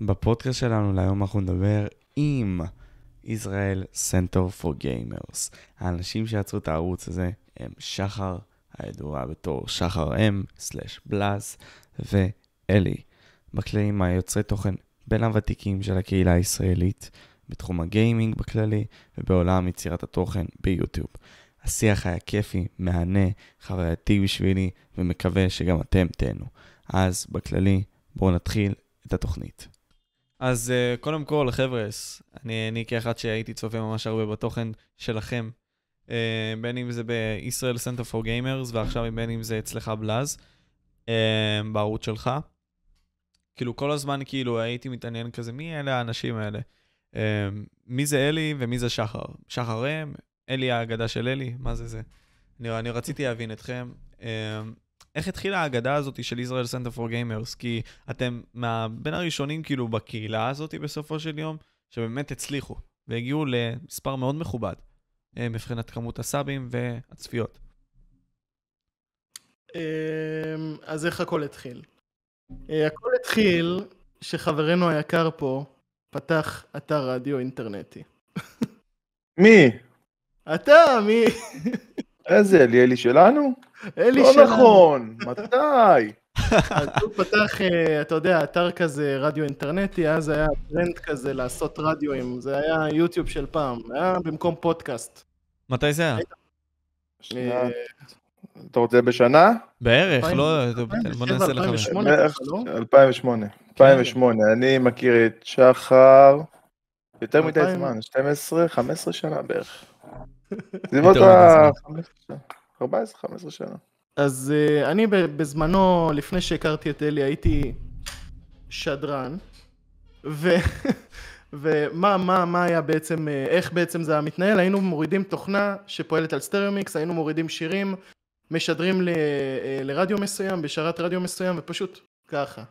בפודקאסט שלנו להיום אנחנו נדבר עם ישראל סנטר פור גיימרס. האנשים שיצרו את הערוץ הזה הם שחר, הידועה בתור שחר אם/בלאז, ואלי, בכללים היוצרי תוכן בין הוותיקים של הקהילה הישראלית, בתחום הגיימינג בכללי ובעולם יצירת התוכן ביוטיוב. השיח היה כיפי, מהנה, חווייתי בשבילי, ומקווה שגם אתם תהנו. אז בכללי, בואו נתחיל את התוכנית. אז uh, קודם כל, חבר'ה, אני, אני כאחד שהייתי צופה ממש הרבה בתוכן שלכם, uh, בין אם זה בישראל סנטר פור גיימרס, ועכשיו בין אם זה אצלך בלאז, uh, בערוץ שלך. כאילו, כל הזמן כאילו הייתי מתעניין כזה, מי אלה האנשים האלה? Uh, מי זה אלי ומי זה שחר? שחר הם? אלי האגדה של אלי? מה זה זה? אני, אני רציתי להבין אתכם. Uh, איך התחילה האגדה הזאת של ישראל סנטר פור גיימרס? כי אתם מה, בין הראשונים כאילו בקהילה הזאת בסופו של יום, שבאמת הצליחו, והגיעו למספר מאוד מכובד אה, מבחינת כמות הסאבים והצפיות. אמ, אז איך הכל התחיל? אה, הכל התחיל שחברנו היקר פה פתח אתר רדיו אינטרנטי. מי? אתה, מי? איזה, אליאלי שלנו? אלי לא שלנו. לא נכון, מתי? אז הוא פתח, אה, אתה יודע, אתר כזה רדיו אינטרנטי, אז היה טרנד כזה לעשות רדיו עם, זה היה יוטיוב של פעם, היה במקום פודקאסט. מתי זה היה? אתה רוצה בשנה? בערך, לא, בוא נעשה לך. 2008, 2008, לא? כן. אני מכיר את שחר יותר מדי זמן, 12, 15 שנה בערך. בסביבות ה... 14-15 שנה. אז uh, אני בזמנו, לפני שהכרתי את אלי, הייתי שדרן, ו... ומה מה, מה היה בעצם, אה, איך בעצם זה היה מתנהל, היינו מורידים תוכנה שפועלת על סטריאומיקס, היינו מורידים שירים, משדרים ל, אה, לרדיו מסוים, בשרת רדיו מסוים, ופשוט ככה.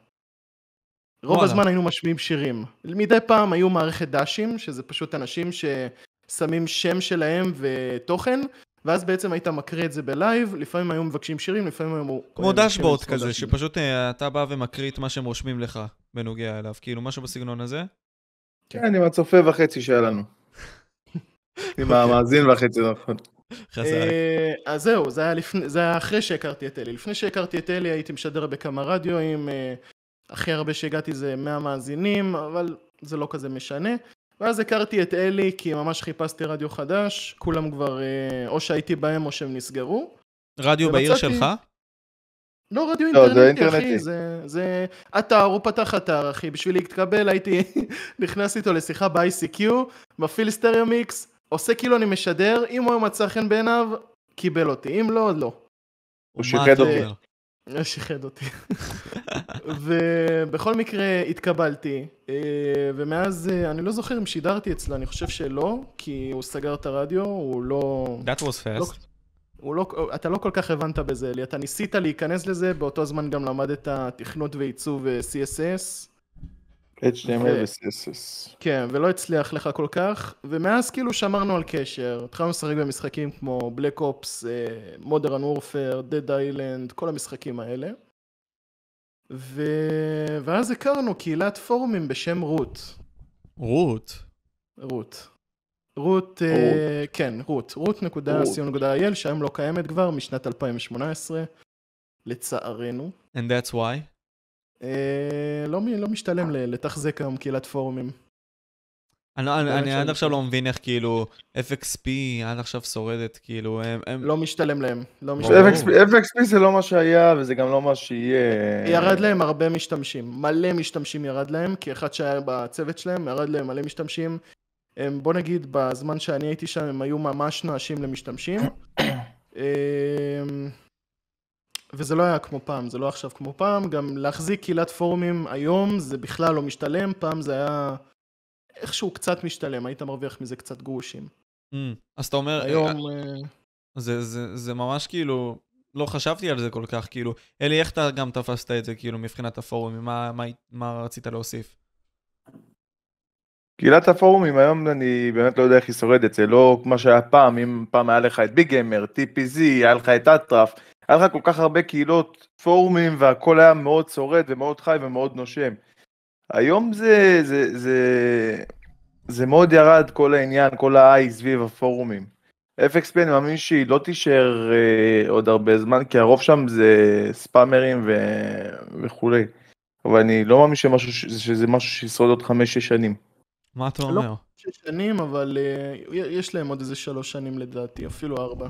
רוב וואלה. הזמן היינו משמיעים שירים. מדי פעם היו מערכת דשים, שזה פשוט אנשים ששמים שם שלהם ותוכן, ואז בעצם היית מקריא את זה בלייב, לפעמים היו מבקשים שירים, לפעמים היו... כמו דשבורד כזה, שפשוט אה, אתה בא ומקריא את מה שהם רושמים לך בנוגע אליו, כאילו משהו בסגנון הזה? כן, עם הצופה וחצי שהיה לנו. עם המאזין וחצי, נכון. אה, אז זהו, זה היה, לפני, זה היה אחרי שהכרתי את אלי. לפני שהכרתי את אלי הייתי משדר בכמה רדיו עם... אה, הכי הרבה שהגעתי זה 100 מאזינים, אבל זה לא כזה משנה. ואז הכרתי את אלי כי ממש חיפשתי רדיו חדש, כולם כבר, אה, או שהייתי בהם או שהם נסגרו. רדיו ומצאתי... בעיר שלך? לא, רדיו לא, אינטרנטי, אינטרנטי, אחי, זה, זה אתר, הוא פתח אתר, אחי, בשביל להתקבל הייתי נכנס איתו לשיחה ב-ICQ, מפעיל סטריאו מיקס, עושה כאילו אני משדר, אם הוא מצא חן בעיניו, קיבל אותי, אם לא, לא. הוא שיקד אותי. לא שיחד אותי. ובכל מקרה התקבלתי, אה, ומאז אה, אני לא זוכר אם שידרתי אצלה, אני חושב שלא, כי הוא סגר את הרדיו, הוא לא... That was fast. לא, הוא לא, אתה לא כל כך הבנת בזה, אלי, אתה ניסית להיכנס לזה, באותו זמן גם למדת תכנות ועיצוב אה, CSS. HTML ו-CSS. כן, ולא הצליח לך כל כך, ומאז כאילו שמרנו על קשר, התחלנו לשחק במשחקים כמו Black Ops, אה, Modern Warfare, Dead Island, כל המשחקים האלה. ו... ואז הכרנו קהילת פורומים בשם רות. רות? רות. רות, אה, כן, רות, רות נקודה נקודה סיון אייל, שהיום לא קיימת כבר, משנת 2018, לצערנו. And that's why? אה, לא, לא משתלם לתחזק היום קהילת פורומים. אני, לא- אני, אני עד עכשיו לא מבין איך כאילו FXP עד עכשיו שורדת, כאילו הם... הם... לא משתלם להם, לא משתלם. FXP, FXP זה לא מה שהיה וזה גם לא מה שיהיה. ירד להם הרבה משתמשים, מלא משתמשים ירד להם, כי אחד שהיה בצוות שלהם ירד להם מלא משתמשים. הם, בוא נגיד בזמן שאני הייתי שם הם היו ממש נואשים למשתמשים. אמ, וזה לא היה כמו פעם, זה לא עכשיו כמו פעם, גם להחזיק קהילת פורומים היום זה בכלל לא משתלם, פעם זה היה איכשהו קצת משתלם, היית מרוויח מזה קצת גרושים. Mm, אז אתה אומר, היום... אה, אה, זה, זה, זה ממש כאילו, לא חשבתי על זה כל כך, כאילו, אלי, איך אתה גם תפסת את זה, כאילו, מבחינת הפורומים, מה, מה, מה רצית להוסיף? קהילת הפורומים היום אני באמת לא יודע איך היא שורדת, זה לא כמו שהיה פעם, אם פעם היה לך את ביג גיימר, TPZ, היה לך את אטרף, היה לך כל כך הרבה קהילות, פורומים, והכל היה מאוד שורד ומאוד חי ומאוד נושם. היום זה, זה, זה, זה זה מאוד ירד כל העניין, כל ה-I סביב הפורומים. FXP אני מאמין שהיא לא תישאר אה, עוד הרבה זמן, כי הרוב שם זה ספאמרים ו... וכולי. אבל אני לא מאמין שמשהו, שזה משהו שישרוד עוד 5-6 שנים. מה אתה לא אומר? לא 5 6 שנים, אבל אה, יש להם עוד איזה 3 שנים לדעתי, אפילו 4.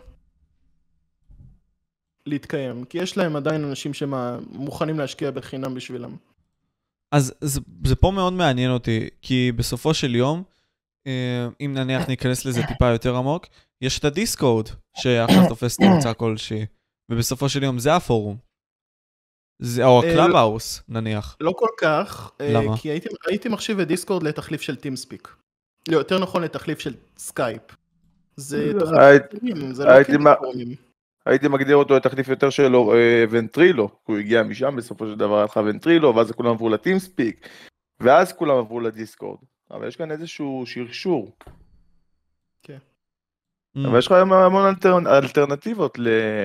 להתקיים, כי יש להם עדיין אנשים שמוכנים להשקיע בחינם בשבילם. אז זה, זה פה מאוד מעניין אותי, כי בסופו של יום, אה, אם נניח ניכנס לזה טיפה יותר עמוק, יש את הדיסקוד, שאחר תופס תמצא כלשהי, ובסופו של יום זה הפורום. זה, או אה, הקלאבהאוס, נניח. לא כל כך. אה, למה? כי הייתי, הייתי מחשיב את דיסקורד לתחליף של טימספיק. לא, יותר נכון לתחליף של סקייפ. זה תוכנית פורומים, זה לא כאילו פורומים. הייתי מגדיר אותו לתחליף יותר שלו אה, ונטרילו, הוא הגיע משם בסופו של דבר הלכה ונטרילו, ואז כולם עברו לטימספיק, ואז כולם עברו לדיסקורד, אבל יש כאן איזשהו שרשור. כן. אבל יש לך היום המון אלטר... אלטרנטיבות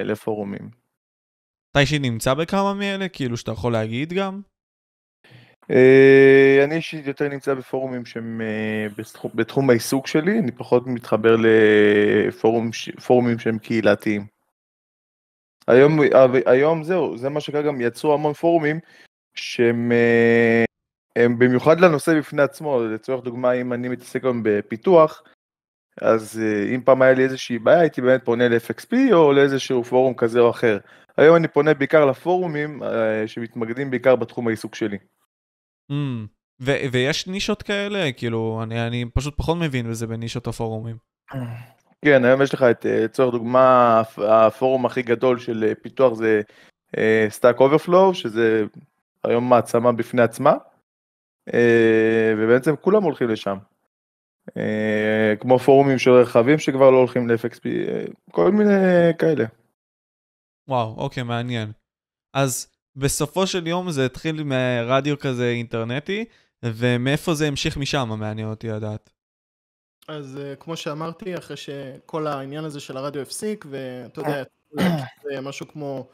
לפורומים. אתה אישית נמצא בכמה מאלה? כאילו שאתה יכול להגיד גם? אה, אני אישית יותר נמצא בפורומים שהם אה, בתחום העיסוק שלי, אני פחות מתחבר לפורומים שהם קהילתיים. היום, היום זהו, זה מה שקרה גם, יצרו המון פורומים שהם אה, הם במיוחד לנושא בפני עצמו, לצורך דוגמה אם אני מתעסק היום בפיתוח, אז אה, אם פעם היה לי איזושהי בעיה הייתי באמת פונה ל-FXP או לאיזשהו פורום כזה או אחר. היום אני פונה בעיקר לפורומים אה, שמתמקדים בעיקר בתחום העיסוק שלי. Mm, ויש נישות כאלה? כאילו, אני, אני פשוט פחות מבין בזה בנישות הפורומים. כן, היום יש לך את, אה, לצורך דוגמה, הפורום הכי גדול של אה, פיתוח זה אה, Stack Overflow, שזה היום מעצמה בפני עצמה, ובעצם כולם הולכים לשם. כמו פורומים של רכבים שכבר לא הולכים ל-FXP, כל מיני כאלה. וואו, אוקיי, מעניין. אז בסופו של יום זה התחיל מרדיו כזה אינטרנטי, ומאיפה זה המשיך משם, מעניין אותי לדעת. אז אה, כמו שאמרתי, אחרי שכל העניין הזה של הרדיו הפסיק, ואתה יודע, זה כן. אה, משהו כמו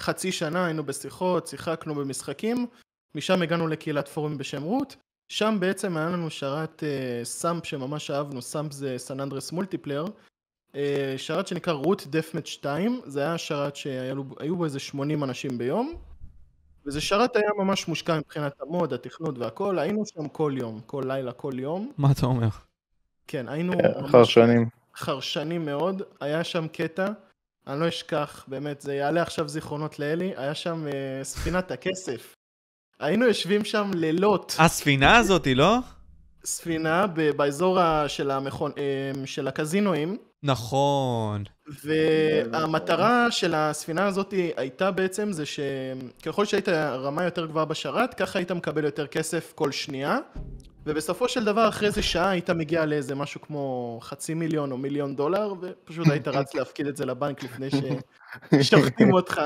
חצי שנה היינו בשיחות, שיחקנו במשחקים, משם הגענו לקהילת פורומים בשם רות, שם בעצם היה לנו שרת uh, סאמפ שממש אהבנו, סאמפ זה סן אנדרס מולטיפלייר, uh, שרת שנקרא רות דפמט 2, זה היה שרת שהיו בו איזה 80 אנשים ביום, וזה שרת היה ממש מושקע מבחינת המוד, התכנות והכל, היינו שם כל יום, כל לילה, כל יום. מה אתה אומר? כן, היינו... כן, חרשנים. חרשנים מאוד, היה שם קטע, אני לא אשכח, באמת, זה יעלה עכשיו זיכרונות לאלי, היה שם אה, ספינת הכסף. היינו יושבים שם לילות. הספינה הזאתי, לא? ספינה ב- באזור של, המכון, אה, של הקזינואים. נכון. והמטרה של הספינה הזאת הייתה בעצם זה שככל שהיית רמה יותר גבוהה בשרת, ככה היית מקבל יותר כסף כל שנייה. ובסופו של דבר, אחרי איזה שעה היית מגיע לאיזה משהו כמו חצי מיליון או מיליון דולר, ופשוט היית רץ להפקיד את זה לבנק לפני ששוחטים אותך.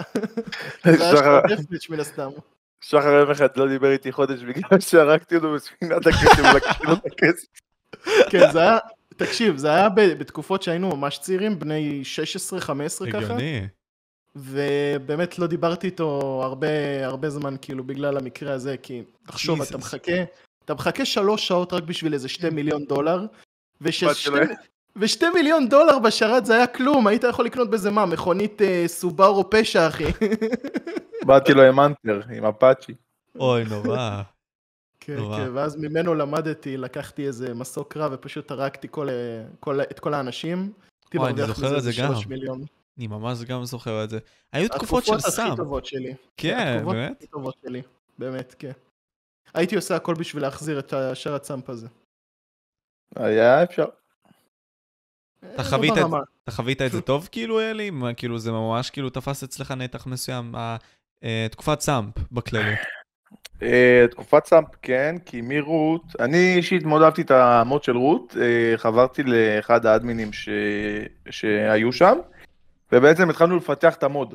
שחר יום אחד לא דיבר איתי חודש בגלל שהרגתי אותו בספינת הכסף ולקחתי לו את הכסף. כן, זה היה, תקשיב, זה היה בתקופות שהיינו ממש צעירים, בני 16-15 ככה. הגיוני. ובאמת לא דיברתי איתו הרבה, הרבה זמן, כאילו, בגלל המקרה הזה, כי תחשוב, אתה מחכה אתה מחכה שלוש שעות רק בשביל איזה שתי כן. מיליון דולר, לא? ושתי מיליון דולר בשרת זה היה כלום, היית יכול לקנות בזה מה, מכונית אה, סובארו פשע, אחי. באתי לו עם אנטר, עם אפאצ'י. אוי, נורא. כן, כן, ואז ממנו למדתי, לקחתי איזה מסוק רב ופשוט הרגתי אה, את כל האנשים. וואי, אני זוכר את זה גם. אני ממש גם זוכר את זה. היו תקופות של סאם. התקופות הכי טובות שלי. כן, באמת? התקופות הכי טובות שלי, באמת, כן. הייתי עושה הכל בשביל להחזיר את השאר הצאמפ הזה. היה אפשר. אתה חווית, את, זה טוב כאילו אלי? כאילו זה ממש כאילו תפס אצלך נתח מסוים, אה, תקופת סאמפ בכללי. אה, תקופת סאמפ כן, כי מרות, אני אישית מאוד אהבתי את המוד של רות, אה, חברתי לאחד האדמינים ש... שהיו שם, ובעצם התחלנו לפתח את המוד.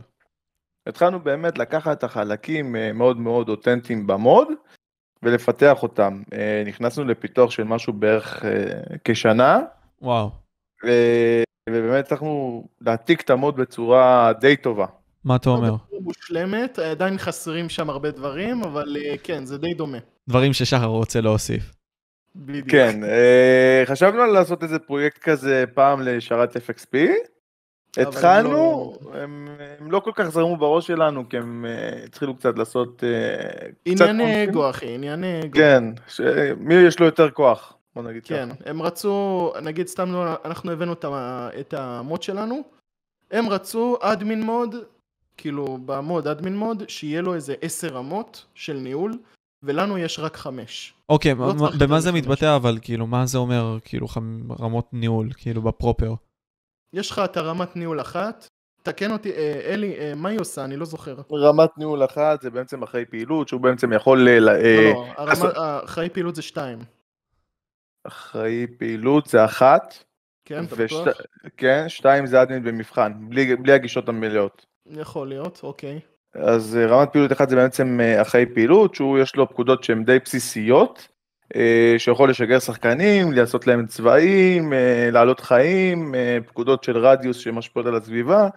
התחלנו באמת לקחת את החלקים מאוד מאוד אותנטיים במוד, ולפתח אותם. אה, נכנסנו לפיתוח של משהו בערך אה, כשנה. וואו. ו... ובאמת הצלחנו להעתיק את המוד בצורה די טובה. מה אתה אומר? לא מושלמת, עדיין חסרים שם הרבה דברים, אבל אה, כן, זה די דומה. דברים ששחר רוצה להוסיף. בדיוק. כן, חשבנו על לעשות איזה פרויקט כזה פעם לשרת FXP. התחלנו, לא... הם, הם לא כל כך זרמו בראש שלנו, כי הם אה, התחילו uh, קצת לעשות... Uh, ענייני אגו, אחי, ענייני אגו. כן, ש... אה, מי יש לו יותר כוח, בוא נגיד כן, ככה. כן, הם רצו, נגיד סתם, לא, אנחנו הבאנו את המוד שלנו, הם רצו אדמין מוד, כאילו במוד אדמין מוד, שיהיה לו איזה עשר רמות של ניהול, ולנו יש רק חמש. אוקיי, לא במה זה מתבטא אבל, כאילו, מה זה אומר, כאילו, חמ... רמות ניהול, כאילו, בפרופר? יש לך את הרמת ניהול אחת, תקן אותי, אה, אלי, אה, מה היא עושה? אני לא זוכר. רמת ניהול אחת זה בעצם אחרי פעילות, שהוא בעצם יכול... אה, לא, לא, אה, אחרי פעילות זה שתיים. אחרי פעילות זה אחת. כן, אתה בטוח? כן, שתיים זה אדמין במבחן, בלי, בלי הגישות המלאות. יכול להיות, אוקיי. אז אה, רמת פעילות אחת זה בעצם אה, אחרי פעילות, שהוא יש לו פקודות שהן די בסיסיות, אה, שיכול לשגר שחקנים, לעשות להם צבעים, אה, לעלות חיים, אה, פקודות של רדיוס שמשפיעות על הסביבה,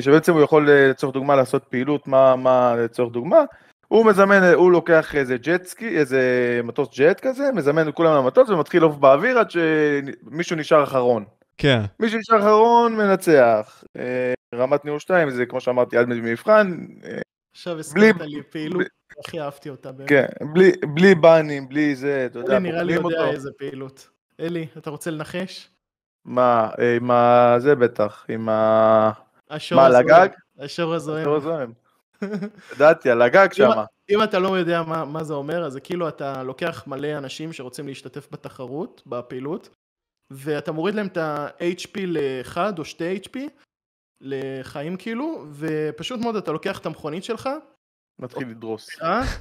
שבעצם הוא יכול לצורך דוגמה לעשות פעילות, מה, מה לצורך דוגמה, הוא מזמן, הוא לוקח איזה ג'טסקי, איזה מטוס ג'ט כזה, מזמן את כולם למטוס ומתחיל לעוף באוויר עד שמישהו נשאר אחרון. כן. מי שנשאר אחרון מנצח. רמת ניהול 2 זה כמו שאמרתי עד מבחן. עכשיו הסכמת לי פעילות הכי אהבתי אותה. כן, בלי בנים, בלי זה, אתה יודע. אלי נראה לי יודע איזה פעילות. אלי, אתה רוצה לנחש? מה, אה, עם ה... זה בטח, עם ה... מה, על השור הזוהם. השור הזוהם. ידעתי, על הגג שמה. אם אתה לא יודע מה זה אומר, אז זה כאילו אתה לוקח מלא אנשים שרוצים להשתתף בתחרות, בפעילות, ואתה מוריד להם את ה-HP ל-1 או 2 HP, לחיים כאילו, ופשוט מאוד אתה לוקח את המכונית שלך, מתחיל אוקיי. לדרוס.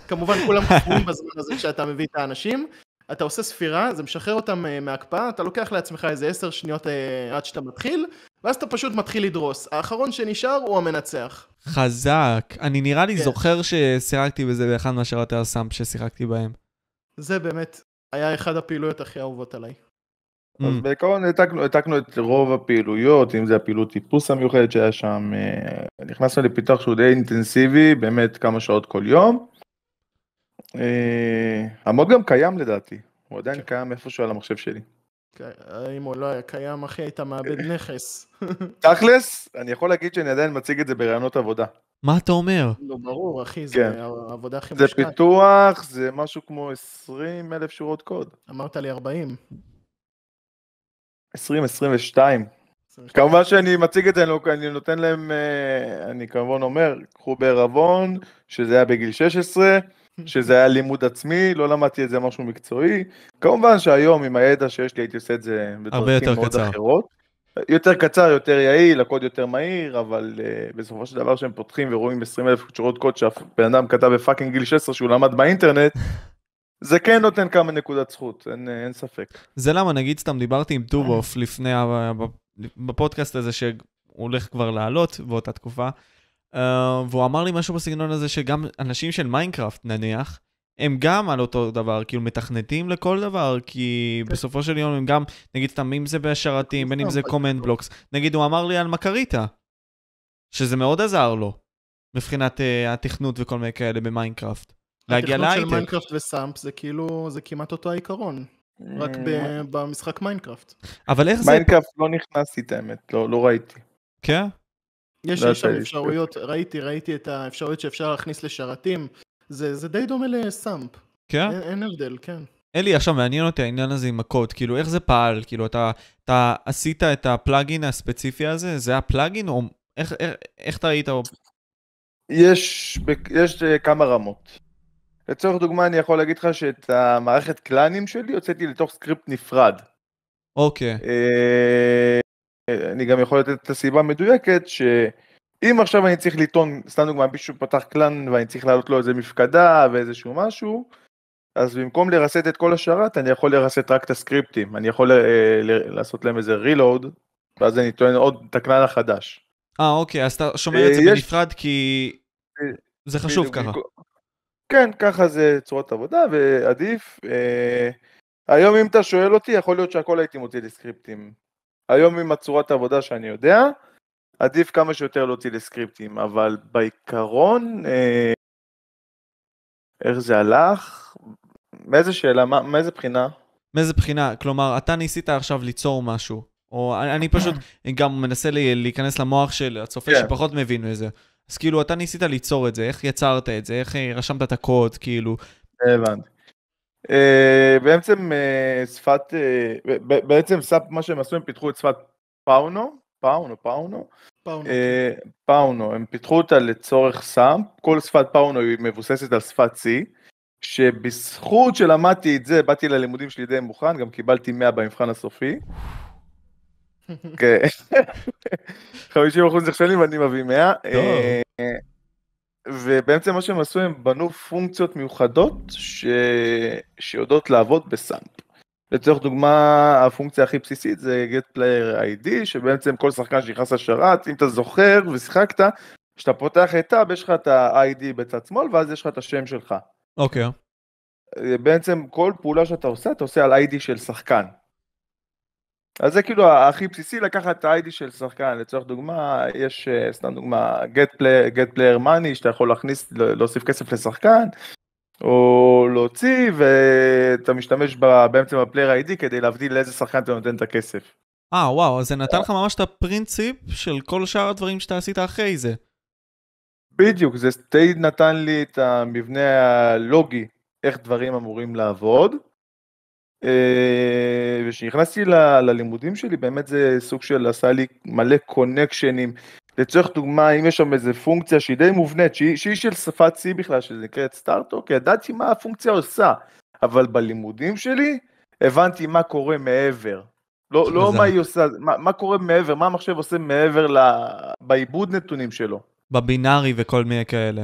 כמובן כולם חפויים בזמן הזה כשאתה מביא את האנשים. אתה עושה ספירה, זה משחרר אותם אה, מהקפאה, אתה לוקח לעצמך איזה עשר שניות אה, עד שאתה מתחיל, ואז אתה פשוט מתחיל לדרוס. האחרון שנשאר הוא המנצח. חזק. אני נראה לי כן. זוכר ששיחקתי בזה באחד מהשאלות הסאמפ ששיחקתי בהם. זה באמת היה אחד הפעילויות הכי אהובות עליי. אז mm. בעיקרון העתקנו, העתקנו את רוב הפעילויות, אם זה הפעילות טיפוס המיוחדת שהיה שם, אה, נכנסנו לפיתוח שהוא די אינטנסיבי, באמת כמה שעות כל יום. אה, המוד גם קיים לדעתי, הוא עדיין כן. קיים איפשהו על המחשב שלי. כן, אם הוא לא היה קיים, אחי, היית מאבד אה, נכס. תכלס, אני יכול להגיד שאני עדיין מציג את זה בראיונות עבודה. מה אתה אומר? לא ברור, אחי, זה כן. העבודה הכי מושקעת. זה פיתוח, זה משהו כמו 20 אלף שורות קוד. אמרת לי 40. 2022. כמובן שאני מציג את זה, אני לא- נותן להם, אה, אני כמובן אומר, קחו בערבון, שזה היה בגיל 16, שזה היה לימוד עצמי, לא למדתי את זה משהו מקצועי. כמובן שהיום עם הידע שיש לי הייתי עושה את זה בדרכים מאוד קצר. אחרות. יותר קצר, יותר יעיל, הקוד יותר מהיר, אבל uh, בסופו של דבר כשהם פותחים ורואים 20 אלף שורות קוד שהבן אדם כתב בפאקינג גיל 16 שהוא למד באינטרנט, זה כן נותן כמה נקודת זכות, אין, אין ספק. זה למה, נגיד סתם דיברתי עם טובוף לפני, בפודקאסט הזה שהולך כבר לעלות באותה תקופה, אה, והוא אמר לי משהו בסגנון הזה שגם אנשים של מיינקראפט נניח, הם גם על אותו דבר, כאילו מתכנתים לכל דבר, כי כן. בסופו של יום הם גם, נגיד סתם, אם זה בשרתים, כן, בין אם זה קומנד בלוקס, לא. נגיד הוא אמר לי על מקריטה, שזה מאוד עזר לו, מבחינת אה, התכנות וכל מיני כאלה במיינקראפט. להגיע להייטק. התכנון של מיינקראפט וסאמפ זה כאילו, זה כמעט אותו העיקרון. אה, רק במשחק מיינקראפט. אבל איך זה... מיינקראפט לא נכנס איתה, האמת, לא, לא ראיתי. כן? יש לא שם אפשרויות, ראיתי, ראיתי את האפשרויות שאפשר להכניס לשרתים. זה די דומה לסאמפ. כן? אין הבדל, כן. אלי, עכשיו מעניין אותי העניין הזה עם הקוד, כאילו איך זה פעל, כאילו אתה, אתה עשית את הפלאגין הספציפי הזה, זה הפלאגין או איך, איך, איך אתה ראית? יש, יש אה, כמה רמות. לצורך דוגמה אני יכול להגיד לך שאת המערכת קלאנים שלי הוצאתי לתוך סקריפט נפרד. אוקיי. אה, אני גם יכול לתת את הסיבה המדויקת שאם עכשיו אני צריך לטעון, סתם דוגמא, מישהו פתח קלאן ואני צריך להעלות לו איזה מפקדה ואיזשהו משהו, אז במקום לרסט את כל השרת, אני יכול לרסט רק את הסקריפטים. אני יכול אה, לעשות להם איזה רילוד, ואז אני טוען עוד את הקלאן החדש. אה, אוקיי, אז אתה שומר את זה אה, בנפרד כי זה חשוב ככה. כן, ככה זה צורת עבודה, ועדיף. אה, היום אם אתה שואל אותי, יכול להיות שהכל הייתי מוציא לסקריפטים. היום עם הצורת עבודה שאני יודע, עדיף כמה שיותר להוציא לסקריפטים, אבל בעיקרון, אה, איך זה הלך? מאיזה שאלה? מה, מאיזה בחינה? מאיזה בחינה? כלומר, אתה ניסית עכשיו ליצור משהו, או אני, פשוט גם מנסה להיכנס למוח של הצופה כן. שפחות מבין מזה. אז כאילו, אתה ניסית ליצור את זה, איך יצרת את זה, איך אה, רשמת את הקוד, כאילו. הבנתי. אה, בעצם אה, שפת, בעצם סאפ, מה שהם עשו, הם פיתחו את שפת פאונו, פאונו, פאונו. פאונו. כן. הם פיתחו אותה לצורך סאמפ, כל שפת פאונו היא מבוססת על שפת C, שבזכות שלמדתי את זה, באתי ללימודים שלי די מוכן, גם קיבלתי 100 במבחן הסופי. כן. 50 אחוז נכשלים ואני מביא 100. אה, ובעצם מה שהם עשו, הם בנו פונקציות מיוחדות ש... שיודעות לעבוד בסאמפ. לצורך דוגמה, הפונקציה הכי בסיסית זה get player ID, שבעצם כל שחקן שנכנס לשרת, אם אתה זוכר ושיחקת, כשאתה פותח את טאב, יש לך את ה-ID בצד שמאל, ואז יש לך את השם שלך. אוקיי. Okay. אה, בעצם כל פעולה שאתה עושה, אתה עושה על ID של שחקן. אז זה כאילו הכי בסיסי, לקחת את ה-ID של שחקן, לצורך דוגמה, יש אה, סתם דוגמה, get player, get player money, שאתה יכול להכניס, להוסיף כסף לשחקן, או להוציא, ואתה משתמש באמצע בפלייר ID כדי להבדיל לאיזה שחקן אתה נותן את הכסף. אה, וואו, אז זה נתן לך ממש את הפרינציפ של כל שאר הדברים שאתה עשית אחרי זה. בדיוק, זה נתן לי את המבנה הלוגי, איך דברים אמורים לעבוד. אה, וכשנכנסתי ל, ללימודים שלי באמת זה סוג של עשה לי מלא קונקשנים. לצורך דוגמה, אם יש שם איזה פונקציה שהיא די מובנית, שהיא, שהיא של שפת C בכלל, שזה נקראת סטארט-אוק, ידעתי מה הפונקציה עושה, אבל בלימודים שלי הבנתי מה קורה מעבר. לא, לא מה היא עושה, מה, מה קורה מעבר, מה המחשב עושה מעבר ל... בעיבוד נתונים שלו. בבינארי וכל מיני כאלה.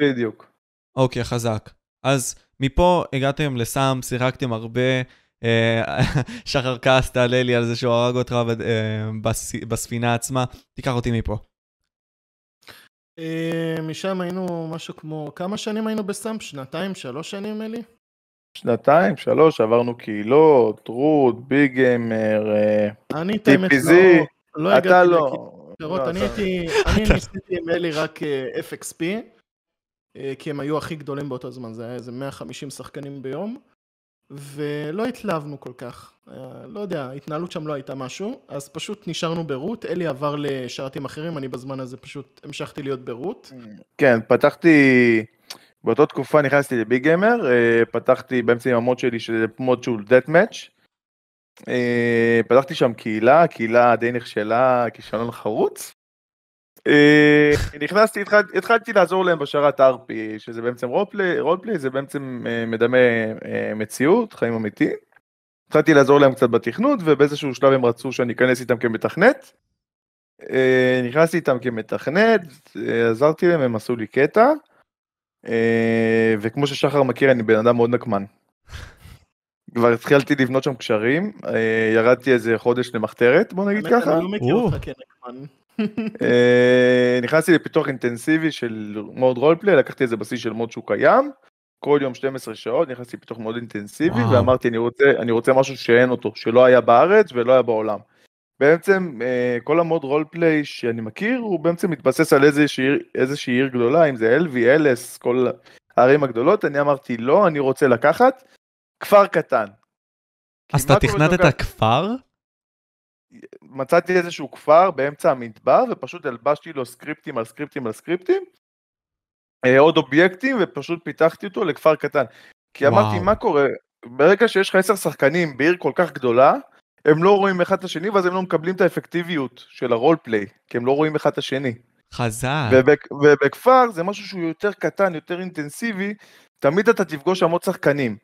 בדיוק. אוקיי, חזק. אז מפה הגעתם לסאם, שיחקתם הרבה, אה, שחר כעס תעלה לי על זה שהוא הרג אותך אה, בספינה עצמה, תיקח אותי מפה. אה, משם היינו משהו כמו, כמה שנים היינו בסאם? שנתיים, שלוש שנים, אלי? שנתיים, שלוש, עברנו קהילות, רות, ביגיימר, טיפיזי, לא, לא אתה לא. לא. אני הייתי, אני ניסיתי עם אלי רק FXP. אה, כי הם היו הכי גדולים באותו זמן, זה היה איזה 150 שחקנים ביום, ולא התלהבנו כל כך. אה, לא יודע, ההתנהלות שם לא הייתה משהו, אז פשוט נשארנו ברות, אלי עבר לשרתים אחרים, אני בזמן הזה פשוט המשכתי להיות ברות. כן, פתחתי, באותה תקופה נכנסתי לביג גיימר, אה, פתחתי באמצע עם המוד שלי, של מוד שהוא דאט מאץ', פתחתי שם קהילה, קהילה די נכשלה, כישלון חרוץ. אה, נכנסתי, התחלתי לעזור להם בשרת ארפי, שזה בעצם רולפלי, זה בעצם אה, מדמה אה, מציאות, חיים אמיתיים. התחלתי לעזור להם קצת בתכנות, ובאיזשהו שלב הם רצו שאני אכנס איתם כמתכנת. נכנסתי איתם כמתכנת, עזרתי להם, הם עשו לי קטע. וכמו ששחר מכיר, אני בן אדם מאוד נקמן. כבר התחלתי לבנות שם קשרים, ירדתי איזה חודש למחתרת, בוא נגיד ככה. אני לא מכיר אותך כנקמן. אה, נכנסתי לפיתוח אינטנסיבי של מוד רולפליי, לקחתי איזה בסיס של מוד שהוא קיים, כל יום 12 שעות, נכנסתי לפיתוח מאוד אינטנסיבי, וואו. ואמרתי, אני רוצה, אני רוצה משהו שאין אותו, שלא היה בארץ ולא היה בעולם. בעצם אה, כל המוד רולפליי שאני מכיר, הוא בעצם מתבסס על איזושהי, עיר גדולה, אם זה אלווי, אלס, כל הערים הגדולות, אני אמרתי, לא, אני רוצה לקחת כפר קטן. אז אתה לא תכנת תכננת כפר? מצאתי איזשהו כפר באמצע המדבר ופשוט הלבשתי לו סקריפטים על סקריפטים על סקריפטים, אה, עוד אובייקטים ופשוט פיתחתי אותו לכפר קטן. כי וואו. אמרתי מה קורה, ברגע שיש לך עשר שחקנים בעיר כל כך גדולה, הם לא רואים אחד את השני ואז הם לא מקבלים את האפקטיביות של הרול פליי, כי הם לא רואים אחד את השני. חזק. ובק, ובכפר זה משהו שהוא יותר קטן, יותר אינטנסיבי, תמיד אתה תפגוש המון שחקנים.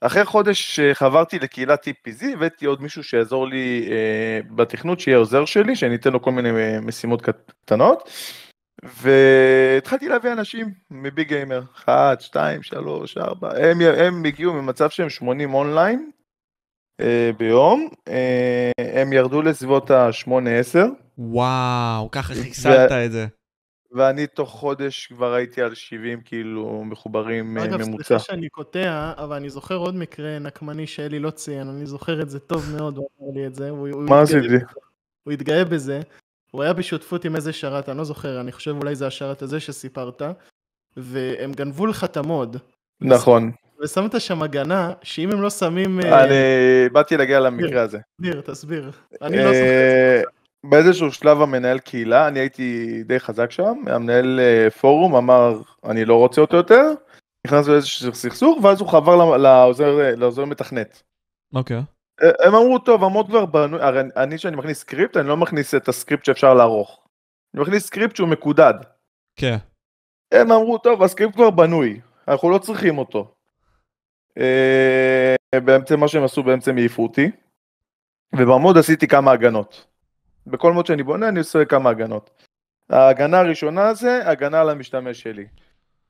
אחרי חודש אה, חברתי לקהילת TPZ, הבאתי עוד מישהו שיעזור לי אה, בתכנות, שיהיה עוזר שלי, שאני אתן לו כל מיני אה, משימות קטנות. והתחלתי להביא אנשים מביג גיימר, 1, 2, 3, 4, הם, הם הגיעו ממצב שהם 80 אונליין אה, ביום, אה, הם ירדו לסביבות ה-8-10. וואו, ככה חיסלת ו... את זה. ואני תוך חודש כבר הייתי על 70 כאילו מחוברים אה, אגב, ממוצע. אגב, סליחה שאני קוטע, אבל אני זוכר עוד מקרה נקמני שאלי לא ציין, אני זוכר את זה טוב מאוד, הוא אמר לי את זה. הוא, מה עשיתי? הוא התגאה בזה. הוא היה בשותפות עם איזה שרת, אני לא זוכר, אני חושב אולי זה השרת הזה שסיפרת, והם גנבו לך את המוד. נכון. ושמת שם הגנה, שאם הם לא שמים... אה, אני באתי להגיע למקרה הזה. ניר, תסביר. אני לא אה, זוכר את זה. באיזשהו שלב המנהל קהילה, אני הייתי די חזק שם, המנהל אה, פורום אמר אני לא רוצה אותו יותר, נכנס לאיזשהו סכסוך ואז הוא חבר לעוזר, אה, לעוזר מתכנת. אוקיי. Okay. הם אמרו טוב המון כבר בנו, הרי אני כשאני מכניס סקריפט אני לא מכניס את הסקריפט שאפשר לערוך. אני מכניס סקריפט שהוא מקודד. כן. Okay. הם אמרו טוב הסקריפט כבר בנוי, אנחנו לא צריכים אותו. אה, באמצע מה שהם עשו באמצע הם העיפו אותי, ובעמוד עשיתי כמה הגנות. בכל מוד שאני בונה אני עושה כמה הגנות. ההגנה הראשונה זה הגנה על המשתמש שלי.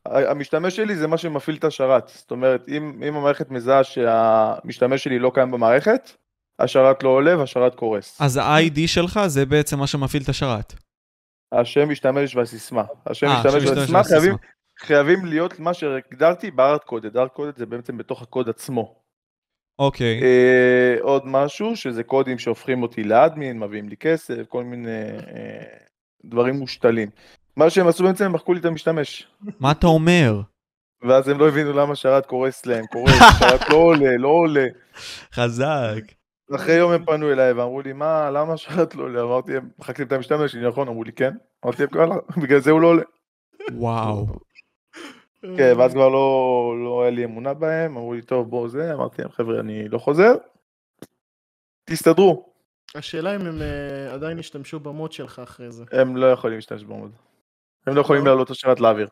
המשתמש שלי זה מה שמפעיל את השרת, זאת אומרת אם, אם המערכת מזהה שהמשתמש שלי לא קיים במערכת, השרת לא עולה והשרת קורס. אז ה-ID שלך זה בעצם מה שמפעיל את השרת. השם משתמש והסיסמה. השם 아, אה, משתמש והסיסמה חייבים, חייבים להיות מה שהגדרתי בארט קודד, ארט קודד זה בעצם בתוך הקוד עצמו. אוקיי. Okay. אה, עוד משהו, שזה קודים שהופכים אותי לאדמין, מביאים לי כסף, כל מיני אה, דברים מושתלים. מה שהם עשו בעצם, הם מחקו לי את המשתמש. מה אתה אומר? ואז הם לא הבינו למה שרת קורס להם, קורס, שרת לא עולה, לא עולה. חזק. אחרי יום הם פנו אליי ואמרו לי, מה, למה שרת לא עולה? אמרתי, הם מחקתי את המשתמש נכון? אמרו לי, כן. אמרתי, בגלל זה הוא לא עולה. וואו. כן, ואז כבר לא, לא היה לי אמונה בהם, אמרו לי, טוב, בואו זה, אמרתי להם, חבר'ה, אני לא חוזר, תסתדרו. השאלה אם הם אה, עדיין ישתמשו במוד שלך אחרי זה. הם לא יכולים להשתמש במוד. הם לא יכולים לא? לעלות השרת לאוויר.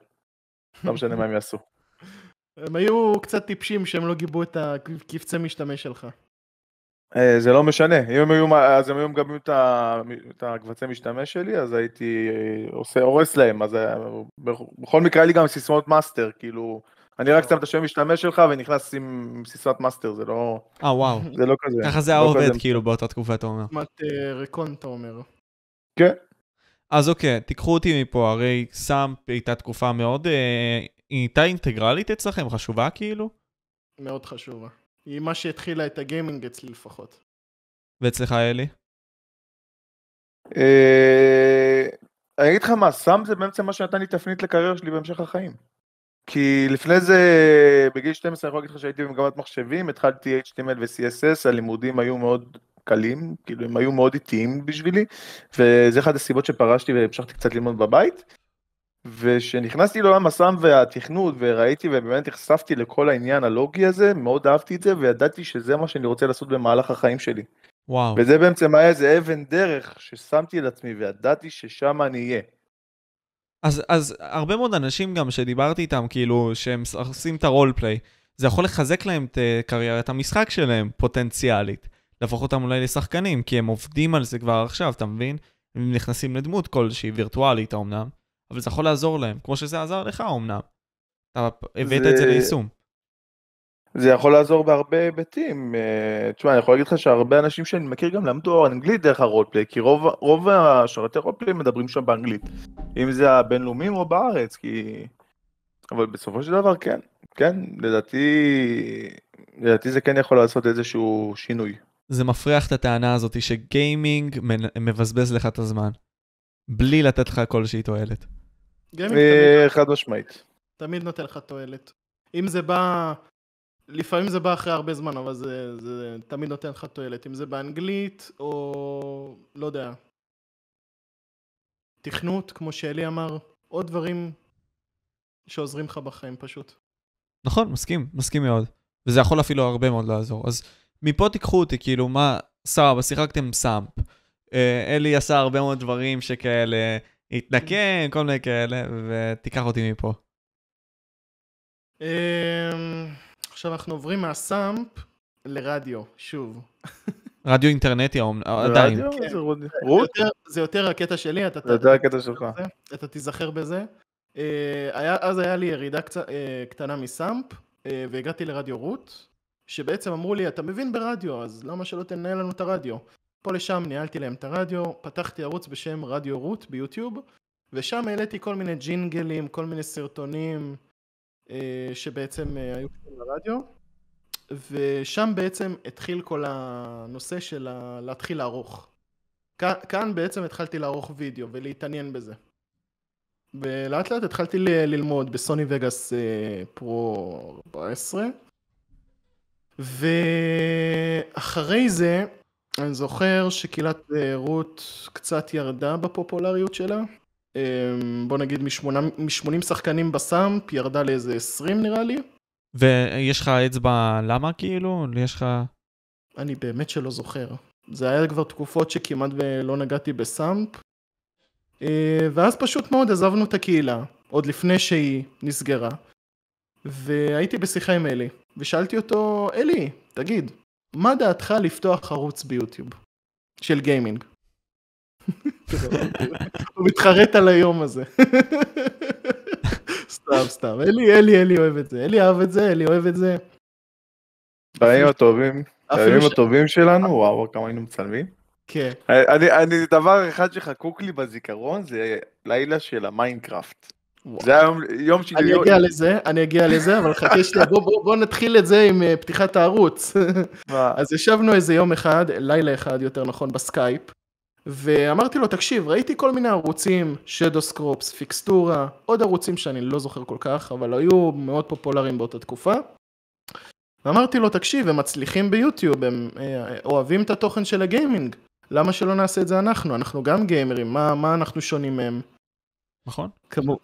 לא משנה מה הם יעשו. הם היו קצת טיפשים שהם לא גיבו את הקבצי משתמש שלך. אה, זה לא משנה, אם הם היו, אז הם היו מגבים את הקבצי משתמש שלי, אז הייתי אה, עושה, הורס להם, אז אה, בכל מקרה היה לי גם סיסמאות מאסטר, כאילו, אני רק שם את השם משתמש שלך ונכנס עם סיסמת מאסטר, זה לא... אה, וואו. זה לא כזה. ככה זה לא היה עובד, כאילו, באותה תקופה, אתה אומר. סיסמת ריקון, אתה אומר. כן. אז אוקיי, תיקחו אותי מפה, הרי סאם הייתה תקופה מאוד... היא הייתה אינטגרלית אצלכם, חשובה כאילו? מאוד חשובה. היא מה שהתחילה את הגיימינג אצלי לפחות. ואצלך אלי? אה, אני אגיד לך מה, סאם זה באמצע מה שנתן לי תפנית לקריירה שלי בהמשך החיים. כי לפני זה, בגיל 12 אני יכול להגיד לך שהייתי במגמת מחשבים, התחלתי HTML ו-CSS, הלימודים היו מאוד קלים, כאילו הם היו מאוד איטיים בשבילי, וזה אחת הסיבות שפרשתי והמשכתי קצת ללמוד בבית. ושנכנסתי לעולם הסם והתכנות וראיתי ובאמת נחשפתי לכל העניין הלוגי הזה, מאוד אהבתי את זה וידעתי שזה מה שאני רוצה לעשות במהלך החיים שלי. וואו. וזה בעצם היה איזה אבן דרך ששמתי לעצמי וידעתי ששם אני אהיה. אז, אז הרבה מאוד אנשים גם שדיברתי איתם, כאילו, שהם עושים את הרול פליי, זה יכול לחזק להם את אה, קריירת המשחק שלהם פוטנציאלית. להפוך אותם אולי לשחקנים, כי הם עובדים על זה כבר עכשיו, אתה מבין? הם נכנסים לדמות כלשהי, וירטואלית אמנם. אבל זה יכול לעזור להם, כמו שזה עזר לך אמנם. אתה הבאת זה... את זה ליישום. זה יכול לעזור בהרבה היבטים. אה, תשמע, אני יכול להגיד לך שהרבה אנשים שאני מכיר גם למדו אנגלית דרך הרולפליי, כי רוב, רוב השרתי רולפליי מדברים שם באנגלית. אם זה הבינלאומים או בארץ, כי... אבל בסופו של דבר כן, כן, לדעתי, לדעתי זה כן יכול לעשות איזשהו שינוי. זה מפריח את הטענה הזאת שגיימינג מבזבז לך את הזמן. בלי לתת לך כלשהי תועלת. אה, חד משמעית. תמיד נותן לך תועלת. אם זה בא, לפעמים זה בא אחרי הרבה זמן, אבל זה, זה תמיד נותן לך תועלת. אם זה באנגלית, או לא יודע. תכנות, כמו שאלי אמר, עוד דברים שעוזרים לך בחיים פשוט. נכון, מסכים, מסכים מאוד. וזה יכול אפילו הרבה מאוד לעזור. אז מפה תיקחו אותי, כאילו, מה, סבבה, שיחקתם סאמפ. אה, אלי עשה הרבה מאוד דברים שכאלה, התנקם, כל מיני כאלה, ותיקח אותי מפה. אמ, עכשיו אנחנו עוברים מהסאמפ לרדיו, שוב. רדיו אינטרנטי עדיין. כן. זה יותר הקטע שלי, אתה... יותר הקטע שלך. אתה תיזכר בזה. אה, אז היה לי ירידה אה, קטנה מסאמפ, והגעתי לרדיו רות, שבעצם אמרו לי, אתה מבין ברדיו, אז למה שלא תנהל לנו את הרדיו? פה לשם ניהלתי להם את הרדיו, פתחתי ערוץ בשם רדיו רות ביוטיוב, ושם העליתי כל מיני ג'ינגלים, כל מיני סרטונים אה, שבעצם אה, היו קשורים לרדיו, ושם בעצם התחיל כל הנושא של ה... להתחיל לערוך. כאן, כאן בעצם התחלתי לערוך וידאו ולהתעניין בזה. ולאט לאט התחלתי ל- ללמוד בסוני וגאס אה, פרו 14, ואחרי זה אני זוכר שקהילת אה, רות קצת ירדה בפופולריות שלה. אמ, בוא נגיד מ-80 שחקנים בסאמפ, ירדה לאיזה 20 נראה לי. ויש לך אצבע למה כאילו? יש לך... אני באמת שלא זוכר. זה היה כבר תקופות שכמעט ולא נגעתי בסאמפ. אה, ואז פשוט מאוד עזבנו את הקהילה, עוד לפני שהיא נסגרה. והייתי בשיחה עם אלי, ושאלתי אותו, אלי, תגיד, מה דעתך לפתוח ערוץ ביוטיוב של גיימינג? הוא מתחרט על היום הזה. סתם, סתם. אלי, אלי, אלי אוהב את זה. אלי אהב את זה, אלי אוהב את זה. בימים הטובים, בימים הטובים שלנו, וואו, כמה היינו מצלמים. כן. אני, דבר אחד שחקוק לי בזיכרון זה לילה של המיינקראפט. זה היה יום, יום שני. אני אגיע לזה, אני אגיע לזה, אבל חכה שנייה, בוא, בוא, בוא נתחיל את זה עם אה, פתיחת הערוץ. אז ישבנו איזה יום אחד, לילה אחד יותר נכון, בסקייפ, ואמרתי לו, תקשיב, ראיתי כל מיני ערוצים, שדוס קרופס, פיקסטורה, עוד ערוצים שאני לא זוכר כל כך, אבל היו מאוד פופולריים באותה תקופה. ואמרתי לו, תקשיב, הם מצליחים ביוטיוב, הם אה, אוהבים את התוכן של הגיימינג, למה שלא נעשה את זה אנחנו? אנחנו גם גיימרים, מה, מה אנחנו שונים מהם? נכון. כמו,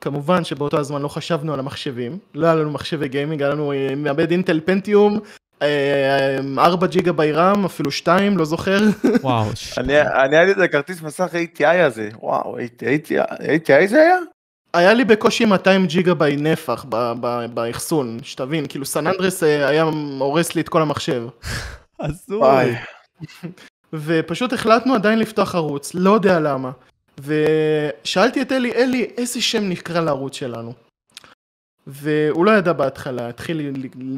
כמובן שבאותו הזמן לא חשבנו על המחשבים, לא היה לנו מחשבי גיימינג, היה לנו אה, מעבד אינטל פנטיום, 4 אה, אה, ג'יגה בי רם, אפילו 2, לא זוכר. וואו. שפה. אני הייתי לי את הכרטיס מסך ATI הזה, וואו, ATI זה היה? היה לי בקושי 200 ג'יגה בי נפח באחסון, שתבין, כאילו סן אנדרס היה הורס לי את כל המחשב. הזוי. ופשוט החלטנו עדיין לפתוח ערוץ, לא יודע למה. ושאלתי את אלי, אלי, איזה שם נקרא לערוץ שלנו? והוא לא ידע בהתחלה, התחיל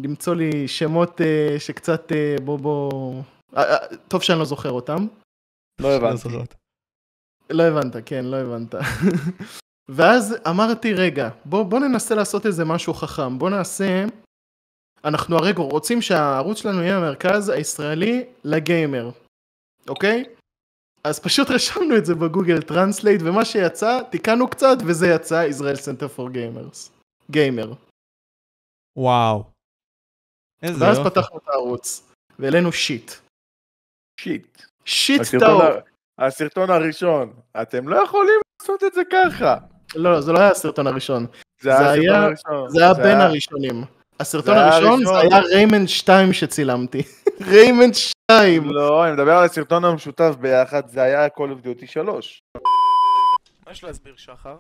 למצוא לי שמות אה, שקצת אה, בוא בוא... אה, טוב שאני לא זוכר אותם. לא הבנתי. לא הבנת, כן, לא הבנת. ואז אמרתי, רגע, בוא, בוא ננסה לעשות איזה משהו חכם. בוא נעשה... אנחנו הרגע רוצים שהערוץ שלנו יהיה המרכז הישראלי לגיימר, אוקיי? אז פשוט רשמנו את זה בגוגל טרנסלייט, ומה שיצא, תיקנו קצת, וזה יצא ישראל סנטר פור גיימרס. גיימר. וואו. איזה יופי. ואז יופי. פתחנו את הערוץ, והעלינו שיט. שיט. שיט טאו. הסרטון הראשון, אתם לא יכולים לעשות את זה ככה. לא, לא זה לא היה הסרטון הראשון. זה, זה היה, הראשון. זה היה בין הראשונים. הסרטון זה הראשון, הראשון זה היה ריימן 2 שצילמתי. ריימן 2 לא, אני מדבר על הסרטון המשותף ביחד, זה היה Call of Duty 3. מה יש להסביר, שחר?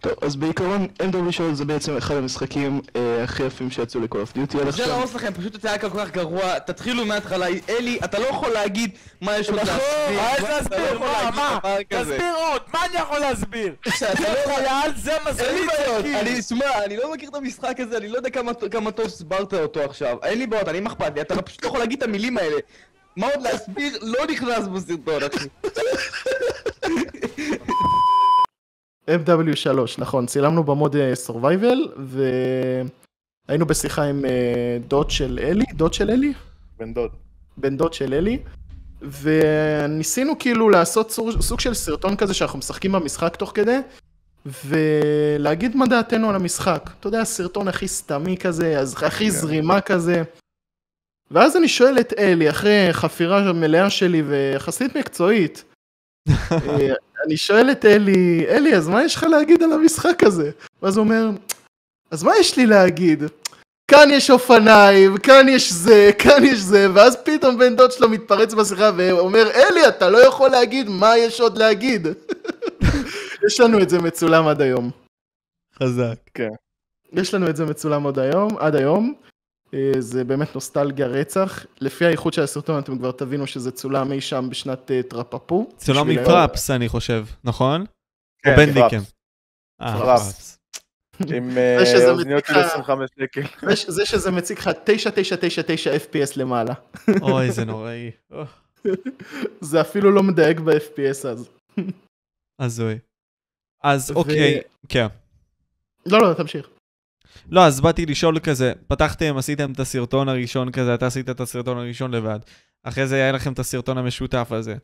טוב, אז בעיקרון Endor ראשון זה בעצם אחד המשחקים אה, הכי יפים שיצאו לכל אוף דיוטי עד עכשיו. זה להרוס לכם, פשוט יצא כל כך גרוע, תתחילו מההתחלה. אלי, אתה לא יכול להגיד מה יש לך נכון, להסביר. נכון, מה יש להסביר? מה, מה? תסביר עוד, מה אני יכול להסביר? כאילו, לא זה מזמין כאילו. אני, שמע, אני לא מכיר את המשחק הזה, אני לא יודע כמה טוב הסברת אותו עכשיו. אין לי בעיות, אני מחפד לי, אתה פשוט לא יכול להגיד את המילים האלה. מה עוד להסביר? לא נכנס בסרטון, אחי. MW3, נכון, צילמנו במוד סורווייבל, אה, והיינו בשיחה עם אה, דוד של אלי, דוד של אלי? בן דוד. בן דוד של אלי, וניסינו כאילו לעשות סוג, סוג של סרטון כזה שאנחנו משחקים במשחק תוך כדי, ולהגיד מה דעתנו על המשחק. אתה יודע, הסרטון הכי סתמי כזה, הכי כן. זרימה כזה. ואז אני שואל את אלי, אחרי חפירה מלאה שלי ויחסית מקצועית, אה, אני שואל את אלי, אלי, אז מה יש לך להגיד על המשחק הזה? ואז הוא אומר, אז מה יש לי להגיד? כאן יש אופניים, כאן יש זה, כאן יש זה, ואז פתאום בן דוד שלו מתפרץ בשיחה ואומר, אלי, אתה לא יכול להגיד מה יש עוד להגיד. יש לנו את זה מצולם עד היום. חזק. כן. יש לנו את זה מצולם עד היום, עד היום. אה, זה באמת נוסטלגיה רצח. לפי האיכות של הסרטון אתם כבר תבינו שזה צולם אי שם בשנת אה, טראפאפו. צולם מטראפס אני חושב, נכון? כן, או בנדיקם. טראפס. אה, עם אוזניות של 25 שקל. זה שזה מציג לך 9999 FPS למעלה. אוי, זה נוראי. זה אפילו לא מדייק ב-FPS אז. הזוי. אז אוקיי, כן. לא, לא, תמשיך. לא, אז באתי לשאול כזה, פתחתם, עשיתם את הסרטון הראשון כזה, אתה עשית את הסרטון הראשון לבד. אחרי זה היה לכם את הסרטון המשותף הזה.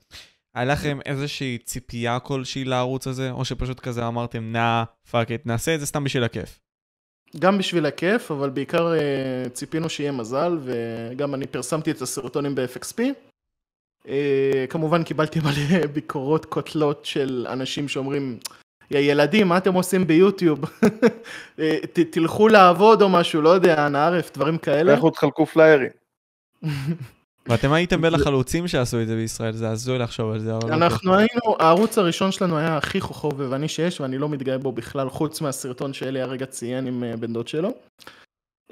היה לכם איזושהי ציפייה כלשהי לערוץ הזה, או שפשוט כזה אמרתם, נא, פאק את, נעשה את זה סתם בשביל הכיף? גם בשביל הכיף, אבל בעיקר uh, ציפינו שיהיה מזל, וגם אני פרסמתי את הסרטונים ב-FXP. Uh, אה, כמובן קיבלתי מלא ביקורות קוטלות של אנשים שאומרים, יא ילדים, מה אתם עושים ביוטיוב? אה, ת, תלכו לעבוד או משהו, לא יודע, אנא ערף, דברים כאלה. לכו תחלקו פליירים. ואתם הייתם בין החלוצים שעשו את זה בישראל, זה הזוי לחשוב על זה. לא אנחנו היינו, הערוץ הראשון שלנו היה הכי חובבני שיש, ואני לא מתגאה בו בכלל, חוץ מהסרטון שאלי הרגע ציין עם אה, בן דוד שלו.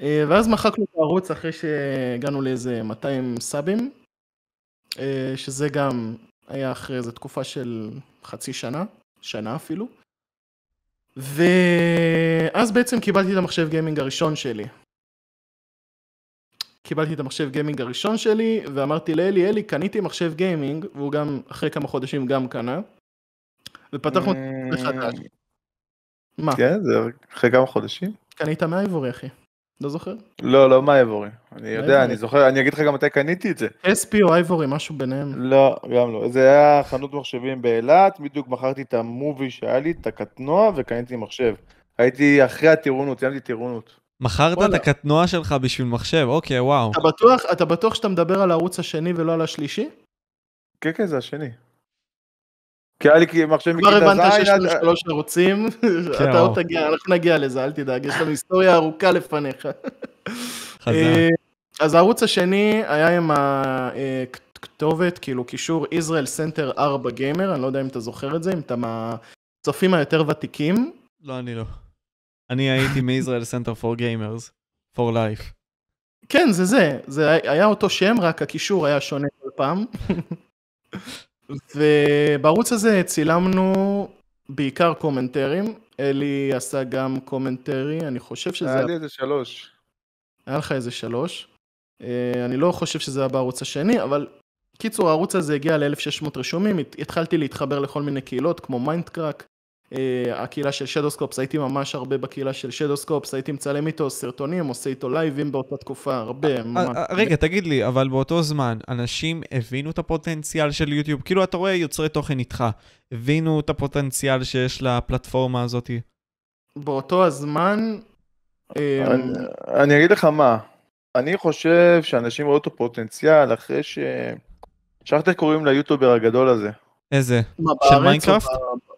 אה, ואז מחקנו את הערוץ אחרי שהגענו לאיזה 200 סאבים, שזה גם היה אחרי איזה תקופה של חצי שנה, שנה אפילו. ואז בעצם קיבלתי את המחשב גיימינג הראשון שלי. קיבלתי את המחשב גיימינג הראשון שלי, ואמרתי לאלי, אלי, קניתי מחשב גיימינג, והוא גם, אחרי כמה חודשים גם קנה, ופתחנו את אה. מחדש. מה? כן, זה אחרי כמה חודשים? קנית מאייבורי, אחי. לא זוכר? לא, לא מה אייבורי. אני לא יודע, אני זוכר, אני אגיד לך גם מתי קניתי את זה. אספי או אייבורי, משהו ביניהם. לא, גם לא. זה היה חנות מחשבים באילת, בדיוק מכרתי את המובי שהיה לי, את הקטנוע, וקניתי מחשב. הייתי אחרי הטירונות, סיימתי טירונות. מכרת את הקטנוע שלך בשביל מחשב, אוקיי, וואו. אתה בטוח, אתה בטוח שאתה מדבר על הערוץ השני ולא על השלישי? כן, כן, זה השני. כי היה לי מחשב מכיתה זין. כבר הבנת שיש לנו שלוש ערוצים, כן, אתה עוד לא תגיע, אנחנו נגיע לזה, אל תדאג, יש לנו היסטוריה ארוכה לפניך. אה, אז הערוץ השני היה עם הכתובת, אה, כאילו קישור Israel Center 4 Gamer, אני לא יודע אם אתה זוכר את זה, אם אתה מהצופים היותר ותיקים. לא, אני לא. אני הייתי מ-Israel Center for Gamers, for life. כן, זה זה, זה היה אותו שם, רק הקישור היה שונה כל פעם. ובערוץ הזה צילמנו בעיקר קומנטרים, אלי עשה גם קומנטרי, אני חושב שזה... היה לי איזה שלוש. היה לך איזה שלוש. אה, אני לא חושב שזה היה בערוץ השני, אבל קיצור, הערוץ הזה הגיע ל-1600 רשומים, התחלתי להתחבר לכל מיני קהילות כמו מיינדקראק, אה, הקהילה של שדוסקופס, הייתי ממש הרבה בקהילה של שדוסקופס, הייתי מצלם איתו סרטונים, עושה איתו לייבים באותה תקופה, הרבה. אה, אה, רגע, תגיד לי, אבל באותו זמן, אנשים הבינו את הפוטנציאל של יוטיוב? כאילו, אתה רואה יוצרי תוכן איתך, הבינו את הפוטנציאל שיש לפלטפורמה הזאת? באותו הזמן... אני אגיד לך מה, אני חושב שאנשים ראו את הפוטנציאל אחרי ש... שכחת קוראים ליוטובר הגדול הזה. איזה? של מיינקראפט?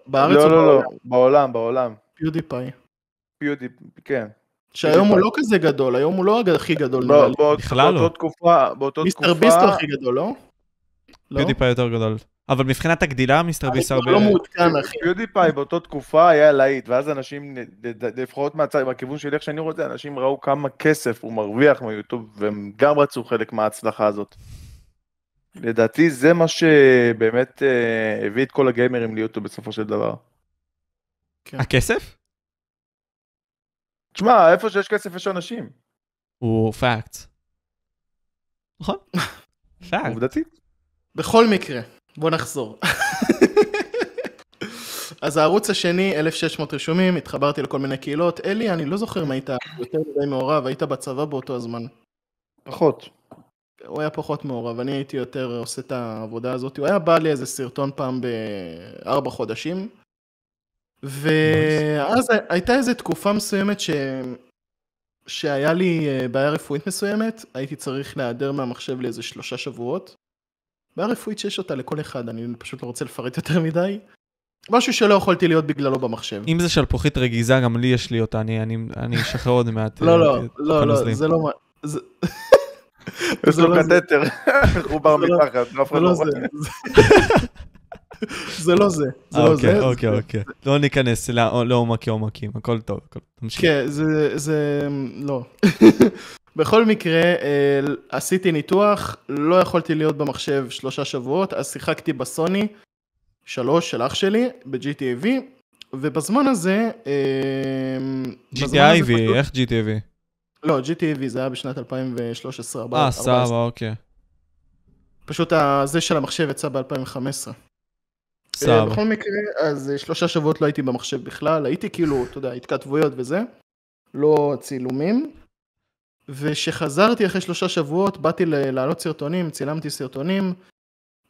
בארץ לא, או לא, בעולם? לא, לא, בעולם, בעולם. פיודיפיי. פיודיפיי, כן. שהיום הוא לא כזה גדול, היום הוא לא הכי גדול. לא, בכלל לא. באותה תקופה, באותה תקופה... מיסטר ביסטו הכי גדול, לא? פיודיפיי לא? יותר גדול. אבל מבחינת הגדילה מיסטר ביסטו הרבה... לא מעודכן אחי. פיודיפיי באותה תקופה היה להיט, ואז אנשים, לפחות מהצד, מהכיוון שלי איך שאני רוצה, אנשים ראו כמה כסף הוא מרוויח מיוטיוב, והם גם רצו חלק מההצלחה הזאת. לדעתי זה מה שבאמת אה, הביא את כל הגיימרים להיות בסופו של דבר. כן. הכסף? תשמע, איפה שיש כסף יש אנשים. הוא פאקט. נכון? פאקט. עובדתי. בכל מקרה, בוא נחזור. אז הערוץ השני, 1,600 רשומים, התחברתי לכל מיני קהילות. אלי, אני לא זוכר אם היית יותר מדי מעורב, היית בצבא באותו הזמן. פחות. הוא היה פחות מעורב, אני הייתי יותר עושה את העבודה הזאת, הוא היה בא לי איזה סרטון פעם בארבע חודשים, ואז הייתה איזו תקופה מסוימת ש... שהיה לי אה, בעיה רפואית מסוימת, הייתי צריך להיעדר מהמחשב לאיזה שלושה שבועות. בעיה רפואית שיש אותה לכל אחד, אני פשוט לא רוצה לפרט יותר מדי. משהו שלא יכולתי להיות בגללו במחשב. אם זה שלפוחית רגיזה, גם לי יש לי אותה, אני אשחרר עוד מעט. לא, לא, אה, לא, לא, זה לא... יש לו לא קטטר, חובר לא- מתחת, אף אחד לא, לא רואה. זה לא זה, זה לא אוקיי, זה. אוקיי, אוקיי. לא ניכנס לעומקי עומקים, הכל טוב, הכל תמשיך. כן, זה... לא. בכל מקרה, אה, עשיתי ניתוח, לא יכולתי להיות במחשב שלושה שבועות, אז שיחקתי בסוני שלוש, של אח שלי, ב-GTAV, ובזמן הזה... אה, GTIV, איך GTAV? לא, GTV זה היה בשנת 2013 2014 אה, סבבה, אוקיי. פשוט זה של המחשב יצא ב-2015. סבבה. אה, בכל מקרה, אז אה, שלושה שבועות לא הייתי במחשב בכלל, הייתי כאילו, אתה יודע, התכתבויות וזה, לא צילומים. ושחזרתי אחרי שלושה שבועות, באתי להעלות סרטונים, צילמתי סרטונים,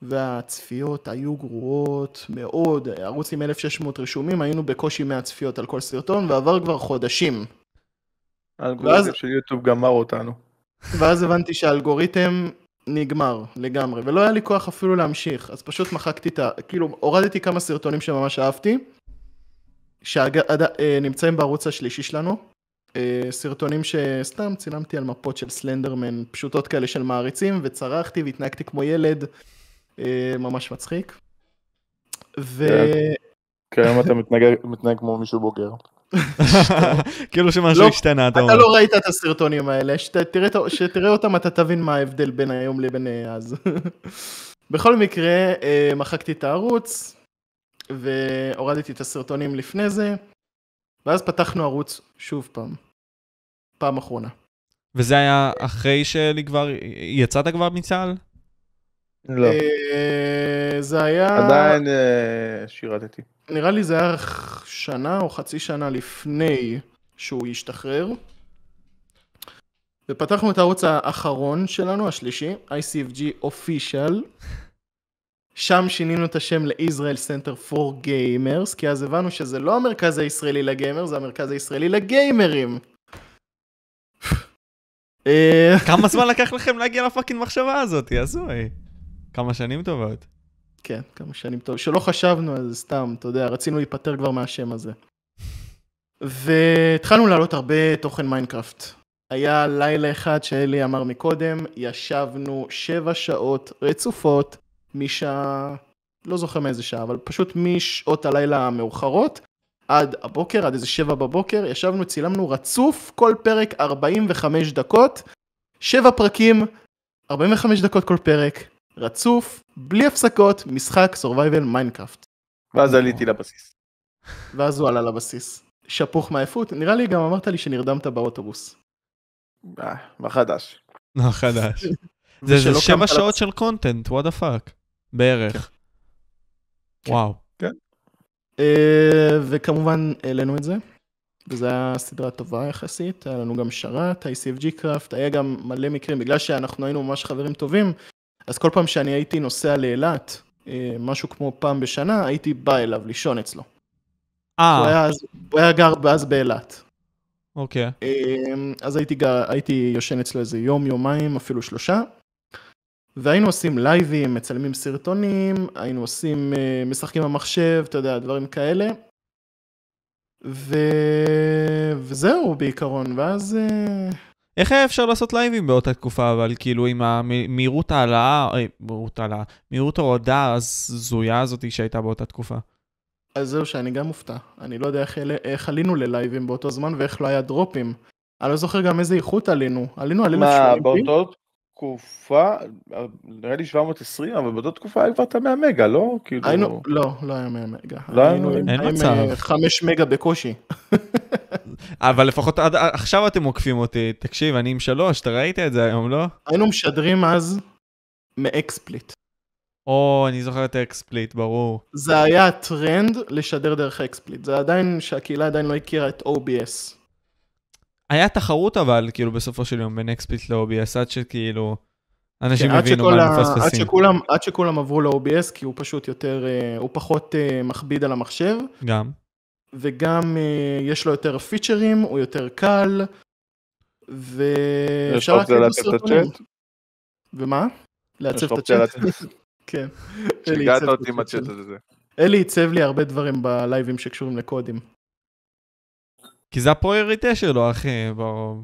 והצפיות היו גרועות מאוד, ערוץ עם 1,600 רשומים, היינו בקושי 100 צפיות על כל סרטון, ועבר כבר חודשים האלגוריתם של יוטיוב גמר אותנו. ואז הבנתי שהאלגוריתם נגמר לגמרי, ולא היה לי כוח אפילו להמשיך, אז פשוט מחקתי את ה... כאילו, הורדתי כמה סרטונים שממש אהבתי, שנמצאים אה, בערוץ השלישי שלנו, אה, סרטונים שסתם צילמתי על מפות של סלנדרמן, פשוטות כאלה של מעריצים, וצרחתי והתנהגתי כמו ילד, אה, ממש מצחיק. ו... כן, כן היום אתה מתנהג כמו מישהו בוגר. כאילו שמשהו לא, השתנה, אתה אומר. אתה לא ראית את הסרטונים האלה, שתראה אותם אתה תבין מה ההבדל בין היום לבין אה, אז. בכל מקרה, אה, מחקתי את הערוץ, והורדתי את הסרטונים לפני זה, ואז פתחנו ערוץ שוב פעם. פעם אחרונה. וזה היה אחרי שלי כבר, יצאת כבר מצה"ל? לא. אה, זה היה... עדיין אה, שירתתי. נראה לי זה היה שנה או חצי שנה לפני שהוא השתחרר. ופתחנו את הערוץ האחרון שלנו, השלישי, ICFG Official. שם שינינו את השם ל-Israel Center for Gamers, כי אז הבנו שזה לא המרכז הישראלי לגיימר, זה המרכז הישראלי לגיימרים. אה, כמה זמן לקח לכם להגיע לפאקינג מחשבה הזאת, הזוי. כמה שנים טובות. כן, כמה שנים טובות. שלא חשבנו, על זה סתם, אתה יודע, רצינו להיפטר כבר מהשם הזה. והתחלנו לעלות הרבה תוכן מיינקראפט. היה לילה אחד שאלי אמר מקודם, ישבנו שבע שעות רצופות משעה, לא זוכר מאיזה שעה, אבל פשוט משעות הלילה המאוחרות עד הבוקר, עד איזה שבע בבוקר, ישבנו, צילמנו רצוף, כל פרק 45 דקות, שבע פרקים, 45 דקות כל פרק, רצוף, בלי הפסקות, משחק סורווייבל מיינקראפט. ואז עליתי לבסיס. ואז הוא עלה לבסיס. שפוך מעייפות, נראה לי גם אמרת לי שנרדמת באוטובוס. מה אה, חדש? מה חדש? זה שבע שעות של קונטנט, וואדה פאק, בערך. כן. כן. וואו. כן. אה, וכמובן העלינו את זה, וזו הייתה סדרה טובה יחסית, היה לנו גם שרת, ה-ICFG קראפט, היה גם מלא מקרים, בגלל שאנחנו היינו ממש חברים טובים, אז כל פעם שאני הייתי נוסע לאילת, אה, משהו כמו פעם בשנה, הייתי בא אליו לישון אצלו. אה. הוא, היה, הוא היה גר אז באילת. אוקיי. אה, אז הייתי, גר, הייתי יושן אצלו איזה יום, יומיים, אפילו שלושה. והיינו עושים לייבים, מצלמים סרטונים, היינו עושים, אה, משחקים במחשב, אתה יודע, דברים כאלה. ו... וזהו בעיקרון, ואז איך היה אפשר לעשות לייבים באותה תקופה, אבל כאילו עם המהירות העלאה, אה, מהירות העלאה, מהירות ההורדה הזויה הזאת שהייתה באותה תקופה. אז זהו שאני גם מופתע. אני לא יודע איך, איך עלינו ללייבים באותו זמן ואיך לא היה דרופים. אני לא זוכר גם איזה איכות עלינו. עלינו על 1,700. מה, באותה תקופה, נראה לי 720, אבל באותה תקופה היה כבר את המאה מגה, לא? כאילו... היינו, לא, לא היה 100 מגה. לא היינו, 100 מגה. היינו עם 5 אה, מגה בקושי. אבל לפחות עד, עכשיו אתם עוקפים אותי. תקשיב, אני עם שלוש, אתה ראית את זה היום, לא? היינו משדרים אז מאקספליט. או, אני זוכר את אקספליט, ברור. זה היה הטרנד לשדר דרך אקספליט. זה עדיין, שהקהילה עדיין לא הכירה את OBS. היה תחרות אבל, כאילו, בסופו של יום, בין אקספליט ל-OBS, עד שכאילו, אנשים כן, הבינו מה הם מפספסים. עד עד שכולם עברו ל-OBS, כי הוא פשוט יותר, אה, הוא פחות אה, מכביד על המחשב. גם. וגם אה, יש לו יותר פיצ'רים, הוא יותר קל, ואפשר להקליט לו סרטונים. ומה? לעצב את הצ'אט. כן. שיגעת אותי עם הצ'אט הזה. אלי עיצב לי הרבה דברים בלייבים שקשורים לקודים. כי זה הפרויריטה שלו, אחי,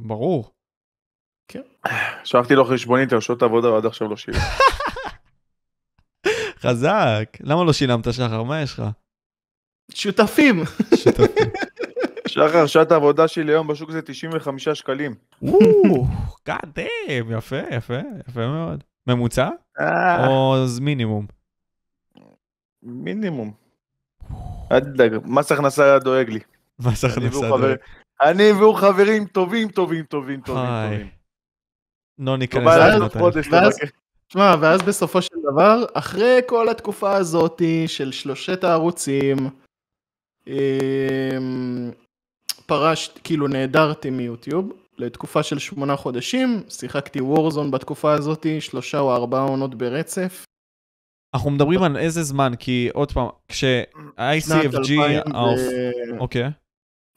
ברור. כן. שלחתי לו חשבונית הרשות שעות עבודה ועד עכשיו לא שילם. חזק. למה לא שילמת שחר? מה יש לך? שותפים. שחר, שעת העבודה שלי היום בשוק זה 95 שקלים. וואו, God damn, יפה, יפה, יפה מאוד. ממוצע? אה. או מינימום? מינימום. אל תדאג, מס הכנסה דואג לי. מס הכנסה דואג. אני והוא חברים טובים, טובים, טובים, טובים, טובים. לא ניכנס לזה. תשמע, ואז בסופו של דבר, אחרי כל התקופה הזאת של שלושת הערוצים, אמ, פרשת, כאילו נעדרתי מיוטיוב לתקופה של שמונה חודשים, שיחקתי וורזון בתקופה הזאת, שלושה או ארבעה עונות ברצף. אנחנו מדברים על איזה זמן, כי עוד פעם, כש-ICFG... אוקיי.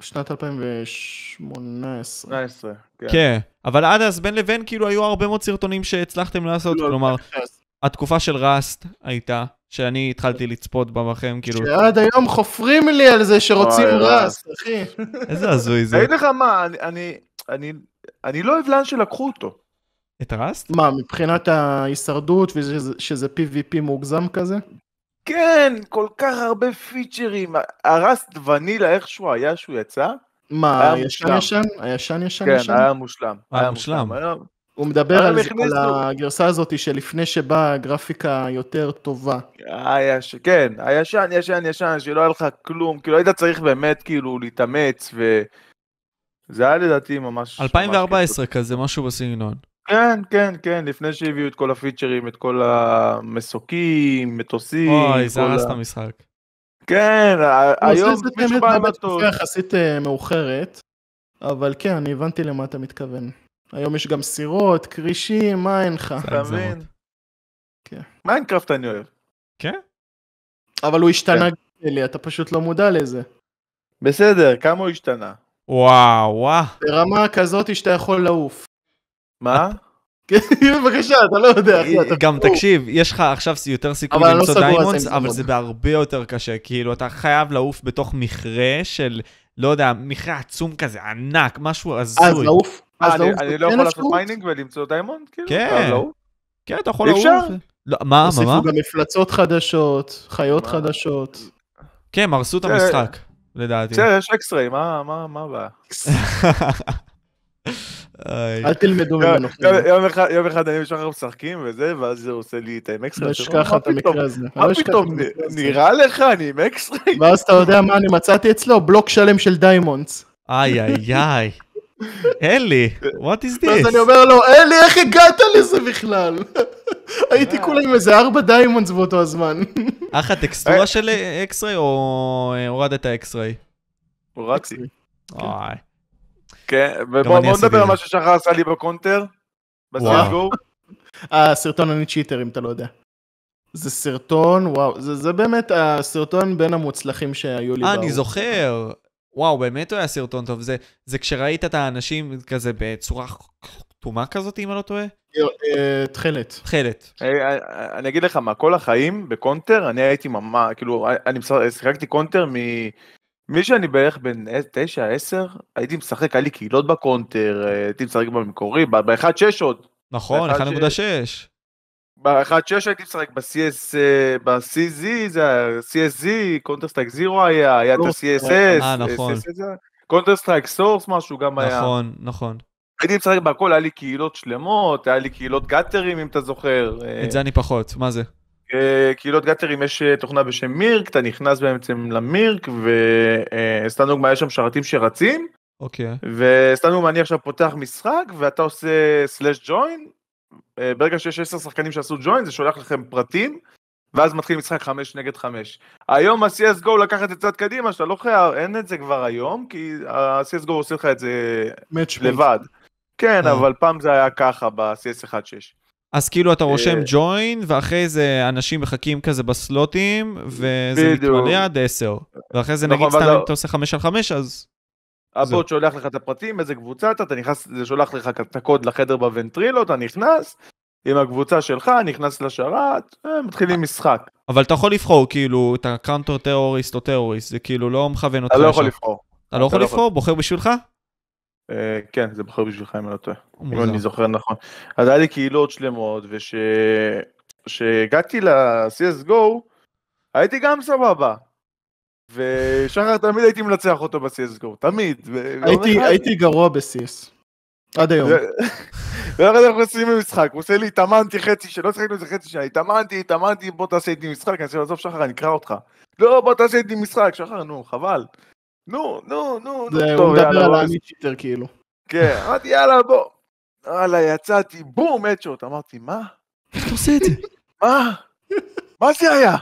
שנת 2018. 19, כן. כן, אבל עד אז בין לבין כאילו היו הרבה מאוד סרטונים שהצלחתם לעשות, לא, כלומר, לא, לא. התקופה של ראסט הייתה שאני התחלתי לצפות בכם, כאילו... שעד היום חופרים לי על זה שרוצים רס, אחי. איזה הזוי זה. אגיד לך מה, אני לא אוהב לאן שלקחו אותו. את ראסט? מה, מבחינת ההישרדות ושזה PVP מוגזם כזה? כן, כל כך הרבה פיצ'רים. הראסט ונילה איכשהו היה שהוא יצא. מה, הישן ישן? הישן ישן כן, ישן? כן, היה מושלם. היה אה, מושלם. הוא מדבר על, על הגרסה הזאת שלפני שבאה הגרפיקה יותר טובה. היה אה, ש... כן, הישן, ישן, ישן, שלא היה לך כלום, כאילו היית צריך באמת כאילו להתאמץ ו... זה היה לדעתי ממש... 2014 ממש כזה, משהו בסגנון. כן, כן, כן, לפני שהביאו את כל הפיצ'רים, את כל המסוקים, מטוסים. אוי, זה הרס את המשחק. כן, היום מישהו בא לטוס. בעל מטוס. יחסית אה, מאוחרת, אבל כן, אני הבנתי למה אתה מתכוון. היום יש גם סירות, כרישים, מה אין לך? אתה מבין? כן. מיינקראפט אני אוהב. כן? אבל הוא השתנה, אלי, כן. אתה פשוט לא מודע לזה. בסדר, כמה הוא השתנה? וואו, וואו. ברמה כזאת שאתה יכול לעוף. מה? כן, בבקשה, אתה לא יודע. גם תקשיב, יש לך עכשיו יותר סיכוי לא למצוא דיימונדס, אבל זה בהרבה יותר קשה. כאילו, אתה חייב לעוף בתוך מכרה של, לא יודע, מכרה עצום כזה, ענק, משהו אה, הזוי. אז לעוף אני לא יכול לעשות מיינינג ולמצוא דיימונד? כאילו? כן, אה, לא? כן, אתה יכול לעוף. מה, לא, מה, מה? הוסיפו גם מפלצות חדשות, חיות חדשות. כן, הרסו את אה, המשחק, לדעתי. בסדר, יש אקסטרי, מה מה, מה הבעיה? אל תלמדו ממנו. יום אחד אני ושחר משחקים וזה, ואז זה עושה לי את עם אקסטרי. לא אשכח את המקרה הזה. מה לא פתאום, נראה לך, אני עם אקסטרי? ואז אתה יודע מה אני מצאתי אצלו? בלוק שלם של דיימונדס. איי איי איי. אלי, what is this? אז אני אומר לו, אלי, איך הגעת לזה בכלל? הייתי כולה עם איזה ארבע דיימונדס באותו הזמן. אך הטקסטורה אה. של אקסריי או אה, הורדת אקסריי? הורדתי. כן, ובואו נדבר על מה ששחר עשה לי בקונטר. הסרטון אני צ'יטר אם אתה לא יודע. זה סרטון, וואו, זה, זה באמת הסרטון בין המוצלחים שהיו לי. אה, אני זוכר. וואו, באמת הוא היה סרטון טוב. זה, זה כשראית את האנשים כזה בצורה כתומה כזאת, אם אני לא טועה? אה, תכלת. תכלת. אה, אה, אני אגיד לך מה, כל החיים בקונטר, אני הייתי ממש, כאילו, אני שיחקתי קונטר מ... מי שאני בערך בן 9, 10, הייתי משחק, היה לי קהילות בקונטר, הייתי משחק במקורי, ב 1 6 עוד. נכון, 1.6. ב-1.6 הייתי משחק ב-CS, אה, ב-CZ, זה היה CSZ, קונטרסטייק זירו היה, היה את ה-CSS, קונטרסטייק סורס משהו גם היה. נכון, נכון. הייתי משחק בהכל, היה לי קהילות שלמות, היה לי קהילות גאטרים אם אתה זוכר. אה. את זה אני פחות, מה זה? אה, קהילות גאטרים יש תוכנה בשם מירק, אתה נכנס בעצם למירק, וסתם דוגמא יש שם שרתים שרצים. אוקיי. וסתם דוגמא אני עכשיו פותח משחק ואתה עושה סלאש ג'וין, אה, ברגע שיש עשר שחקנים שעשו ג'וינט, זה שולח לכם פרטים, ואז מתחיל משחק חמש נגד חמש. היום ה-CSGO cs לקח את זה קצת קדימה, שאתה לא חייב, אין את זה כבר היום, כי ה-CSGO cs עושה לך את זה Match לבד. כן, yeah. אה. אבל פעם זה היה ככה ב cs 1-6. אז כאילו אתה רושם ג'וין, אה, ואחרי זה אנשים מחכים כזה בסלוטים, וזה מתמלא עד עשר. ואחרי זה נכון, נגיד סתם אם אתה עושה חמש על חמש, אז הבוט שולח לך את הפרטים, איזה קבוצה אתה, אתה נכנס, זה שולח לך את הקוד לחדר בוונטרילו, אתה נכנס, עם הקבוצה שלך, נכנס לשרת, אה, מתחילים משחק. אבל אתה יכול לבחור, כאילו, את קאונטר טרוריסט או טרוריסט, זה כאילו לא מכוון אותך. אתה לא יכול לבחור. אתה לא יכול לא לבחור? בוחר בשבילך? אה, כן, זה בוחר בשבילך אם אני לא טועה, אם אני זוכר נכון. אז היה לי קהילות שלמות, וכשהגעתי ל-CSGO, הייתי גם סבבה. ושחר תמיד הייתי מנצח אותו בסיס גו, תמיד. הייתי גרוע בסיס. עד היום. ואחר כך אנחנו עושים משחק, הוא עושה לי, התאמנתי חצי שנה, לא שיחקנו איזה חצי שנה, התאמנתי, התאמנתי, בוא תעשה איתי משחק, אני עושה עזוב שחר, אני אקרא אותך. לא, בוא תעשה איתי משחק, שחר, נו, חבל. נו, נו, נו, נו, הוא מדבר על העמית שיטר כאילו. כן, אמרתי, יאללה, בוא. יאללה, יצאתי, בום, אדשוט. אמרתי, מה? איך אתה עושה את זה? מה? מה זה היה?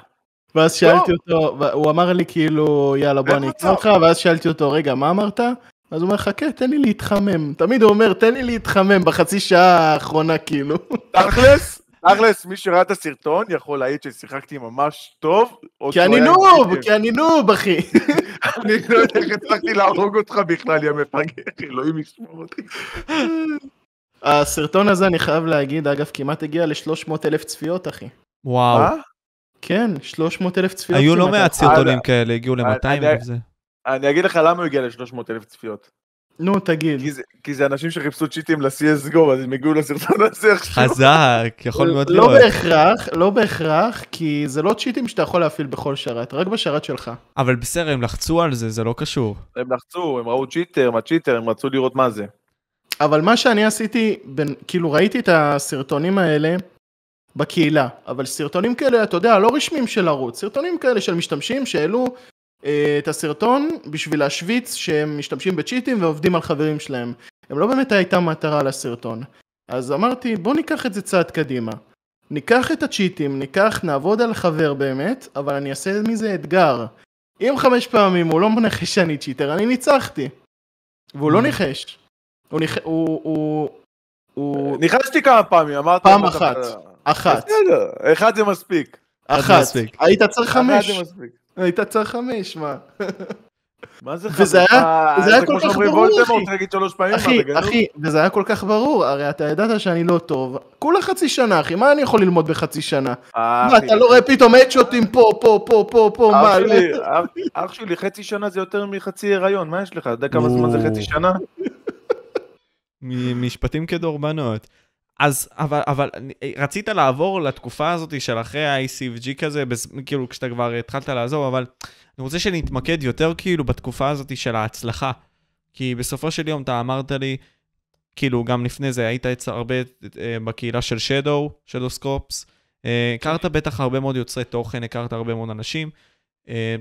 ואז לא. שאלתי אותו, הוא אמר לי כאילו, יאללה בוא אני אקצר אותך, ואז שאלתי אותו, רגע, מה אמרת? אז הוא אומר, חכה, תן לי להתחמם. תמיד הוא אומר, תן לי להתחמם בחצי שעה האחרונה, כאילו. תכלס, תכלס, מי שראה את הסרטון יכול להעיד ששיחקתי ממש טוב. כי אני נוב, כי אני נוב, אחי. אני לא יודע איך הצלחתי להרוג אותך בכלל, יא מפגר, אלוהים ישמור אותי. הסרטון הזה, אני חייב להגיד, אגב, כמעט הגיע ל-300 אלף צפיות, אחי. וואו. כן, 300 אלף צפיות. היו לא מעט סרטונים כאלה, הגיעו ל-200 אלף זה. אני אגיד לך למה הוא הגיע ל-300 אלף צפיות. נו, תגיד. כי זה אנשים שחיפשו צ'יטים ל cs GO, אז הם הגיעו לסרטון הזה עכשיו. חזק, יכול לא- מאוד לא להיות. לא בהכרח, לא בהכרח, כי זה לא צ'יטים שאתה יכול להפעיל בכל שרת, רק בשרת שלך. אבל בסדר, הם לחצו על זה, זה לא קשור. הם לחצו, הם ראו צ'יטר, מה צ'יטר, הם רצו לראות מה זה. אבל מה שאני עשיתי, כאילו ראיתי את הסרטונים האלה, בקהילה, אבל סרטונים כאלה, אתה יודע, לא רשמיים של ערוץ, סרטונים כאלה של משתמשים שהעלו אה, את הסרטון בשביל להשוויץ שהם משתמשים בצ'יטים ועובדים על חברים שלהם. הם לא באמת הייתה מטרה לסרטון. אז אמרתי, בוא ניקח את זה צעד קדימה. ניקח את הצ'יטים, ניקח, נעבוד על חבר באמת, אבל אני אעשה מזה אתגר. אם חמש פעמים הוא לא מנחש שאני צ'יטר, אני ניצחתי. והוא לא mm-hmm. ניחש. הוא ניח... הוא... הוא... הוא... ניחשתי כמה פעמים, אמרתי... פעם אחת. אחת. בסדר, אחד זה מספיק. אחת. היית צריך חמש. היית צריך חמש, מה? מה זה חמש? אה, זה היה כל כך ברור, אחי. אחי, וזה היה כל כך ברור, הרי אתה ידעת שאני לא טוב. כולה חצי שנה, אחי, מה אני יכול ללמוד בחצי שנה? אה, מה, אתה לא רואה פתאום אדשוטים פה, פה, פה, פה, פה, מה? לא? אח שלי, אח שלי, חצי שנה זה יותר מחצי הריון, מה יש לך? אתה יודע כמה זמן זה חצי שנה? משפטים כדורבנות. אז, אבל, אבל רצית לעבור לתקופה הזאת של אחרי ה-ICFG כזה, בס, כאילו כשאתה כבר התחלת לעזוב, אבל אני רוצה שנתמקד יותר כאילו בתקופה הזאת של ההצלחה. כי בסופו של יום אתה אמרת לי, כאילו גם לפני זה היית הרבה אה, בקהילה של שדו, שדו סקופס, הכרת בטח הרבה מאוד יוצרי תוכן, הכרת הרבה מאוד אנשים. אה,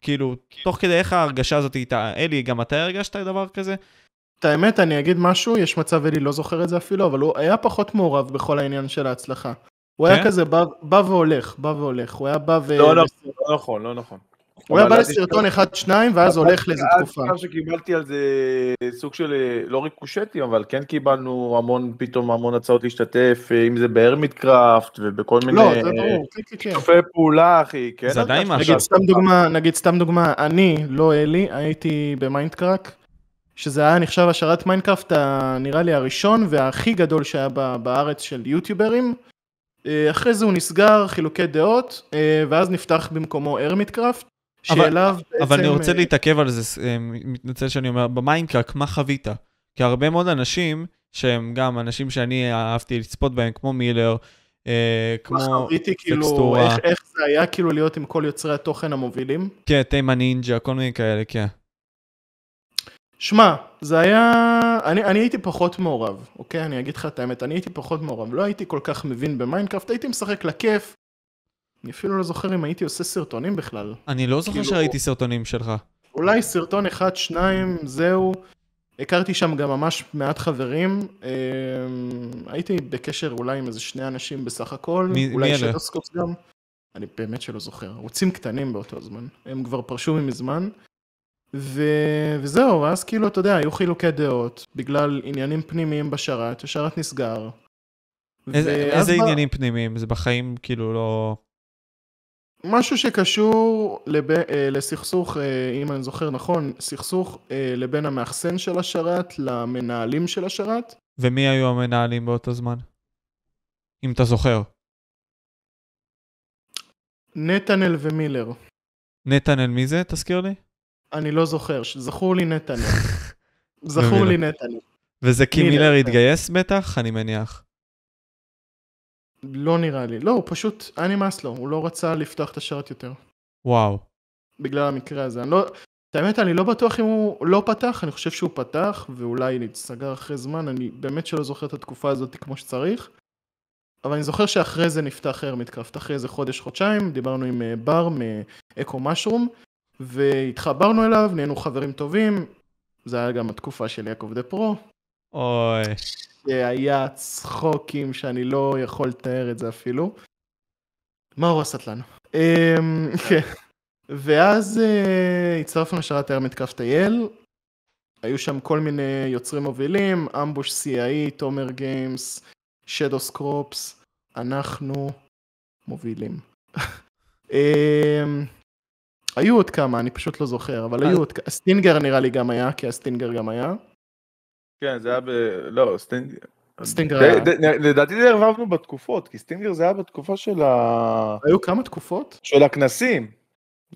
כאילו, תוך כדי איך ההרגשה הזאת הייתה, אלי, גם אתה הרגשת דבר כזה? את האמת, אני אגיד משהו, יש מצב אלי לא זוכר את זה אפילו, אבל הוא היה פחות מעורב בכל העניין של ההצלחה. הוא היה כן? כזה בא והולך, בא והולך, הוא היה בא ו... לא, לא, לא נכון, לא נכון. הוא היה בא לסרטון אחד, שניים, ואז הולך לאיזה תקופה. אני חושב שקיבלתי על זה סוג של, לא ריקושטים, אבל כן קיבלנו המון, פתאום המון הצעות להשתתף, אם זה בהרמיט קראפט, ובכל מיני... לא, זה ברור, כן, כן, כן. פעולה, אחי, כן. זה עדיין משהו. נגיד סתם דוגמה, אני, לא אלי, הייתי במיינדקראק. שזה היה נחשב השערת מיינקראפט הנראה לי הראשון והכי גדול שהיה בארץ של יוטיוברים. אה, אחרי זה הוא נסגר, חילוקי דעות, אה, ואז נפתח במקומו ארמיט קראפט, שאליו בעצם... אבל אני רוצה אה, להתעכב על זה, מתנצל שאני אומר, במיינקראפט, מה חווית? כי הרבה מאוד אנשים, שהם גם אנשים שאני אהבתי לצפות בהם, כמו מילר, אה, כמו חוויתי, כאילו, איך, איך זה היה כאילו להיות עם כל יוצרי התוכן המובילים? כן, תימן נינג'ה, כל מיני כאלה, כן. שמע, זה היה... אני, אני הייתי פחות מעורב, אוקיי? אני אגיד לך את האמת, אני הייתי פחות מעורב. לא הייתי כל כך מבין במיינקראפט, הייתי משחק לכיף. אני אפילו לא זוכר אם הייתי עושה סרטונים בכלל. אני לא זוכר כאילו... שראיתי סרטונים שלך. אולי סרטון אחד, שניים, זהו. הכרתי שם גם ממש מעט חברים. אה, הייתי בקשר אולי עם איזה שני אנשים בסך הכל. מ- אולי שטוסקופס גם. אני באמת שלא זוכר. ערוצים קטנים באותו הזמן. הם כבר פרשו ממזמן. ו... וזהו, אז כאילו, אתה יודע, היו חילוקי דעות, בגלל עניינים פנימיים בשרת, השרת נסגר. איזה, איזה בא... עניינים פנימיים? זה בחיים כאילו לא... משהו שקשור לב... אה, לסכסוך, אה, אם אני זוכר נכון, סכסוך אה, לבין המאחסן של השרת למנהלים של השרת. ומי היו המנהלים באותו זמן? אם אתה זוכר. נתנאל ומילר. נתנאל מי זה? תזכיר לי. אני לא זוכר, זכור לא לי נתניהו. זכור לי נתניהו. וזה כי מילר התגייס בטח, אני מניח. לא נראה לי. לא, הוא פשוט, היה נמאס לו, הוא לא רצה לפתוח את השרת יותר. וואו. בגלל המקרה הזה. אני לא... את האמת, אני לא בטוח אם הוא לא פתח, אני חושב שהוא פתח, ואולי נסגר אחרי זמן, אני באמת שלא זוכר את התקופה הזאת כמו שצריך. אבל אני זוכר שאחרי זה נפתח הרמיט קראפט, אחרי איזה חודש, חודשיים, דיברנו עם אה, בר מאקו משרום, והתחברנו אליו, נהיינו חברים טובים, זה היה גם התקופה של יעקב דה פרו. אוי. שהיה צחוקים שאני לא יכול לתאר את זה אפילו. מה הוא עשת לנו? אמ, כן. כן. ואז אה, הצטרפנו לשרת הרמת כף טייל, היו שם כל מיני יוצרים מובילים, אמבוש CIE, תומר גיימס, שדו סקרופס, אנחנו מובילים. אמ, היו עוד כמה, אני פשוט לא זוכר, אבל היו אה, עוד כמה, סטינגר נראה לי גם היה, כי הסטינגר גם היה. כן, זה היה ב... לא, סטינגר. סטינגר היה. לדעתי זה הרבבנו בתקופות, כי סטינגר זה היה בתקופה של ה... היו כמה תקופות? של הכנסים.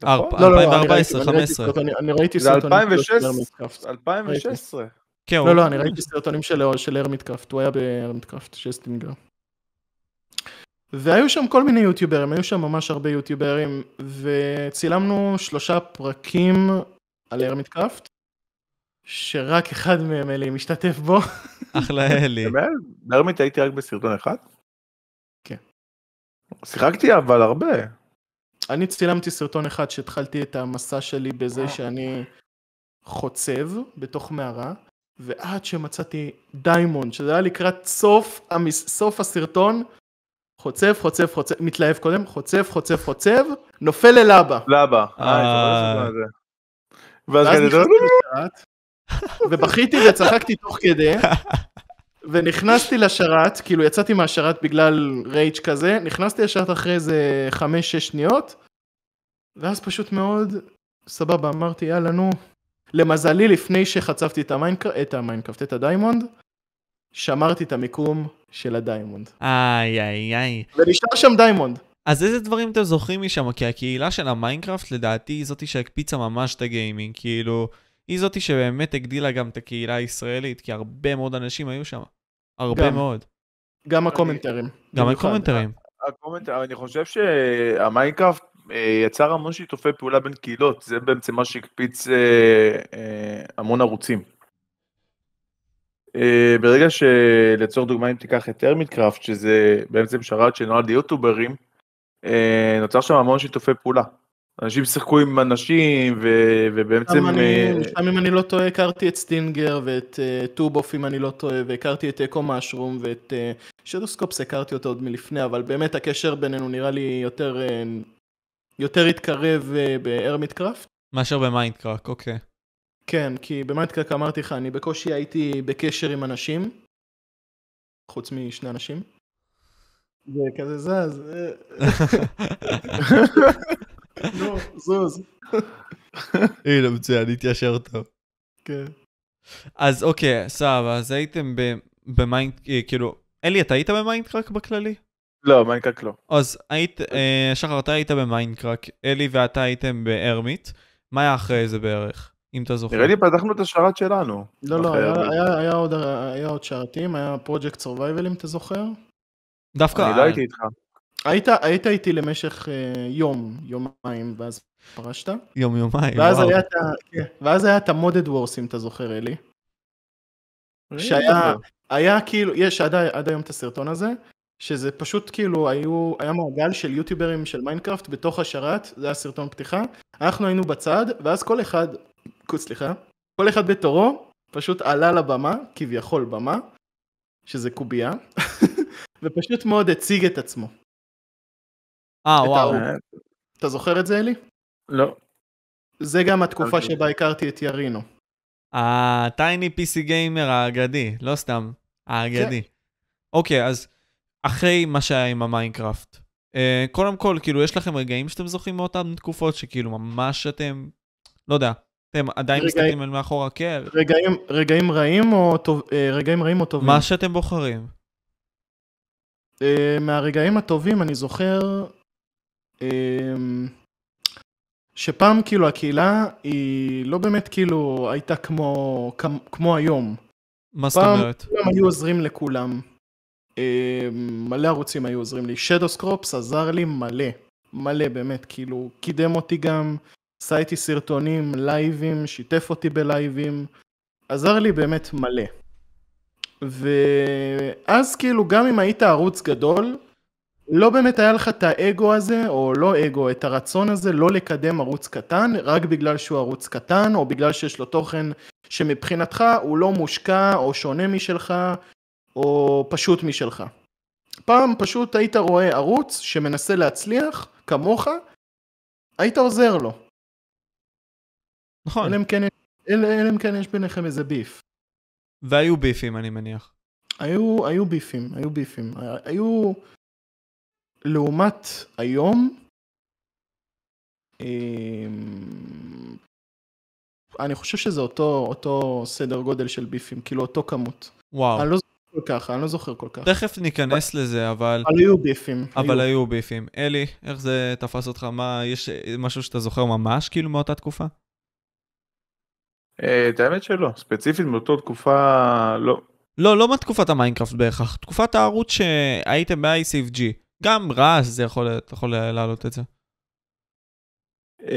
2014, נכון? 15. אני ראיתי סרטונים של 2016. כן. לא, לא, אני ראיתי סרטונים של הרמיט הוא היה בהרמיט של סטינגר. והיו שם כל מיני יוטיוברים, היו שם ממש הרבה יוטיוברים, וצילמנו שלושה פרקים על הרמיט קראפט, שרק אחד מהם אלי משתתף בו. אחלה אלי. בהרמיט הייתי רק בסרטון אחד? כן. שיחקתי אבל הרבה. אני צילמתי סרטון אחד שהתחלתי את המסע שלי בזה אה. שאני חוצב בתוך מערה, ועד שמצאתי דיימונד, שזה היה לקראת סוף, המס... סוף הסרטון, חוצב, חוצב, חוצב, מתלהב קודם, חוצב, חוצב, חוצב, נופל ללבה. אה, לבה. אה. ואז אה". ובכיתי וצחקתי תוך כדי, ונכנסתי לשרת, כאילו יצאתי מהשרת בגלל רייג' כזה, נכנסתי לשרת אחרי איזה חמש-שש שניות, ואז פשוט מאוד, סבבה, אמרתי יאללה נו. למזלי לפני שחצבתי את המיינקראפט, את הדיימונד, שמרתי את המיקום של הדיימונד. איי, איי, איי. ונשאר שם דיימונד. אז איזה דברים אתם זוכרים משם? כי הקהילה של המיינקראפט לדעתי היא זאתי שהקפיצה ממש את הגיימינג, כאילו, היא זאתי שבאמת הגדילה גם את הקהילה הישראלית, כי הרבה מאוד אנשים היו שם. הרבה גם, מאוד. גם הקומנטרים. גם הקומנטרים. הקומנטרים, אני חושב שהמיינקראפט אה, יצר המון שיתופי פעולה בין קהילות, זה בעצם מה שהקפיץ אה, אה, המון ערוצים. אה, ברגע שלצורך דוגמא אם תיקח את קראפט, שזה בעצם שרת שנועד ליוטוברים, אה, נוצר שם המון שיתופי פעולה. אנשים שיחקו עם אנשים, ו- ובעצם... שם אה, אם אני לא טועה, הכרתי את סטינגר ואת טובוף, אם אני לא טועה, והכרתי את אקו משרום ואת שדוסקופס, הכרתי אותו עוד מלפני, אבל באמת הקשר בינינו נראה לי יותר, יותר התקרב קראפט. מאשר במיינדקראק, אוקיי. כן, כי באמת ככה אמרתי לך, אני בקושי הייתי בקשר עם אנשים, חוץ משני אנשים. וכזה זז. נו, אה. לא, זוז. הנה, מצוין, התיישר טוב. כן. אז אוקיי, סבבה, אז הייתם במיינד, אה, כאילו, אלי, אתה היית במיינדקראק בכללי? לא, מיינדקראק לא. אז היית, אה, שחר, אתה היית במיינדקראק, אלי ואתה הייתם בארמית, מה היה אחרי זה בערך? אם אתה זוכר. נראה לי פתחנו את השרת שלנו. לא, לא, היה, היה, היה, היה, עוד, היה עוד שרתים, היה פרויקט סורווייבל אם אתה זוכר. דווקא... אני לא הייתי איתך. היית, היית איתי למשך uh, יום, יומיים, ואז פרשת. יום, יומיים, ואז וואו. היה את ה... כן, ואז היה את המודד וורס, אם אתה זוכר, אלי. שהיה, היה כאילו, יש עד, עד היום את הסרטון הזה, שזה פשוט כאילו, היו, היה מעגל של יוטיוברים של מיינקראפט בתוך השרת, זה היה סרטון פתיחה, אנחנו היינו בצד, ואז כל אחד קוץ, סליחה, כל אחד בתורו פשוט עלה לבמה, כביכול במה, שזה קובייה, ופשוט מאוד הציג את עצמו. אה, וואו. ה... אתה זוכר את זה, אלי? לא. זה גם התקופה אוקיי. שבה הכרתי את ירינו. הטייני פיסי גיימר האגדי, לא סתם, האגדי. כן. אוקיי, אז אחרי מה שהיה עם המיינקראפט, אה, קודם כל, כאילו, יש לכם רגעים שאתם זוכרים מאותן תקופות שכאילו ממש אתם, לא יודע, אתם עדיין רגע... מסתכלים על מאחור הקל. רגעים, רגעים, רעים או טוב, אה, רגעים רעים או טובים? מה שאתם בוחרים. אה, מהרגעים הטובים אני זוכר אה, שפעם כאילו הקהילה היא לא באמת כאילו הייתה כמו, כמו היום. מה זאת אומרת? פעם כולם היו עוזרים לכולם. מלא ערוצים היו עוזרים לי. שדוס קרופס עזר לי מלא. מלא באמת, כאילו, קידם אותי גם, עשה איתי סרטונים, לייבים, שיתף אותי בלייבים, עזר לי באמת מלא. ואז כאילו גם אם היית ערוץ גדול, לא באמת היה לך את האגו הזה, או לא אגו, את הרצון הזה לא לקדם ערוץ קטן, רק בגלל שהוא ערוץ קטן, או בגלל שיש לו תוכן שמבחינתך הוא לא מושקע, או שונה משלך, או פשוט משלך. פעם פשוט היית רואה ערוץ שמנסה להצליח, כמוך, היית עוזר לו. נכון. אלא אם כן, אל, אל, כן יש ביניכם איזה ביף. והיו ביפים, אני מניח. היו, היו ביפים, היו ביפים. היו... לעומת היום, אמ, אני חושב שזה אותו, אותו סדר גודל של ביפים, כאילו אותו כמות. וואו. אני לא זוכר כל כך, אני לא זוכר כל כך. תכף ניכנס לזה, אבל... אבל היו ביפים. אבל היו. היו ביפים. אלי, איך זה תפס אותך? מה, יש משהו שאתה זוכר ממש, כאילו, מאותה תקופה? אה, את האמת שלא, ספציפית מאותה תקופה לא. לא, לא מתקופת המיינקראפט בהכרח, תקופת הערוץ שהייתם ב-ICFG. גם רעש זה יכול, אתה יכול להעלות את זה. אה,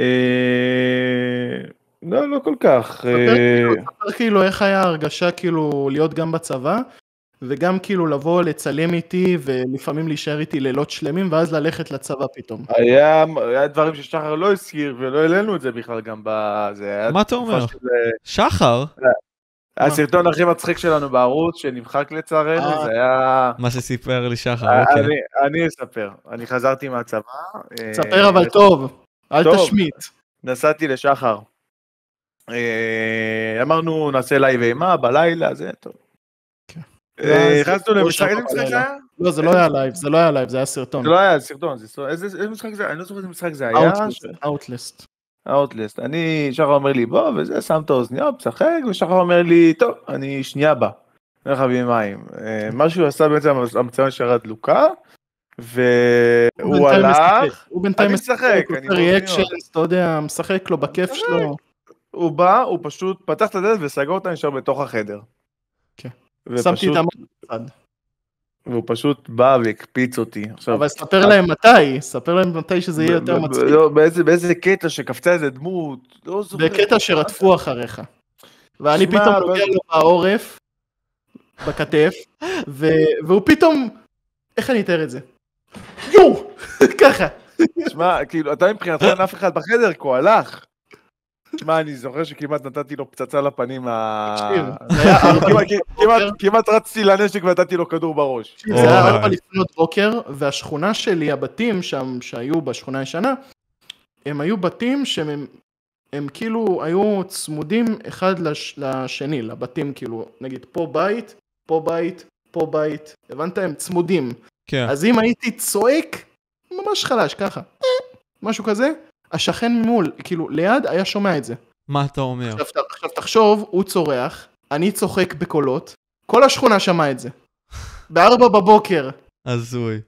לא, לא כל כך. ספר אה. כאילו איך היה הרגשה כאילו להיות גם בצבא וגם כאילו לבוא, לצלם איתי, ולפעמים להישאר איתי לילות שלמים, ואז ללכת לצבא פתאום. היה, היה דברים ששחר לא הזכיר, ולא העלינו את זה בכלל גם בזה. מה אתה אומר? שזה... אה, שחר? הסרטון הכי מצחיק שלנו בערוץ, שנמחק לצערנו, אה. זה היה... מה שסיפר לי שחר, אה, אוקיי. אני אספר, אני חזרתי מהצבא. ספר אבל טוב, אל טוב. תשמיט. נסעתי לשחר. אמרנו נעשה לייב אימה בלילה, זה טוב. נכנסנו אה, למשחק, איזה משחק זה היה? לא, זה לא היה לייב, זה לא היה לייב, זה היה סרטון. זה לא היה סרטון, איזה משחק זה היה? אני לא זוכר איזה משחק זה היה. אאוטלסט. אאוטלסט. אני, שחר אומר לי בוא, וזה, שם את האוזניה, משחק, ושחר אומר לי, טוב, אני שנייה בא. אני חייב מים. אה, מה שהוא עשה בעצם, המצב נשארה דלוקה, והוא הלך, הוא בינתיים משחק, אני ריאקשן, אתה יודע, משחק לו בכיף שלו. הוא בא, הוא פשוט פתח את הדלת וסגר אותה, נשאר בתוך החדר. ופשוט... שמתי את המוח והוא פשוט בא והקפיץ אותי. עכשיו, אבל ספר להם מתי, ספר להם מתי שזה יהיה יותר מצחיק. לא, באיזה, באיזה קטע שקפצה איזה דמות, לא זוכר. בקטע שרדפו אחריך. ואני פתאום נוגע לו בעורף, בכתף, ו... והוא פתאום, איך אני אתאר את זה? יואו! ככה. שמע, כאילו, אתה מבחינתך אין אף אחד בחדר, כי הוא הלך. תשמע, אני זוכר שכמעט נתתי לו פצצה לפנים. ה... כמעט רצתי לנשק ונתתי לו כדור בראש. זה היה ארבע לפנות בוקר, והשכונה שלי, הבתים שם, שהיו בשכונה הישנה, הם היו בתים שהם כאילו היו צמודים אחד לשני, לבתים, כאילו, נגיד פה בית, פה בית, פה בית, הבנת? הם צמודים. כן. אז אם הייתי צועק, ממש חלש, ככה, משהו כזה, השכן מול, כאילו, ליד היה שומע את זה. מה אתה אומר? עכשיו, עכשיו תחשוב, הוא צורח, אני צוחק בקולות, כל השכונה שמעה את זה. בארבע בבוקר. הזוי.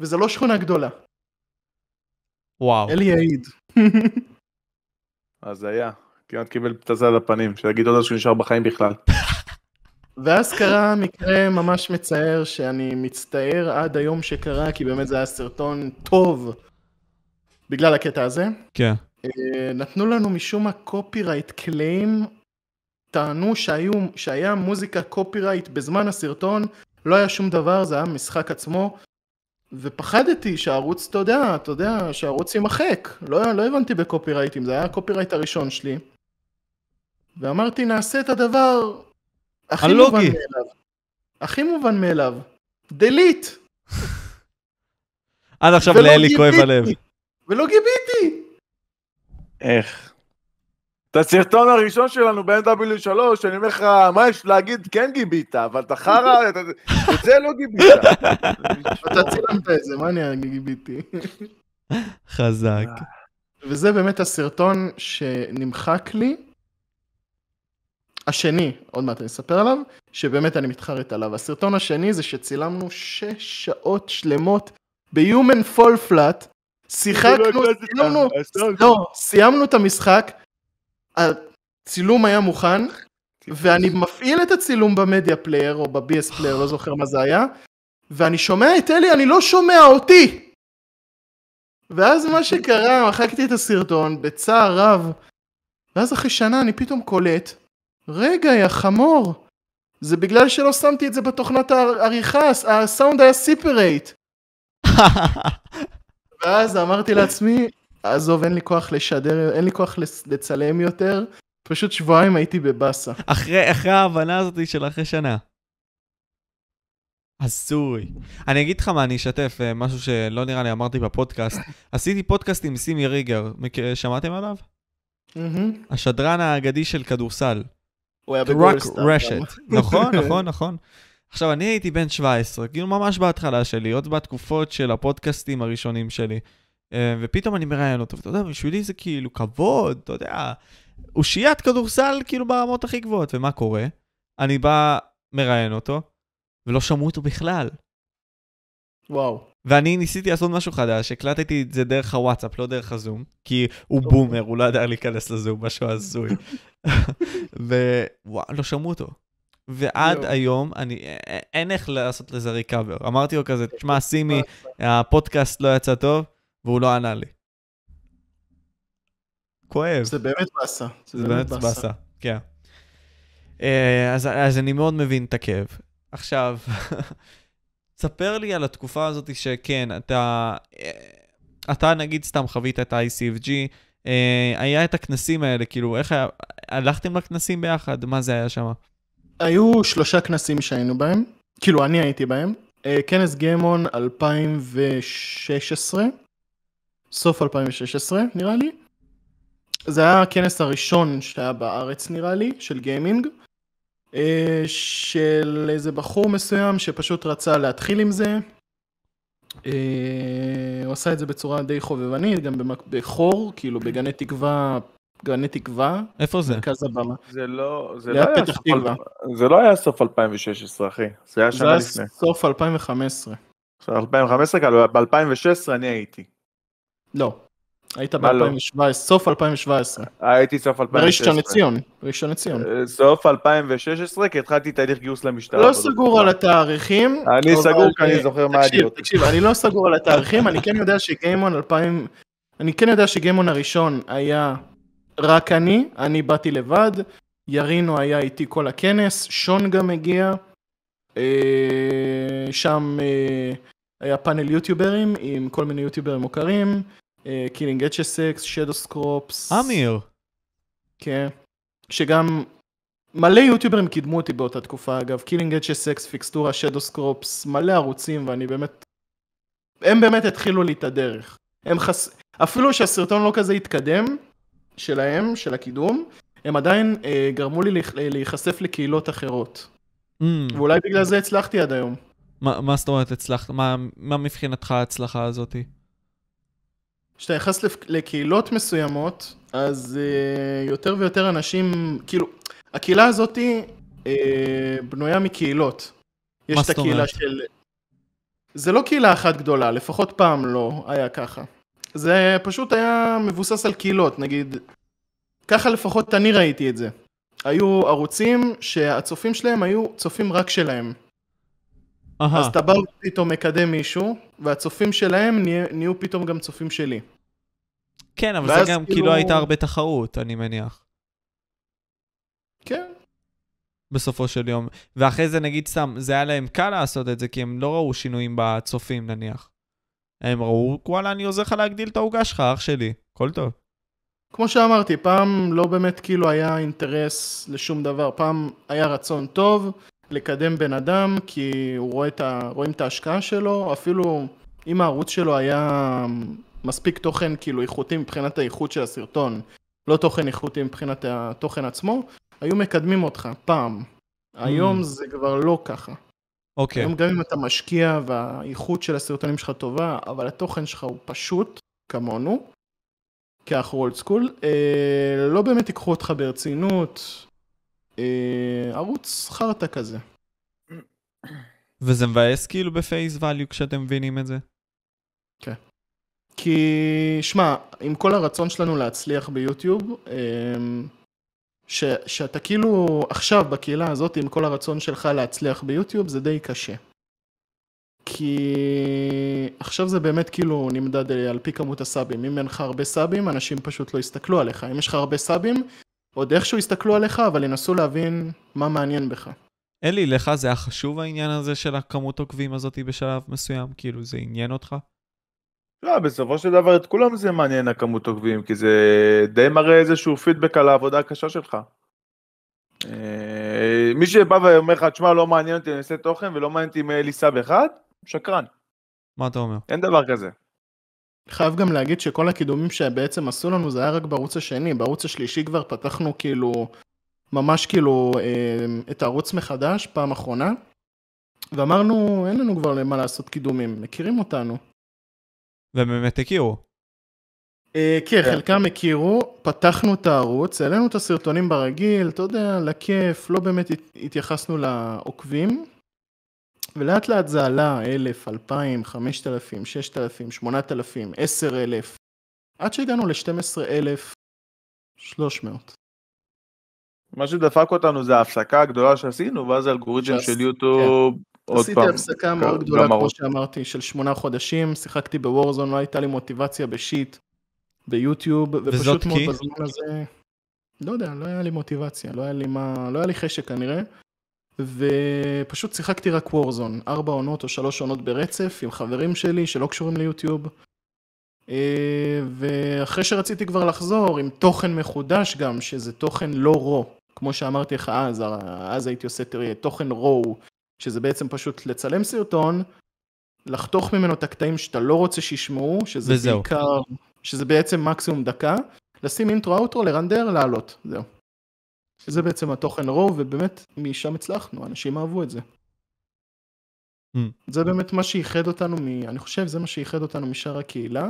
וזה לא שכונה גדולה. וואו. אלי יעיד. אז היה, כמעט קיבל פצצה על הפנים, שיגיד עוד שהוא נשאר בחיים בכלל. ואז קרה מקרה ממש מצער שאני מצטער עד היום שקרה, כי באמת זה היה סרטון טוב בגלל הקטע הזה. כן. אה, נתנו לנו משום מה קופירייט קליים, טענו שהיו, שהיה מוזיקה קופירייט בזמן הסרטון, לא היה שום דבר, זה היה משחק עצמו, ופחדתי שהערוץ, אתה יודע, אתה יודע, שהערוץ יימחק. לא, לא הבנתי בקופירייטים, זה היה הקופירייט הראשון שלי. ואמרתי, נעשה את הדבר הכי הלוגי. מובן מאליו. הכי מובן מאליו. דליט. עד עכשיו לאלי כואב הלב. ולא גיביתי. איך? את הסרטון הראשון שלנו ב-NW3, אני אומר לך, מה יש להגיד, כן גיבית, אבל את החרא, את זה לא גיבית. אתה צילמת את זה, מה אני גיביתי? חזק. אה, וזה באמת הסרטון שנמחק לי, השני, עוד מעט אני אספר עליו, שבאמת אני מתחרט עליו. הסרטון השני זה שצילמנו שש שעות שלמות ב-Human Fall Flat, שיחקנו, לא סיימנו, לא, סיימנו את המשחק, הצילום היה מוכן, ואני מפעיל את הצילום במדיה פלייר, או בבי.אס פלייר, לא זוכר מה זה היה, ואני שומע את אלי, אני לא שומע אותי! ואז מה שקרה, מחקתי את הסרטון בצער רב, ואז אחרי שנה אני פתאום קולט, רגע, יא חמור, זה בגלל שלא שמתי את זה בתוכנת העריכה, הסאונד היה סיפרייט. ואז אמרתי לעצמי, עזוב, אין לי כוח לשדר, אין לי כוח לצלם יותר, פשוט שבועיים הייתי בבאסה. אחרי, אחרי ההבנה הזאת של אחרי שנה. הזוי. אני אגיד לך מה, אני אשתף אה, משהו שלא נראה לי אמרתי בפודקאסט. עשיתי פודקאסט עם סימי ריגר, שמעתם עליו? השדרן האגדי של כדורסל. הוא היה בגולדסטאר. רשת, נכון, נכון, נכון, נכון. עכשיו, אני הייתי בן 17, כאילו ממש בהתחלה שלי, עוד בתקופות של הפודקאסטים הראשונים שלי. אה, ופתאום אני מראיין אותו, ואתה יודע, בשבילי זה כאילו כבוד, אתה יודע, אושיית כדורסל כאילו ברמות הכי גבוהות. ומה קורה? אני בא, מראיין אותו, ולא שמעו אותו בכלל. וואו. ואני ניסיתי לעשות משהו חדש, הקלטתי את זה דרך הוואטסאפ, לא דרך הזום, כי הוא בומר, הוא לא יודע להיכנס לזום, משהו הזוי. ווואו, לא שמעו אותו. ועד היום, אני, אה, אה, אין איך לעשות לזה ריקאבר. אמרתי לו כזה, תשמע, סימי, הפודקאסט לא יצא טוב, והוא לא ענה לי. כואב. זה באמת באסה. זה באמת באסה, כן. אה, אז, אז אני מאוד מבין את הכאב. עכשיו, ספר לי על התקופה הזאת שכן, אתה, אתה נגיד סתם חווית את ה-ICFG, היה את הכנסים האלה, כאילו, איך היה, הלכתם לכנסים ביחד? מה זה היה שם? היו שלושה כנסים שהיינו בהם, כאילו אני הייתי בהם, אה, כנס גיימון 2016, סוף 2016 נראה לי. זה היה הכנס הראשון שהיה בארץ נראה לי, של גיימינג, אה, של איזה בחור מסוים שפשוט רצה להתחיל עם זה. אה, הוא עשה את זה בצורה די חובבנית, גם בחור, כאילו בגני תקווה גני תקווה. איפה זה? מרכז הבמה. זה לא, זה לא, לא היה סוף, 2016 אחי, זה היה שנה לפני. זה היה סוף 2015. 2015 ב-2016 אני הייתי. לא. היית לא? ב-2017, סוף 2017. הייתי סוף 2016. בראשון לציון, ראשון לציון. אה, סוף 2016, כי התחלתי תהליך גיוס למשטרה. לא סגור על התאריכים. אני סגור, כי אני אה, זוכר מה הדיוק. תקשיב, תקשיב, אני לא סגור על התאריכים, אני כן יודע שגיימון 2000, אני כן יודע שגיימון הראשון היה רק אני, אני באתי לבד, ירינו היה איתי כל הכנס, שון גם הגיע, אה, שם אה, היה פאנל יוטיוברים עם כל מיני יוטיוברים מוכרים, קילינג אצ'ה סקס, שדו סקרופס. אמיר. כן, שגם מלא יוטיוברים קידמו אותי באותה תקופה אגב, קילינג אצ'ה סקס, פיקסטורה, שדו סקרופס, מלא ערוצים ואני באמת, הם באמת התחילו לי את הדרך. הם חס... אפילו שהסרטון לא כזה התקדם, שלהם, של הקידום, הם עדיין אה, גרמו לי אה, להיחשף לקהילות אחרות. Mm. ואולי בגלל זה הצלחתי עד היום. ما, מה זאת אומרת הצלחת? מה, מה מבחינתך ההצלחה הזאתי? כשאתה נכנס לקהילות מסוימות, אז אה, יותר ויותר אנשים, כאילו, הקהילה הזאתי אה, בנויה מקהילות. מה זאת אומרת? יש את הקהילה של... זה לא קהילה אחת גדולה, לפחות פעם לא היה ככה. זה פשוט היה מבוסס על קהילות, נגיד, ככה לפחות אני ראיתי את זה. היו ערוצים שהצופים שלהם היו צופים רק שלהם. Aha. אז אתה בא ופתאום מקדם מישהו, והצופים שלהם נה, נהיו פתאום גם צופים שלי. כן, אבל זה גם כאילו... כי כאילו, לא הייתה הרבה תחרות, אני מניח. כן. בסופו של יום. ואחרי זה נגיד סתם, זה היה להם קל לעשות את זה, כי הם לא ראו שינויים בצופים נניח. הם ראו, וואלה, אני עוזר לך להגדיל את העוגה שלך, אח שלי, הכל טוב. כמו שאמרתי, פעם לא באמת כאילו היה אינטרס לשום דבר, פעם היה רצון טוב לקדם בן אדם, כי הוא רואה את ה... רואים את ההשקעה שלו, אפילו אם הערוץ שלו היה מספיק תוכן כאילו איכותי מבחינת האיכות של הסרטון, לא תוכן איכותי מבחינת התוכן עצמו, היו מקדמים אותך, פעם. Mm. היום זה כבר לא ככה. אוקיי. Okay. גם אם אתה משקיע והאיכות של הסרטונים שלך טובה, אבל התוכן שלך הוא פשוט, כמונו, כי אנחנו אולד סקול, לא באמת ייקחו אותך ברצינות, אה, ערוץ חרטא כזה. וזה מבאס כאילו בפייס ואליו כשאתם מבינים את זה? כן. Okay. כי, שמע, עם כל הרצון שלנו להצליח ביוטיוב, אה, ש, שאתה כאילו עכשיו בקהילה הזאת עם כל הרצון שלך להצליח ביוטיוב זה די קשה. כי עכשיו זה באמת כאילו נמדד אה, על פי כמות הסאבים. אם אין לך הרבה סאבים, אנשים פשוט לא יסתכלו עליך. אם יש לך הרבה סאבים, עוד איכשהו יסתכלו עליך, אבל ינסו להבין מה מעניין בך. אלי, לך זה היה חשוב העניין הזה של הכמות עוקבים הזאתי בשלב מסוים? כאילו, זה עניין אותך? לא, בסופו של דבר את כולם זה מעניין הכמות עוקבים, כי זה די מראה איזשהו פידבק על העבודה הקשה שלך. אה, מי שבא ואומר לך, תשמע, לא מעניין אותי, אני אעשה תוכן ולא מעניין אותי אם יהיה לי סאב אחד, שקרן. מה אתה אומר? אין דבר כזה. חייב גם להגיד שכל הקידומים שבעצם עשו לנו זה היה רק בערוץ השני, בערוץ השלישי כבר פתחנו כאילו, ממש כאילו אה, את הערוץ מחדש, פעם אחרונה, ואמרנו, אין לנו כבר למה לעשות קידומים, מכירים אותנו. והם באמת הכירו. אה, כן, חלקם הכירו, פתחנו את הערוץ, העלינו את הסרטונים ברגיל, אתה יודע, לכיף, לא באמת התייחסנו לעוקבים, ולאט לאט זה עלה, אלף, אלפיים, חמשת אלפים, ששת אלפים, שמונת אלפים, עשר אלף, עד שהגענו לשתים עשרה אלף שלוש מאות. מה שדפק אותנו זה ההפסקה הגדולה שעשינו, ואז האלגוריתם של כן. יוטיוב עוד עשיתי פעם, הפסקה מאוד גדולה, כמו שאמרתי, של שמונה חודשים, שיחקתי בוורזון, לא הייתה לי מוטיבציה בשיט, ביוטיוב, ופשוט מאוד בזמן הזה, לא יודע, לא היה לי מוטיבציה, לא היה לי מה, לא היה לי חשק כנראה, ופשוט שיחקתי רק וורזון, ארבע עונות או שלוש עונות ברצף, עם חברים שלי שלא קשורים ליוטיוב. אה, ואחרי שרציתי כבר לחזור עם תוכן מחודש גם, שזה תוכן לא רו, כמו שאמרתי לך אז, אז הייתי עושה תראה, תוכן רו, שזה בעצם פשוט לצלם סרטון, לחתוך ממנו את הקטעים שאתה לא רוצה שישמעו, שזה וזהו. בעיקר, שזה בעצם מקסימום דקה, לשים אינטרו אאוטרו, לרנדר, לעלות, זהו. זה בעצם התוכן רוב, ובאמת משם הצלחנו, אנשים אהבו את זה. Mm. זה באמת מה שאיחד אותנו, מ... אני חושב זה מה שאיחד אותנו משאר הקהילה,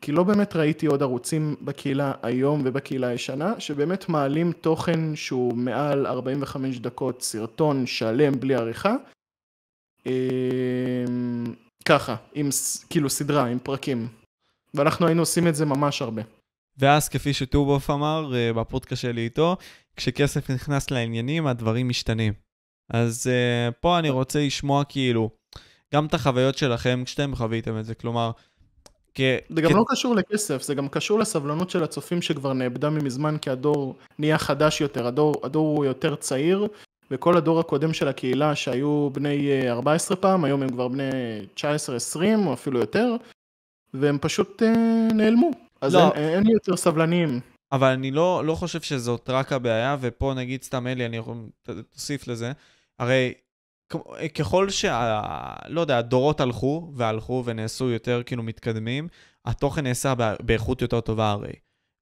כי לא באמת ראיתי עוד ערוצים בקהילה היום ובקהילה הישנה, שבאמת מעלים תוכן שהוא מעל 45 דקות, סרטון שלם בלי עריכה. אמ, ככה, עם כאילו סדרה, עם פרקים. ואנחנו היינו עושים את זה ממש הרבה. ואז כפי שטובוף אמר אה, בפודקאסט שלי איתו, כשכסף נכנס לעניינים הדברים משתנים. אז אה, פה אני רוצה לשמוע כאילו גם את החוויות שלכם כשאתם חוויתם את זה, כלומר כ... זה גם כ... לא קשור לכסף, זה גם קשור לסבלנות של הצופים שכבר נאבדה ממזמן, כי הדור נהיה חדש יותר, הדור, הדור הוא יותר צעיר, וכל הדור הקודם של הקהילה שהיו בני 14 אה, פעם, היום הם כבר בני 19-20 או אפילו יותר, והם פשוט אה, נעלמו. אז לא. אין, אה, אין יותר סבלנים. אבל אני לא, לא חושב שזאת רק הבעיה, ופה נגיד סתם אלי, אני יכול... תוסיף לזה. הרי אה, ככל שה... לא יודע, הדורות הלכו והלכו ונעשו יותר כאילו מתקדמים, התוכן נעשה באיכות יותר טובה הרי.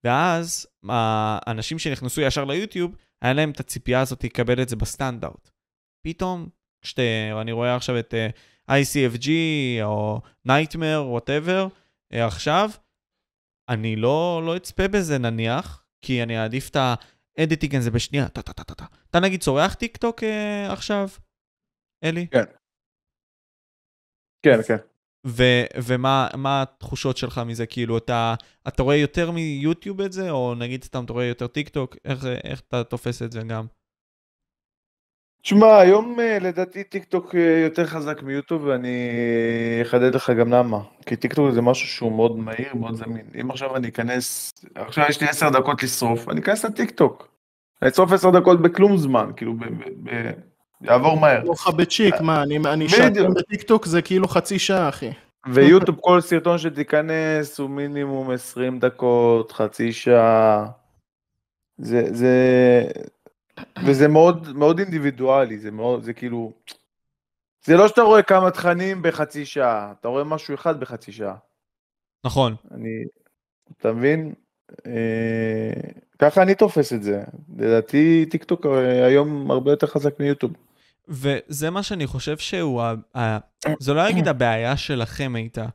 ואז אה, האנשים שנכנסו ישר ליוטיוב, היה להם את הציפייה הזאת לקבל את זה בסטנדרט. פתאום, כשאני רואה עכשיו את uh, אה, ICFG או Nightmare, whatever, uh, עכשיו, אני לא, לא אצפה בזה נניח, כי אני אעדיף את האדיטינג הזה בשנייה, טה טה טה טה טה. אתה נגיד צורח טיק טוק uh, עכשיו, אלי? כן. כן, כן. ו- ומה התחושות שלך מזה? כאילו, אתה, אתה רואה יותר מיוטיוב את זה, או נגיד סתם אתה רואה יותר טיק טוק? איך, איך אתה תופס את זה גם? תשמע, היום אה, לדעתי טיק טוק אה, יותר חזק מיוטיוב, ואני אחדד לך גם למה. כי טיק טוק זה משהו שהוא מאוד מהיר, מאוד זמין. אם עכשיו אני אכנס, עכשיו יש לי עשר דקות לשרוף, אני אכנס לטיק טוק. אני אשרוף עשר דקות בכלום זמן, כאילו, ב- ב- ב- יעבור מהר. יעבור לך בצ'יק, אה, מה, אני שעתיים בטיקטוק זה כאילו חצי שעה, אחי. ויוטיוב כל סרטון שתיכנס הוא מינימום 20 דקות, חצי שעה. זה, זה, וזה מאוד, מאוד אינדיבידואלי, זה מאוד, זה כאילו, זה לא שאתה רואה כמה תכנים בחצי שעה, אתה רואה משהו אחד בחצי שעה. נכון. אני, אתה מבין? אה, ככה אני תופס את זה. לדעתי טיקטוק אה, היום הרבה יותר חזק מיוטיוב. וזה מה שאני חושב שהוא, ה... זה לא להגיד הבעיה שלכם הייתה,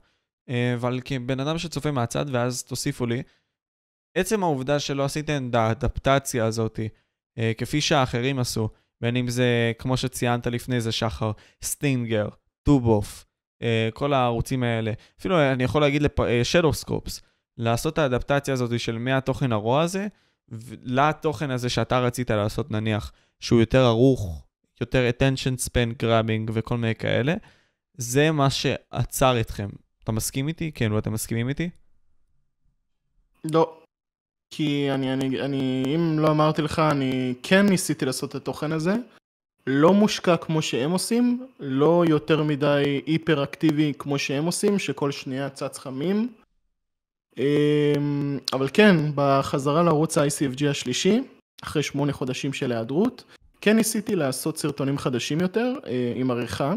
אה, אבל כבן אדם שצופה מהצד, ואז תוסיפו לי, עצם העובדה שלא עשיתם את האדפטציה הזאת, אה, כפי שהאחרים עשו, בין אם זה, כמו שציינת לפני זה, שחר, סטינגר, טובוף, אה, כל הערוצים האלה, אפילו אני יכול להגיד לשדוסקופס, לעשות את האדפטציה הזאת של מהתוכן הרוע הזה, לתוכן הזה שאתה רצית לעשות, נניח, שהוא יותר ערוך יותר attention span grabbing וכל מיני כאלה, זה מה שעצר אתכם. אתה מסכים איתי? כן, כאילו, ואתם מסכימים איתי? לא. כי אני, אני, אני, אם לא אמרתי לך, אני כן ניסיתי לעשות את התוכן הזה. לא מושקע כמו שהם עושים, לא יותר מדי היפר-אקטיבי כמו שהם עושים, שכל שנייה צץ חמים. אמ, אבל כן, בחזרה לערוץ ה-ICFG השלישי, אחרי שמונה חודשים של היעדרות, כן ניסיתי לעשות סרטונים חדשים יותר אה, עם עריכה,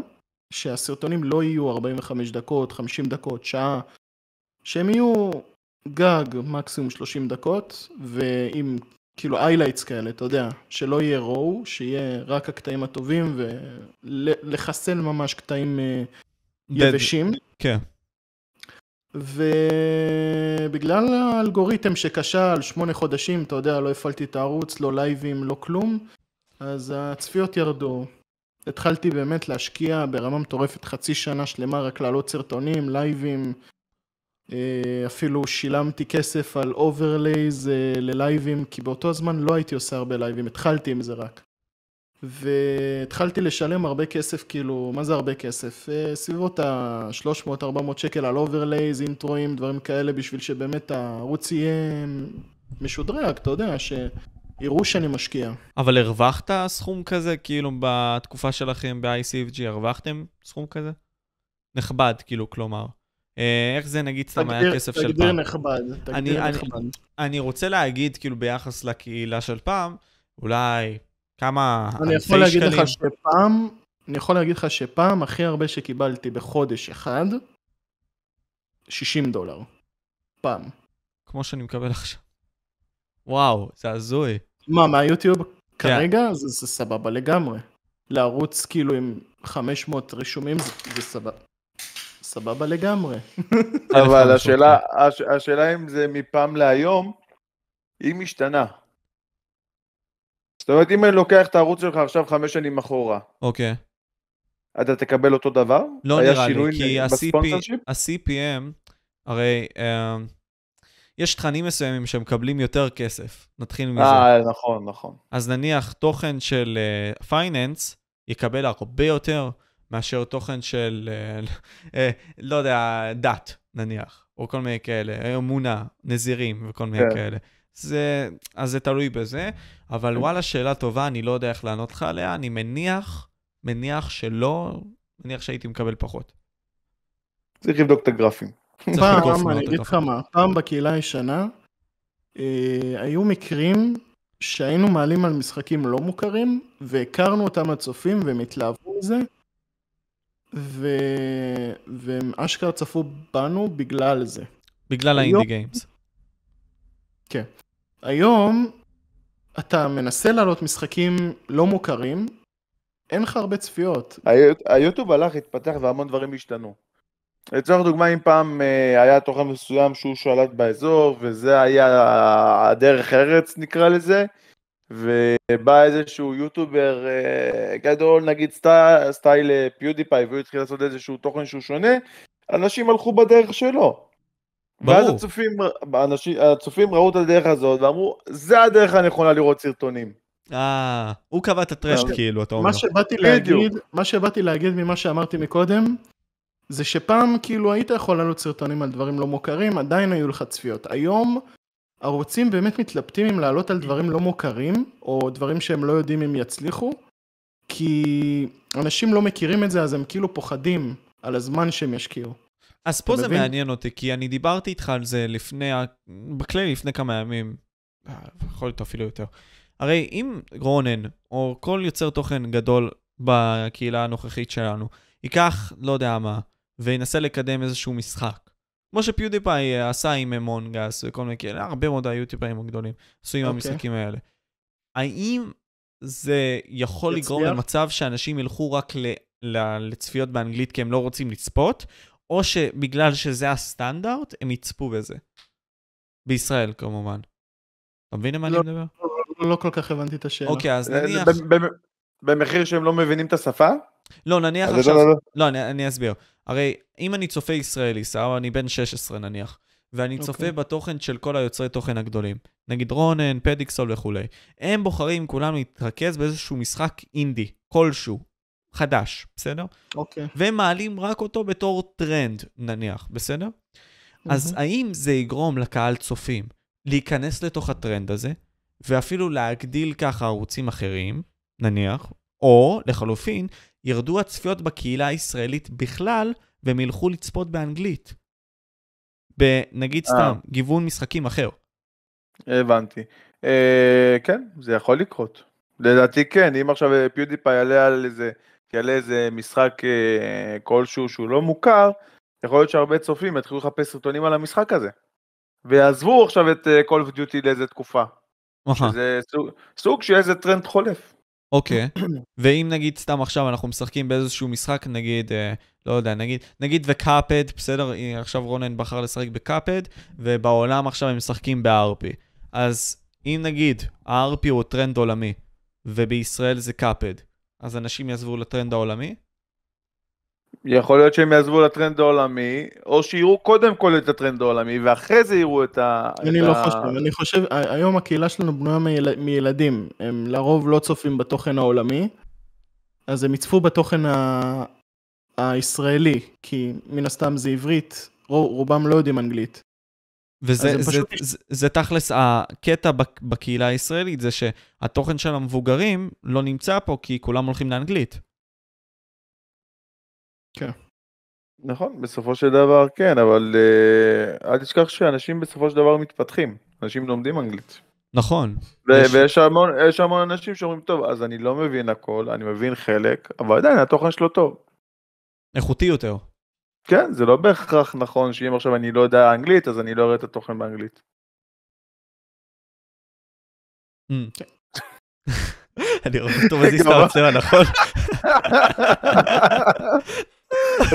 שהסרטונים לא יהיו 45 דקות, 50 דקות, שעה, שהם יהיו גג מקסימום 30 דקות, ועם כאילו איילייטס כאלה, אתה יודע, שלא יהיה רואו, שיהיה רק הקטעים הטובים, ולחסל ממש קטעים אה, יבשים. כן. ובגלל האלגוריתם שכשל, שמונה חודשים, אתה יודע, לא הפעלתי את הערוץ, לא לייבים, לא כלום, אז הצפיות ירדו. התחלתי באמת להשקיע ברמה מטורפת חצי שנה שלמה רק להעלות סרטונים, לייבים, אה, אפילו שילמתי כסף על אוברלייז אה, ללייבים, כי באותו הזמן לא הייתי עושה הרבה לייבים, התחלתי עם זה רק. והתחלתי לשלם הרבה כסף, כאילו, מה זה הרבה כסף? אה, סביבות ה-300-400 שקל על אוברלייז, אינטרואים, דברים כאלה, בשביל שבאמת הערוץ יהיה משודרג, אתה יודע, ש... יראו שאני משקיע. אבל הרווחת סכום כזה, כאילו, בתקופה שלכם ב-ICFG, הרווחתם סכום כזה? נכבד, כאילו, כלומר. אה, איך זה נגיד סתם היה כסף של פעם? תגדיר נכבד, תגדיר נכבד. אני, רוצה להגיד, כאילו, ביחס לקהילה של פעם, אולי כמה אלפי שקלים. אני יכול להגיד לך שפעם, אני יכול להגיד לך שפעם הכי הרבה שקיבלתי בחודש אחד, 60 דולר. פעם. כמו שאני מקבל עכשיו. וואו, זה הזוי. מה, מהיוטיוב כן. כרגע זה, זה סבבה לגמרי. לערוץ כאילו עם 500 רישומים זה, זה סבבה. סבבה לגמרי. אבל השאלה, הש, השאלה אם זה מפעם להיום, היא משתנה. זאת אומרת, אם אני לוקח את הערוץ שלך עכשיו חמש שנים אחורה. אוקיי. Okay. אתה תקבל אותו דבר? לא נראה לי, כי ה-CPM, הרי אמ, יש תכנים מסוימים שמקבלים יותר כסף. נתחיל מזה. אה, נכון, נכון. אז נניח תוכן של פייננס אה, uh, יקבל הרבה יותר מאשר תוכן של, uh, uh, לא יודע, דת, נניח, או כל מיני כאלה, אמונה, נזירים וכל מיני כן. כאלה. זה, אז זה תלוי בזה, אבל כן. וואלה, שאלה טובה, אני לא יודע איך לענות לך עליה, אני מניח, מניח שלא, מניח שהייתי מקבל פחות. צריך לבדוק את הגרפים. פעם, אני אגיד לך מה, פעם בקהילה הישנה, אה, היו מקרים שהיינו מעלים על משחקים לא מוכרים, והכרנו אותם הצופים והם התלהבו מזה, ו... והם אשכרה צפו בנו בגלל זה. בגלל היום... האינדי גיימס. כן. היום אתה מנסה לעלות משחקים לא מוכרים, אין לך הרבה צפיות. היוטיוב הלך, התפתח והמון דברים השתנו. לצורך דוגמה, אם פעם אה, היה תוכן מסוים שהוא שלט באזור, וזה היה הדרך ארץ נקרא לזה, ובא איזשהו יוטובר אה, גדול, נגיד סטי, סטייל אה, פיודיפיי, והוא התחיל לעשות איזשהו תוכן שהוא שונה, אנשים הלכו בדרך שלו. ברור. ואז הצופים, אנשים, הצופים ראו את הדרך הזאת ואמרו, זה הדרך הנכונה לראות סרטונים. אה, הוא קבע את הטרשט כאילו, אתה אומר. מה שבאתי להגיד, מה שבאתי להגיד ממה שאמרתי מקודם, זה שפעם כאילו היית יכול לעלות סרטונים על דברים לא מוכרים, עדיין היו לך צפיות. היום ערוצים באמת מתלבטים אם לעלות על דברים לא מוכרים, או דברים שהם לא יודעים אם יצליחו, כי אנשים לא מכירים את זה, אז הם כאילו פוחדים על הזמן שהם ישקיעו. אז פה זה מבין? מעניין אותי, כי אני דיברתי איתך על זה לפני, בכלי לפני כמה ימים, אה, יכול להיות אפילו יותר. הרי אם רונן, או כל יוצר תוכן גדול בקהילה הנוכחית שלנו, ייקח, לא יודע מה, וינסה לקדם איזשהו משחק. כמו שפיודיפאי אה, עשה עם מונגס וכל מיני כאלה, הרבה מאוד היוטיופאים הגדולים עשו עם okay. אוקיי. המשחקים האלה. האם זה יכול יצביע? לגרום למצב שאנשים ילכו רק ל, ל, לצפיות באנגלית כי הם לא רוצים לצפות, או שבגלל שזה הסטנדרט, הם יצפו בזה? בישראל כמובן. אתה מבין למה לא, אני מדבר? לא, לא, לא כל כך הבנתי את השאלה. אוקיי, אז אה, נניח... במחיר שהם לא מבינים את השפה? לא, נניח עכשיו... לא, לא, לא. לא אני, אני אסביר. הרי אם אני צופה ישראלי, סבבה, אני בן 16 נניח, ואני okay. צופה אוקיי. בתוכן של כל היוצרי תוכן הגדולים, נגיד רונן, פדיקסול וכולי, הם בוחרים כולם להתרכז באיזשהו משחק אינדי, כלשהו, חדש, בסדר? אוקיי. Okay. והם מעלים רק אותו בתור טרנד, נניח, בסדר? Mm-hmm. אז אוקיי. האם זה יגרום לקהל צופים להיכנס לתוך הטרנד הזה, ואפילו להגדיל ככה ערוצים אחרים, נניח, או לחלופין, ירדו הצפיות בקהילה הישראלית בכלל, והם ילכו לצפות באנגלית. בנגיד אה. סתם, גיוון משחקים אחר. הבנתי. אה, כן, זה יכול לקרות. לדעתי כן, אם עכשיו פיודיפה יעלה על איזה, יעלה איזה משחק אה, כלשהו שהוא לא מוכר, יכול להיות שהרבה צופים יתחילו לחפש סרטונים על המשחק הזה. ויעזבו עכשיו את אה, Call of Duty לאיזה תקופה. אוקיי. זה סוג, סוג של איזה טרנד חולף. אוקיי, ואם נגיד סתם עכשיו אנחנו משחקים באיזשהו משחק, נגיד, אה, לא יודע, נגיד, נגיד וקאפד, בסדר? אה, עכשיו רונן בחר לשחק בקאפד, ובעולם עכשיו הם משחקים ב-RP. אז אם נגיד ה-RP הוא טרנד עולמי, ובישראל זה קאפד, אז אנשים יעזבו לטרנד העולמי? יכול להיות שהם יעזבו לטרנד העולמי, או שיראו קודם כל את הטרנד העולמי, ואחרי זה יראו את ה... אני את לא ה... חושב, אני חושב, היום הקהילה שלנו בנויה מיל... מילדים, הם לרוב לא צופים בתוכן העולמי, אז הם יצפו בתוכן ה... הישראלי, כי מן הסתם זה עברית, רובם לא יודעים אנגלית. וזה זה, פשוט... זה, זה, זה תכלס הקטע בקהילה הישראלית, זה שהתוכן של המבוגרים לא נמצא פה כי כולם הולכים לאנגלית. כן. נכון, בסופו של דבר כן, אבל uh, אל תשכח שאנשים בסופו של דבר מתפתחים, אנשים לומדים אנגלית. נכון. ו- יש... ויש המון, המון אנשים שאומרים, טוב, אז אני לא מבין הכל, אני מבין חלק, אבל עדיין התוכן שלו טוב. איכותי יותר. כן, זה לא בהכרח נכון שאם עכשיו אני לא יודע אנגלית, אז אני לא אראה את התוכן באנגלית. Mm. כן. אני רואה לא טוב איזה הסתרציה, נכון?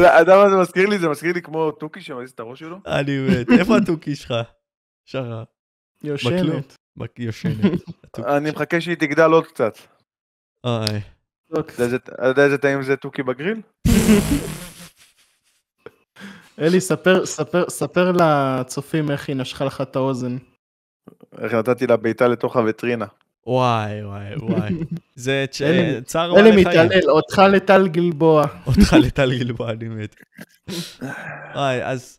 לא, האדם הזה מזכיר לי, זה מזכיר לי כמו תוכי שמזיז את הראש שלו. אני מת, איפה התוכי שלך? שרה. יושנת. יושנת. אני מחכה שהיא תגדל עוד קצת. איי. אתה יודע איזה טעים זה תוכי בגריל? אלי, ספר, ספר, ספר לצופים איך היא נשכה לך את האוזן. איך נתתי לה בעיטה לתוך הווטרינה. וואי, וואי, וואי. זה אה, צער בעלי חיים. אלי מתעלל, אותך לטל גלבוע. אותך לטל גלבוע, אני מת. וואי, אז,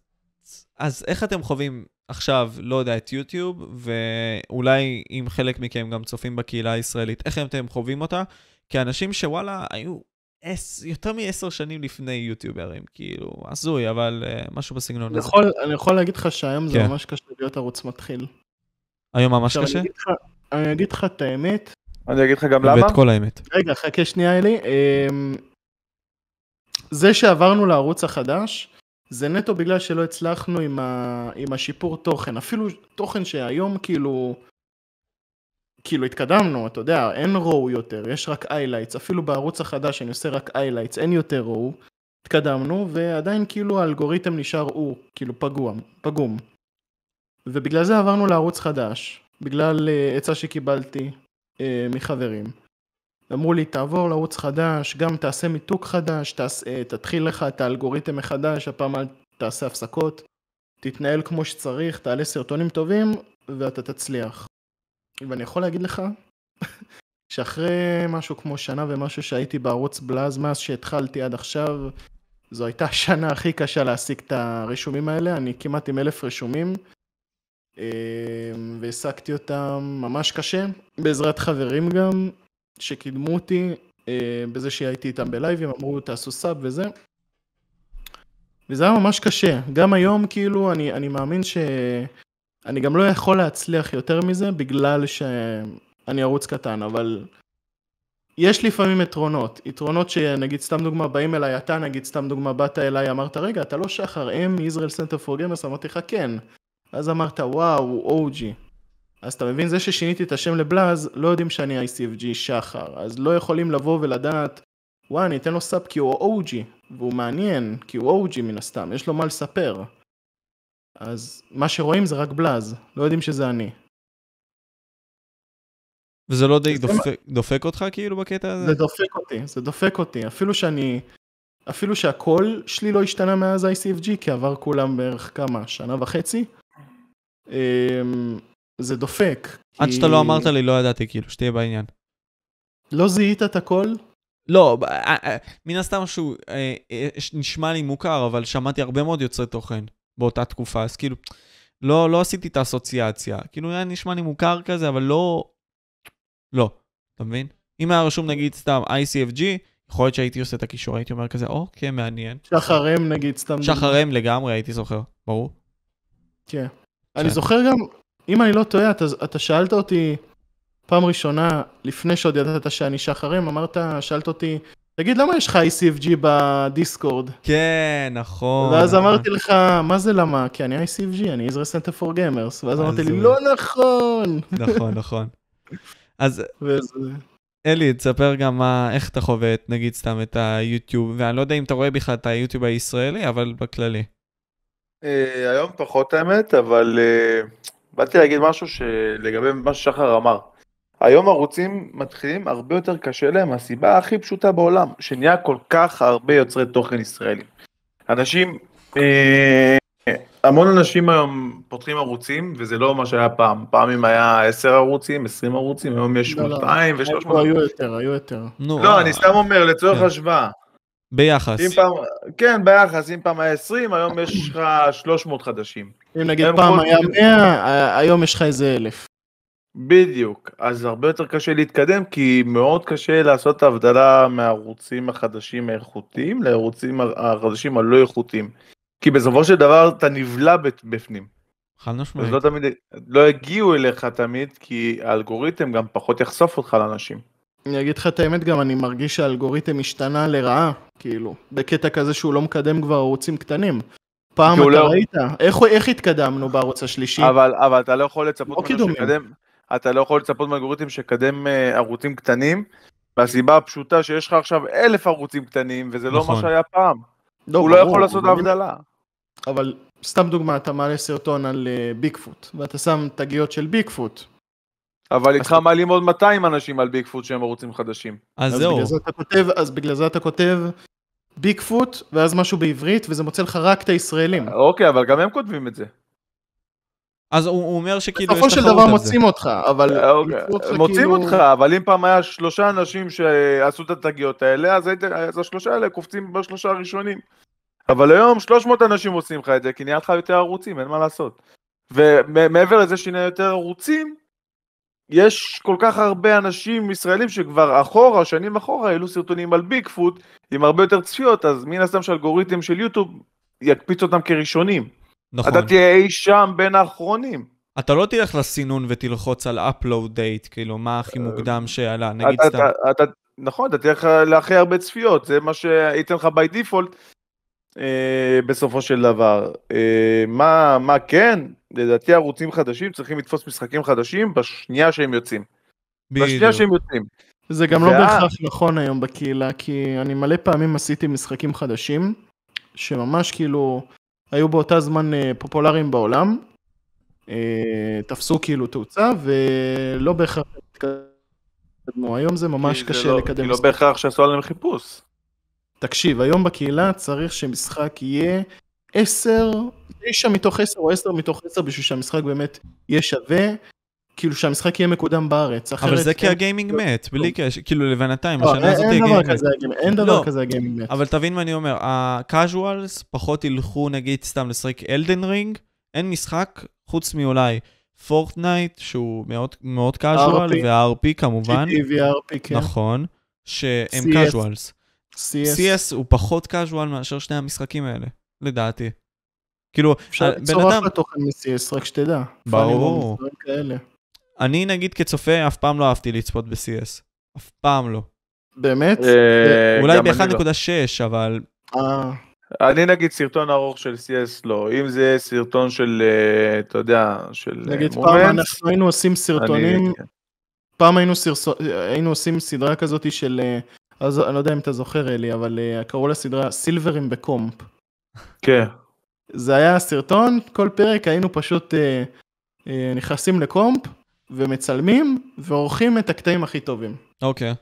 אז איך אתם חווים עכשיו, לא יודע, את יוטיוב, ואולי אם חלק מכם גם צופים בקהילה הישראלית, איך אתם חווים אותה? כאנשים שוואלה, היו עש, יותר מעשר שנים לפני יוטיוברים, כאילו, הזוי, אבל uh, משהו בסגנון הזה. אני יכול להגיד לך שהיום כן. זה ממש קשה להיות ערוץ מתחיל. היום ממש קשה? לך, אני אגיד לך את האמת. אני אגיד לך גם למה. ואת כל האמת. רגע, חכה שנייה אלי. אמ, זה שעברנו לערוץ החדש, זה נטו בגלל שלא הצלחנו עם, ה... עם השיפור תוכן. אפילו תוכן שהיום כאילו... כאילו התקדמנו, אתה יודע, אין רואו יותר, יש רק איילייטס, אפילו בערוץ החדש אני עושה רק איילייטס, אין יותר רואו, התקדמנו, ועדיין כאילו האלגוריתם נשאר הוא, כאילו פגום, פגום. ובגלל זה עברנו לערוץ חדש, בגלל אה, עצה שקיבלתי אה, מחברים. אמרו לי, תעבור לערוץ חדש, גם תעשה מיתוג חדש, תעש, אה, תתחיל לך את האלגוריתם מחדש, הפעם אל תעשה הפסקות, תתנהל כמו שצריך, תעלה סרטונים טובים, ואתה תצליח. ואני יכול להגיד לך, שאחרי משהו כמו שנה ומשהו שהייתי בערוץ בלאז, מאז שהתחלתי עד עכשיו, זו הייתה השנה הכי קשה להשיג את הרישומים האלה, אני כמעט עם אלף רישומים, אמ, והעסקתי אותם ממש קשה, בעזרת חברים גם, שקידמו אותי אה, בזה שהייתי איתם בלייבים, אמרו תעשו סאב וזה. וזה היה ממש קשה, גם היום כאילו אני, אני מאמין ש... אני גם לא יכול להצליח יותר מזה בגלל שאני ערוץ קטן, אבל יש לפעמים יתרונות, יתרונות שנגיד סתם דוגמה באים אליי, אתה נגיד סתם דוגמה באת אליי אמרת רגע אתה לא שחר, הם מישראל סנטר פור גמרס, אמרתי לך כן, ואז אמרת, וואו, הוא OG. אז אתה מבין, זה ששיניתי את השם לבלאז, לא יודעים שאני ICFG שחר, אז לא יכולים לבוא ולדעת, וואי, אני אתן לו סאפ כי הוא OG, והוא מעניין, כי הוא OG מן הסתם, יש לו מה לספר. אז מה שרואים זה רק בלאז, לא יודעים שזה אני. וזה לא די דופק, מה... דופק אותך כאילו בקטע הזה? זה דופק אותי, זה דופק אותי. אפילו שאני, אפילו שהקול שלי לא השתנה מאז ICFG, כי עבר כולם בערך כמה, שנה וחצי? אמ, זה דופק. עד כי... שאתה לא אמרת לי, לא ידעתי, כאילו, שתהיה בעניין. לא זיהית את הכל? לא, אה, אה, מן הסתם שהוא אה, נשמע לי מוכר, אבל שמעתי הרבה מאוד יוצרי תוכן באותה תקופה, אז כאילו, לא, לא עשיתי את האסוציאציה. כאילו, היה נשמע לי מוכר כזה, אבל לא... לא, אתה מבין? אם היה רשום נגיד סתם ICFG, יכול להיות שהייתי עושה את הקישור, הייתי אומר כזה, אוקיי, מעניין. שחרם נגיד, סתם. שחרם לגמרי, הייתי זוכר, ברור. כן. אני כן. זוכר גם, אם אני לא טועה, אתה, אתה שאלת אותי פעם ראשונה, לפני שעוד ידעת שאני שחרים, אמרת, שאלת אותי, תגיד, למה יש לך ICFG בדיסקורד? כן, נכון. ואז נכון. אמרתי לך, מה זה למה? כי אני ICFG, אני Israel Center for Gamers. ואז אז... אמרתי לי, לא נכון. נכון, נכון. אז... וזה... אלי, תספר גם מה, איך אתה חווה, נגיד סתם, את היוטיוב, ואני לא יודע אם אתה רואה בכלל את היוטיוב הישראלי, אבל בכללי. אה, היום פחות האמת, אבל אה, באתי להגיד משהו לגבי מה ששחר אמר. היום ערוצים מתחילים הרבה יותר קשה להם, הסיבה הכי פשוטה בעולם, שנהיה כל כך הרבה יוצרי תוכן ישראלים. אנשים, אה, המון אנשים היום פותחים ערוצים, וזה לא מה שהיה פעם. פעם אם היה 10 ערוצים, 20 ערוצים, היום יש 200 לא, לא. ו-300. לא, היו יותר, היו יותר. לא, אני סתם אומר, לצורך כן. השוואה. ביחס. פעם, כן, ביחס, אם פעם היה 20, היום יש לך 300 חדשים. אם נגיד פעם היה 100, היום יש לך איזה 1,000. בדיוק, אז הרבה יותר קשה להתקדם, כי מאוד קשה לעשות את ההבדלה מהערוצים החדשים האיכותיים לערוצים החדשים הלא איכותיים. כי בסופו של דבר אתה נבלע בפנים. חד משמעית. אז לא תמיד, לא יגיעו אליך תמיד, כי האלגוריתם גם פחות יחשוף אותך לאנשים. אני אגיד לך את האמת, גם אני מרגיש שהאלגוריתם השתנה לרעה, כאילו, בקטע כזה שהוא לא מקדם כבר ערוצים קטנים. פעם אתה לא... ראית, איך, איך התקדמנו בערוץ השלישי? אבל, אבל אתה לא יכול לצפות לא ממנו שקדם, אתה לא יכול לצפות מאלגוריתם שקדם אה, ערוצים קטנים, והסיבה הפשוטה שיש לך עכשיו אלף ערוצים קטנים, וזה נכון. לא מה נכון. שהיה פעם. לא, הוא לא ברור, לא יכול לעשות הבדלה. אבל סתם דוגמה, אתה מעלה סרטון על ביגפוט, אה, ואתה שם תגיות של ביגפוט, אבל איתך מעלים עוד 200 אנשים על ביג פוט שהם ערוצים חדשים. אז זהו. אז בגלל זה אתה כותב ביג פוט, ואז משהו בעברית, וזה מוצא לך רק את הישראלים. אוקיי, אבל גם הם כותבים את זה. אז הוא, אומר שכאילו יש תחרות על זה. בסופו של דבר מוצאים אותך, אבל... אה, אוקיי. מוצאים כאילו- אותך, אבל אם פעם היה שלושה אנשים שעשו את התגיות האלה, אז השלושה האלה קופצים בשלושה הראשונים. אבל היום 300 אנשים עושים לך את זה, כי נהיה לך יותר ערוצים, אין מה לעשות. ומעבר לזה שנהיה יותר ערוצים, יש כל כך הרבה אנשים ישראלים שכבר אחורה, שנים אחורה, העלו סרטונים על ביגפוט עם הרבה יותר צפיות, אז מן הסתם שהאלגוריתם של יוטיוב יקפיץ אותם כראשונים. נכון. אתה תהיה אי שם בין האחרונים. אתה לא תלך לסינון ותלחוץ על upload date, כאילו, מה הכי אה, מוקדם שעלה, נגיד סתם. נכון, אתה תלך להכי הרבה צפיות, זה מה שייתן לך by default. אה, בסופו של דבר. אה, מה, מה כן? לדעתי ערוצים חדשים צריכים לתפוס משחקים חדשים בשנייה שהם יוצאים. בדיוק. בשנייה שהם יוצאים. זה גם לא בהכרח נכון היום בקהילה, כי אני מלא פעמים עשיתי משחקים חדשים, שממש כאילו היו באותה זמן אה, פופולריים בעולם, תפסו כאילו תאוצה, ולא בהכרח התקדמו. היום זה ממש קשה זה לא, לקדם. כי לא בהכרח שעשו עליהם חיפוש. תקשיב, היום בקהילה צריך שמשחק יהיה עשר, תשע מתוך עשר או עשר מתוך עשר בשביל שהמשחק באמת יהיה שווה. כאילו שהמשחק יהיה מקודם בארץ, אחרת... אבל זה כי הגיימינג מת, בלי לא. קשר, כאילו לבינתיים, לא, השנה הזאת הגיימינג מת. אין לא, דבר כזה הגיימינג מת. אבל תבין מה אני אומר, הקאז'ואלס פחות ילכו נגיד סתם לשחק אלדן רינג, אין משחק חוץ מאולי פורטנייט, שהוא מאוד, מאוד קאז'ואל, וה-RP כמובן. GT rp כן. נכון, שהם קאז'ואלס. CS. CS הוא פחות casual מאשר שני המשחקים האלה, לדעתי. כאילו, אפשר אה, ליצור אחלה תוכן מ-CS, רק שתדע. ברור. אני נגיד כצופה, אף פעם לא אהבתי לצפות ב-CS. אף פעם לא. באמת? אה, אולי לא. ב-1.6, אבל... אה. אני נגיד סרטון ארוך של CS לא, אם זה סרטון של, אתה יודע, של נגיד פעם אנחנו היינו עושים סרטונים, כן. פעם היינו עושים סדרה כזאת של אז אני לא יודע אם אתה זוכר אלי, אבל אה, קראו לסדרה סילברים בקומפ. כן. זה היה סרטון, כל פרק היינו פשוט אה, אה, נכנסים לקומפ ומצלמים ועורכים את הקטעים הכי טובים. אוקיי.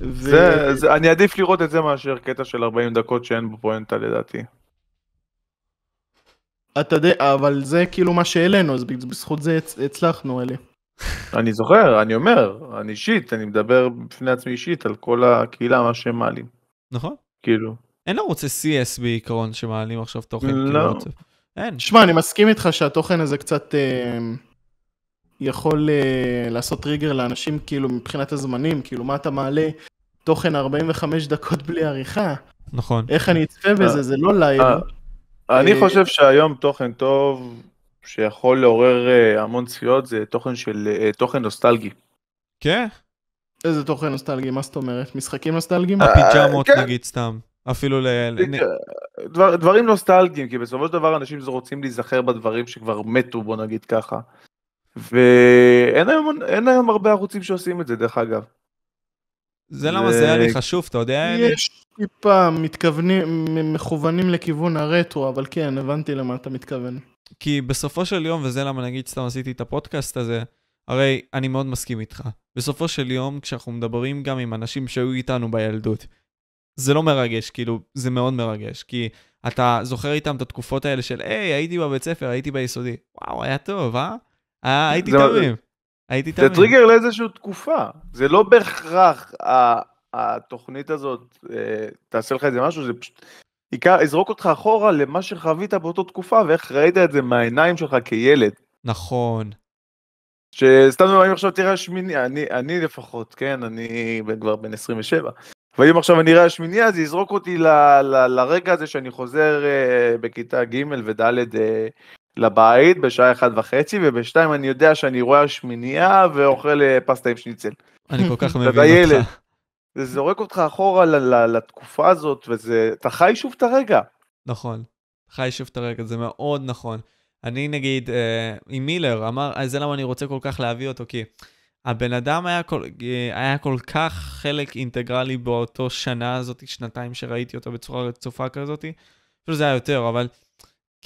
ו... זה, זה, אני עדיף לראות את זה מאשר קטע של 40 דקות שאין בו פואנטה לדעתי. אתה יודע, אבל זה כאילו מה שהעלינו, אז בזכות זה הצלחנו, אלי. אני זוכר, אני אומר, אני אישית, אני מדבר בפני עצמי אישית על כל הקהילה, מה שהם מעלים. נכון. כאילו. אין ערוצי CS בעיקרון שמעלים עכשיו תוכן. לא. כאילו, אין. שמע, אני מסכים איתך שהתוכן הזה קצת אה, יכול אה, לעשות טריגר לאנשים, כאילו, מבחינת הזמנים, כאילו, מה אתה מעלה? תוכן 45 דקות בלי עריכה. נכון. איך אני אצפה בזה? אה, זה לא לייב. אה, אני אה, חושב שהיום תוכן טוב שיכול לעורר אה, המון צפיות זה תוכן של אה, תוכן נוסטלגי. כן? איזה תוכן נוסטלגי? מה זאת אומרת? משחקים נוסטלגיים? אה, הפיג'מות כן. נגיד סתם. אפילו ל... דבר, דברים נוסטלגיים, כי בסופו של דבר אנשים רוצים להיזכר בדברים שכבר מתו, בוא נגיד ככה. ואין היום, היום הרבה ערוצים שעושים את זה, דרך אגב. זה למה זה היה לי חשוב, אתה יודע? יש טיפה מתכוונים, מכוונים לכיוון הרטרו, אבל כן, הבנתי למה אתה מתכוון. כי בסופו של יום, וזה למה נגיד סתם עשיתי את הפודקאסט הזה, הרי אני מאוד מסכים איתך. בסופו של יום, כשאנחנו מדברים גם עם אנשים שהיו איתנו בילדות, זה לא מרגש, כאילו, זה מאוד מרגש, כי אתה זוכר איתם את התקופות האלה של, היי, הייתי בבית ספר, הייתי ביסודי. וואו, היה טוב, אה? אה הייתי תמים. הייתי תמים. זה טריגר לאיזושהי תקופה. זה לא בהכרח התוכנית הזאת אה, תעשה לך איזה משהו, זה פשוט יזרוק אותך אחורה למה שחווית באותה תקופה ואיך ראית את זה מהעיניים שלך כילד. נכון. שסתם אם עכשיו תראה שמיני, אני, אני לפחות, כן, אני כבר בן 27. אבל אם עכשיו אני אראה השמינייה זה יזרוק אותי ל, ל, לרגע הזה שאני חוזר uh, בכיתה ג' וד' uh, לבית בשעה אחת וחצי ובשתיים אני יודע שאני רואה השמינייה ואוכל uh, פסטה עם שניצל. אני כל כך מבין אותך. זה זורק אותך אחורה לתקופה הזאת, וזה, אתה חי שוב את הרגע. נכון, חי שוב את הרגע, זה מאוד נכון. אני נגיד, אה, עם מילר, אמר, אה, זה למה אני רוצה כל כך להביא אותו, כי הבן אדם היה כל, היה כל כך חלק אינטגרלי באותו שנה הזאת, שנתיים שראיתי אותו בצורה רצופה כזאת, פשוט זה היה יותר, אבל...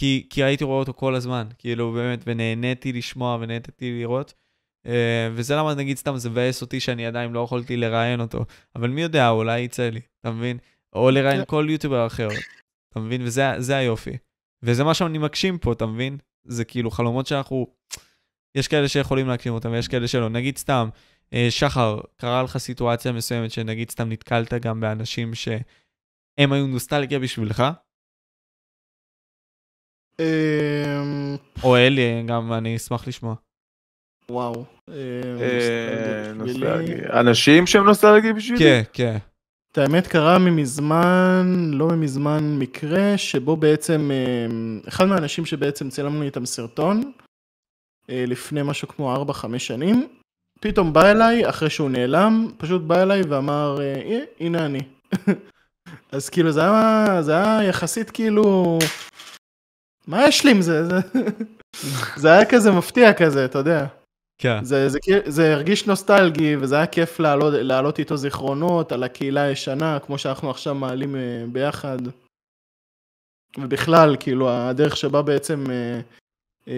כי, כי הייתי רואה אותו כל הזמן, כאילו באמת, ונהניתי לשמוע ונהניתי לראות. אה, וזה למה נגיד סתם זה מבאס אותי שאני עדיין לא יכולתי לראיין אותו. אבל מי יודע, אולי יצא לי, אתה מבין? או לראיין כל יוטיובר אחר, אתה מבין? וזה היופי. וזה מה שאני מקשים פה, אתה מבין? זה כאילו חלומות שאנחנו... יש כאלה שיכולים להגשים אותם ויש כאלה שלא. נגיד סתם, אה, שחר, קרה לך סיטואציה מסוימת שנגיד סתם נתקלת גם באנשים שהם היו נוסטלגיה בשבילך? אמ, או אלי, גם אני אשמח לשמוע. וואו. אה, אה, אנשים שהם נוסטלגיים בשבילי? כן, כן. את האמת קרה ממזמן, לא ממזמן, מקרה שבו בעצם, אה, אחד מהאנשים שבעצם צילמנו איתם סרטון, לפני משהו כמו 4-5 שנים, פתאום בא אליי, אחרי שהוא נעלם, פשוט בא אליי ואמר, הנה אני. אז כאילו זה היה, זה היה יחסית כאילו, מה יש לי עם זה? זה היה כזה מפתיע כזה, אתה יודע. כן. זה, זה, זה הרגיש נוסטלגי, וזה היה כיף להעלות, להעלות איתו זיכרונות על הקהילה הישנה, כמו שאנחנו עכשיו מעלים אה, ביחד. ובכלל, כאילו, הדרך שבה בעצם אה, אה,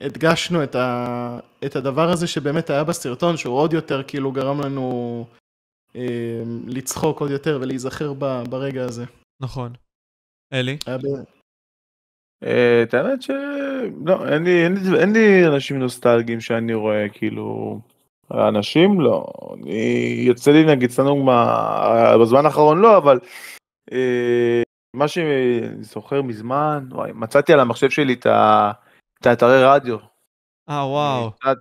הדגשנו את, ה, את הדבר הזה שבאמת היה בסרטון, שהוא עוד יותר כאילו גרם לנו אה, לצחוק עוד יותר ולהיזכר ב, ברגע הזה. נכון. אלי? היה, אה, את האמת שלא, אין לי, אין, לי, אין לי אנשים נוסטלגיים שאני רואה, כאילו, אנשים לא, אני יוצא לי נגיד, סתם בזמן האחרון לא, אבל אה, מה שאני זוכר מזמן, וואי, מצאתי על המחשב שלי את, ה, את האתרי רדיו. אה וואו. משנת,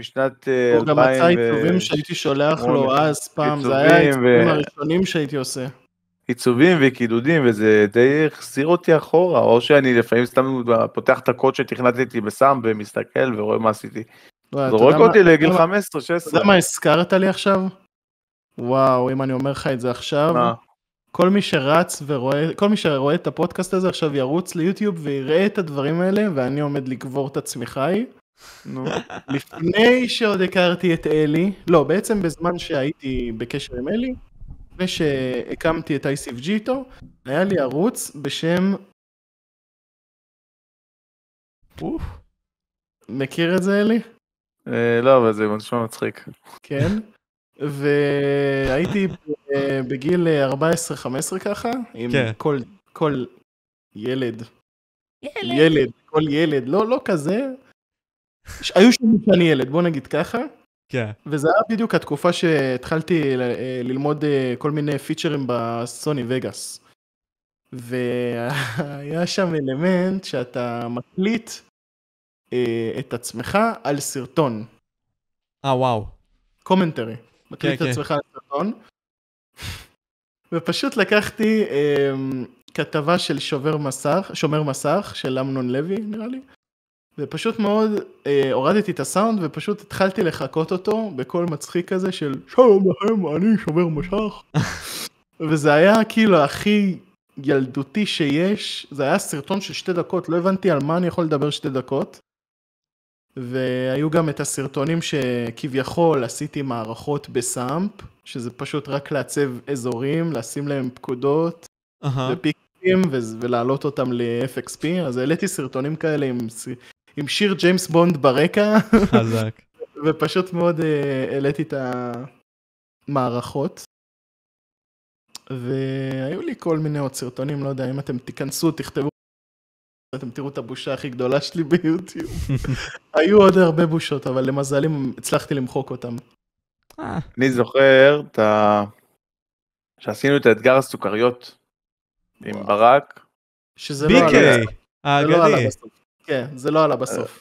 משנת אה, הוא גם מצא עיצובים ו... שהייתי שולח לו אז פעם, זה היה העיצובים ו... הראשונים שהייתי עושה. עיצובים וקידודים, וזה די החזיר אותי אחורה, או שאני לפעמים סתם פותח את הקוד שתכנתתי בסאם ומסתכל ורואה מה עשיתי. זורק אותי לגיל 15-16. אתה יודע מה הזכרת לי עכשיו? וואו, אם אני אומר לך את זה עכשיו, כל מי שרץ ורואה, כל מי שרואה את הפודקאסט הזה עכשיו ירוץ ליוטיוב ויראה את הדברים האלה, ואני עומד לקבור את עצמי חי. נו. לפני שעוד הכרתי את אלי, לא, בעצם בזמן שהייתי בקשר עם אלי, לפני שהקמתי את ICFG איתו, היה לי ערוץ בשם... אוף. מכיר את זה אלי? אה, לא, אבל זה נשמע מצחיק. כן, והייתי אה, בגיל 14-15 אה, ככה, עם כן. כל, כל ילד. ילד. ילד, כל ילד, לא, לא כזה. היו שנים שאני ילד, בוא נגיד ככה. כן. וזה היה בדיוק התקופה שהתחלתי אה, ללמוד אה, כל מיני פיצ'רים בסוני וגאס. והיה שם אלמנט שאתה מקליט אה, את עצמך על סרטון. אה, וואו. קומנטרי. מקליט את כן, כן. עצמך על סרטון. ופשוט לקחתי כתבה של שובר מסך, שומר מסך, של אמנון לוי, נראה לי. ופשוט מאוד אה, הורדתי את הסאונד ופשוט התחלתי לחקות אותו בקול מצחיק כזה של שלום לכם אני שובר משך וזה היה כאילו הכי ילדותי שיש זה היה סרטון של שתי דקות לא הבנתי על מה אני יכול לדבר שתי דקות והיו גם את הסרטונים שכביכול עשיתי מערכות בסאמפ שזה פשוט רק לעצב אזורים לשים להם פקודות uh-huh. ופיק... ולהעלות אותם ל-FXP, אז העליתי סרטונים כאלה עם עם שיר ג'יימס בונד ברקע. חזק. ופשוט מאוד אה, העליתי את המערכות. והיו לי כל מיני עוד סרטונים, לא יודע, אם אתם תיכנסו, תכתבו, אתם תראו את הבושה הכי גדולה שלי ביוטיוב. היו עוד הרבה בושות, אבל למזלי הצלחתי למחוק אותם. אה. אני זוכר את ה... שעשינו את האתגר הסוכריות עם ברק. שזה לא עלה בסוף. כן, זה לא עלה אה, בסוף.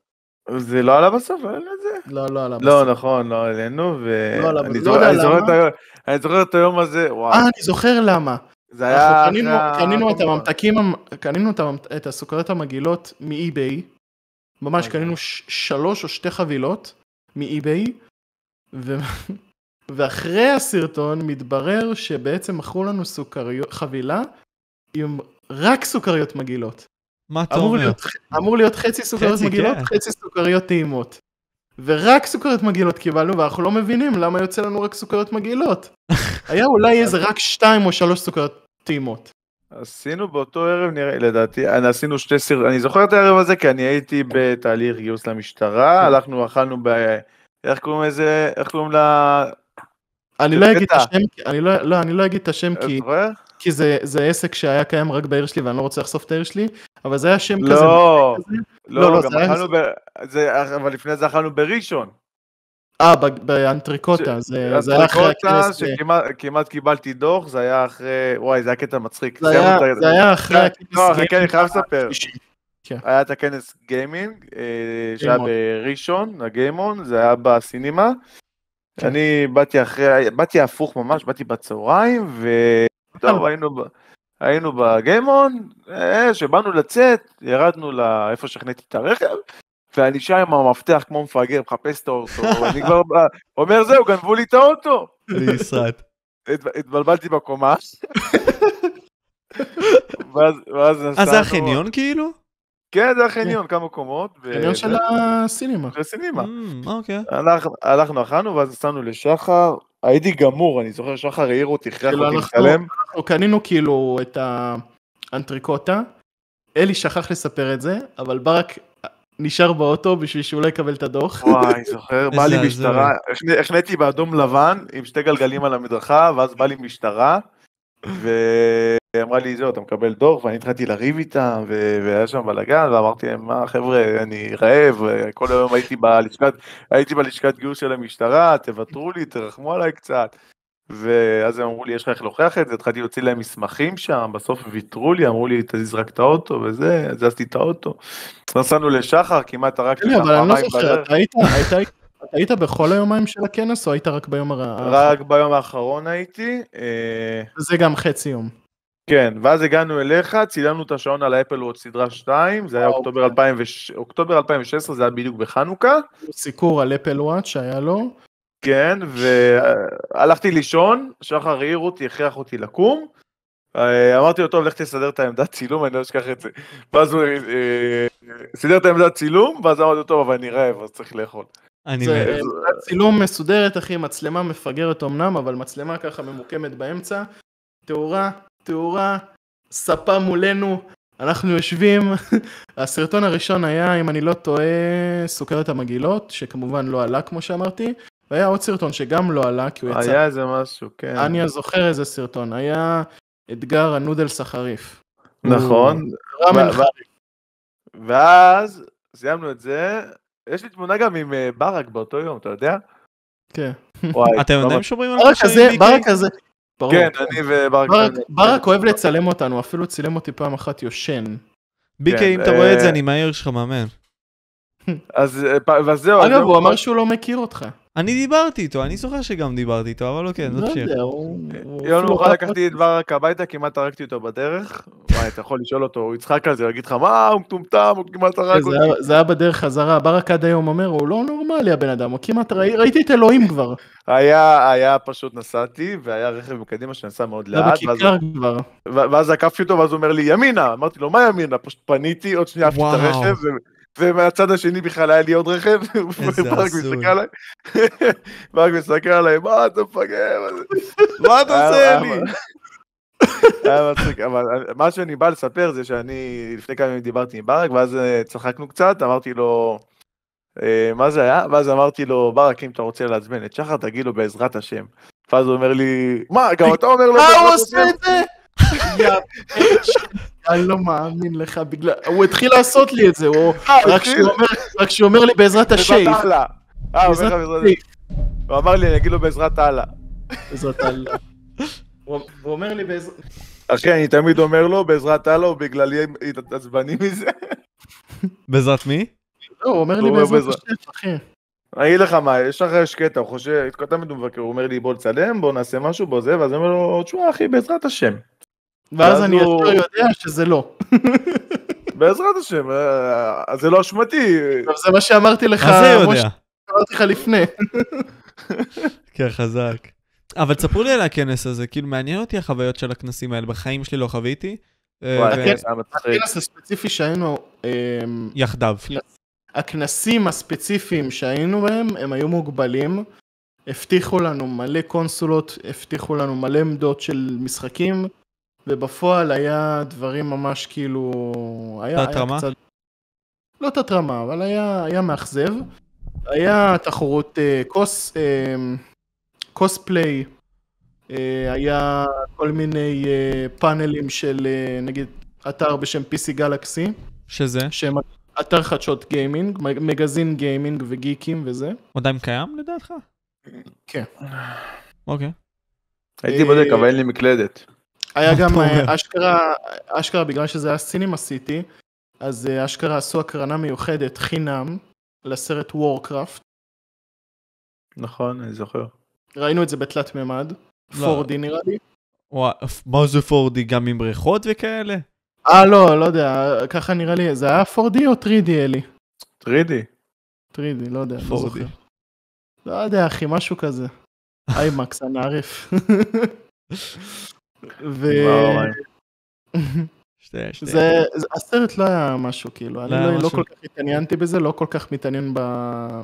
זה לא עלה בסוף? לא עלה זה? לא, לא עלה לא, בסוף. לא, נכון, לא העלינו, ואני לא לא זוכר את היום הזה, וואו. אה, אני זוכר למה. זה היה... קנינו את נכון. הממתקים, קנינו את הסוכריות המגעילות מאי-ביי, ממש אוקיי. קנינו שלוש או שתי חבילות מאי-ביי, ואחרי הסרטון מתברר שבעצם מכרו לנו סוכריות, חבילה עם רק סוכריות מגעילות. מה אתה אומר? להיות, אמור להיות חצי סוכריות חצי, מגילות, כן. חצי סוכריות טעימות. ורק סוכריות מגעילות קיבלנו, ואנחנו לא מבינים למה יוצא לנו רק סוכריות מגעילות. היה אולי איזה רק שתיים או שלוש סוכריות טעימות. עשינו באותו ערב, נראה, לדעתי, עשינו שתי סיר... אני זוכר את הערב הזה, כי אני הייתי בתהליך גיוס למשטרה, כן. הלכנו, אכלנו ב... איך קוראים לזה? איך קוראים ל... אני לא אגיד את השם, אני לא, לא, אני לא אגיד את השם כי... כי זה, זה עסק שהיה קיים רק בעיר שלי ואני לא רוצה לחשוף את העיר שלי, אבל זה היה שם לא, כזה. לא, לא, לא, לא, גם אכלנו, היה... ב... זה, אבל לפני זה אכלנו בראשון. אה, באנטריקוטה, ש... זה, זה היה אחרי הכנסת. שכמעט קיבלתי דוח, זה היה אחרי, וואי, זה היה קטע מצחיק. זה זה, היה, זה זה היה אחרי כן, הכנס לא, אחרי כן, אני חייב לספר. כן. היה את הכנס גיימינג, אה, שהיה בראשון, הגיימון, זה היה בסינימה. כן. אני באתי אחרי, באתי הפוך ממש, באתי בצהריים, ו... טוב, היינו, היינו בגיימון, כשבאנו אה, לצאת, ירדנו לאיפה שהחניתי את הרכב, ואני שם עם המפתח כמו מפגר, מחפש את האוטו, ואני כבר בא, אומר זהו, גנבו לי את האוטו. נסרט. התבלבלתי בקומה. ואז אה, נסענו... אז זה החניון כאילו? כן, זה החניון, כן. כמה קומות. חניון של הסינימה. של הסינמה. Mm, אוקיי. הלכנו, אכלנו, ואז נסענו לשחר. הייתי גמור, אני זוכר, שחר העיר אותי, הכרח אותי להתקלם. אנחנו קנינו כאילו את האנטריקוטה. אלי שכח לספר את זה, אבל ברק נשאר באוטו בשביל שהוא לא יקבל את הדוח. וואי, זוכר, בא לי משטרה, החניתי באדום לבן עם שתי גלגלים על המדרכה, ואז בא לי משטרה, ו... והיא אמרה לי, זהו, אתה מקבל דוח, ואני התחלתי לריב איתם, והיה שם בלאגן, ואמרתי להם, מה, חבר'ה, אני רעב, כל היום הייתי בלשכת, הייתי בלשכת גיור של המשטרה, תוותרו לי, תרחמו עליי קצת. ואז הם אמרו לי, יש לך איך להוכיח את זה, התחלתי להוציא להם מסמכים שם, בסוף ויתרו לי, אמרו לי, תזיז רק את האוטו וזה, הזזתי את האוטו. נסענו לשחר, כמעט הרגתי אותם לא פעמיים בדרך. אבל היית... היית בכל היומיים של הכנס או היית רק ביום האחרון? רק ביום האחרון הייתי. אה, זה גם חצי יום. כן, ואז הגענו אליך, צילמנו את השעון על האפל וואט סדרה 2, זה היה אוקטובר, 2016, זה היה בדיוק בחנוכה. סיקור על אפל וואט שהיה לו. כן, והלכתי לישון, שחר העיר אותי, הכריח אותי לקום. אה, אמרתי לו, טוב, לך תסדר את העמדת צילום, אני לא אשכח את זה. ואז הוא אה, סידר את העמדת צילום, ואז אמרתי לו, טוב, אבל אני רעב, אז צריך לאכול. אני זה צילום מסודרת, אחי, מצלמה מפגרת אמנם, אבל מצלמה ככה ממוקמת באמצע, תאורה, תאורה, ספה מולנו, אנחנו יושבים. הסרטון הראשון היה, אם אני לא טועה, סוכרת המגעילות, שכמובן לא עלה כמו שאמרתי. והיה עוד סרטון שגם לא עלה, כי הוא יצא... היה איזה משהו, כן. אני זוכר איזה סרטון, היה אתגר הנודלס החריף. נכון. רמן חריף. ואז סיימנו את זה, יש לי תמונה גם עם אה, ברק באותו יום, אתה יודע? כן. אתם יודעים שומרים על קשרים? ברק הזה, ברור. כן, אני וברק. ברק אוהב לצלם אותנו, אפילו צילם אותי פעם אחת יושן. ביקי, כן, אם אתה רואה את אה, זה, אני מהעיר שלך, מאמן. אז אה, זהו. אגב, הוא אמר שהוא לא מכיר אותך. אני דיברתי איתו, אני זוכר שגם דיברתי איתו, אבל אוקיי, לא נמשיך. יון מוכן לקחתי את ברק הביתה, כמעט הרגתי אותו בדרך. וואי, אתה יכול לשאול אותו, הוא יצחק על זה, להגיד לך, מה, הוא מטומטם, הוא כמעט הרג אותי. זה היה בדרך חזרה, ברק עד היום אומר, הוא לא נורמלי הבן אדם, הוא כמעט, ראיתי את אלוהים כבר. היה, היה פשוט נסעתי, והיה רכב מקדימה שנסע מאוד לאט. ואז עקפתי אותו, ואז הוא אומר לי, ימינה. אמרתי לו, מה ימינה? פשוט פניתי, עוד שנייה עפתי את הרכב, ומהצד השני בכלל היה לי עוד רכב, וברק מסתכל עליי, ברק מסתכל עליי, מה אתה מפגר? מה אתה עושה לי? אבל מה שאני בא לספר זה שאני לפני כמה ימים דיברתי עם ברק, ואז אה, צחקנו קצת, אמרתי לו, אה, מה זה היה? ואז אמרתי לו, ברק, אם אתה רוצה לעזבן את שחר, תגיד לו בעזרת השם. ואז הוא אומר לי, מה, גם אתה אומר לו מה הוא עושה את זה? אני לא מאמין לך בגלל... הוא התחיל לעשות לי את זה, הוא... אה, רק כשהוא אומר לי בעזרת השייף. בעזרת השייף. אה, הוא אמר לי, אני אגיד לו בעזרת הלאה. בעזרת הלאה. הוא אומר לי בעזרת... אחי, אני תמיד אומר לו בעזרת אללה, בגללי התעצבני מזה. בעזרת מי? לא, הוא אומר לי בעזרת השייף, אחי. אני אגיד לך מה, יש לך יש קטע, הוא חושב, תמיד הוא מבקר, הוא אומר לי בוא נצלם, בוא נעשה משהו, בוא זה, ואז הוא אומר לו, תשמע אחי, בעזרת השם. ואז אני ישר יודע שזה לא. בעזרת השם, אה, זה לא אשמתי. זה מה שאמרתי לך, מה זה יודע? אמרתי לך לפני. כן, חזק. אבל ספרו לי על הכנס הזה, כאילו מעניין אותי החוויות של הכנסים האלה, בחיים שלי לא חוויתי. אה, הכנס הספציפי שהיינו... אמ, יחדיו. הכנסים הספציפיים שהיינו בהם, הם היו מוגבלים. הבטיחו לנו מלא קונסולות, הבטיחו לנו מלא עמדות של משחקים. ובפועל היה דברים ממש כאילו... היה, תת-רמה? קצת... לא תת-רמה, אבל היה, היה מאכזב. היה תחרות uh, קוס, uh, קוספליי, uh, היה כל מיני uh, פאנלים של uh, נגיד אתר בשם PC Galaxy. שזה? שהם אתר חדשות גיימינג, מגזין גיימינג וגיקים וזה. עדיין קיים לדעתך? כן. אוקיי. Okay. הייתי בודק, אה, אבל אין לי מקלדת. היה גם אה, אשכרה, אשכרה בגלל שזה היה סינימה סיטי, אז אה, אשכרה עשו הקרנה מיוחדת חינם לסרט וורקראפט. נכון, אני זוכר. ראינו את זה בתלת מימד, לא. 4D נראה לי. וואו, מה זה 4D גם עם בריכות וכאלה? אה לא, לא יודע, ככה נראה לי, זה היה 4D או 3D אלי? 3D. 3D, לא יודע, 4D. לא זוכר. לא יודע אחי, משהו כזה. איימקס, הנעריף. ו... שתי, שתי. זה, זה, הסרט לא היה משהו כאילו, לא אני לא, לא משהו. לא כל כך התעניינתי בזה, לא כל כך מתעניין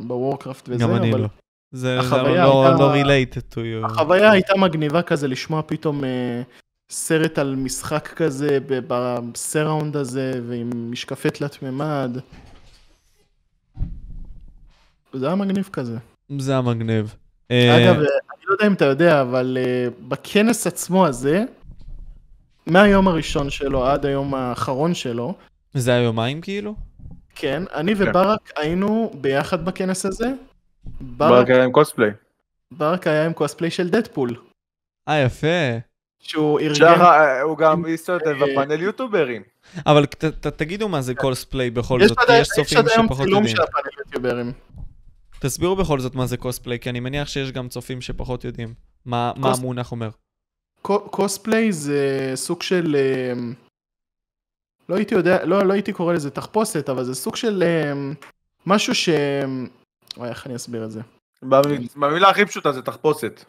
בוורקראפט וזה, גם אני אבל... לא. זה, זה לא, הייתה, לא related to you. החוויה הייתה מגניבה כזה לשמוע פתאום אה, סרט על משחק כזה בסראונד הזה ועם משקפי תלת מימד. זה היה מגניב כזה. זה היה מגניב. אה, אגב, אה, אם אתה יודע, אבל אה, בכנס עצמו הזה, מהיום הראשון שלו עד היום האחרון שלו. זה היה יומיים כאילו? כן, אני כן. וברק היינו ביחד בכנס הזה. ברק היה עם קוספליי. ברק היה עם קוספליי של דדפול. אה, יפה. שהוא ארגן... אה, הוא גם הסתובב בפאנל אה, יוטוברים. אבל תגידו מה זה כן. קוספליי בכל זאת, יש סופים שפחות יודעים. יש עד היום צילום של הפאנל יוטוברים. תסבירו בכל זאת מה זה קוספליי, כי אני מניח שיש גם צופים שפחות יודעים מה, קוס... מה המונח אומר. קוספליי זה סוג של... אמ, לא הייתי יודע, לא, לא הייתי קורא לזה תחפושת, אבל זה סוג של אמ, משהו ש... אוי, אמ, איך אני אסביר את זה? במילה הכי פשוטה זה תחפושת.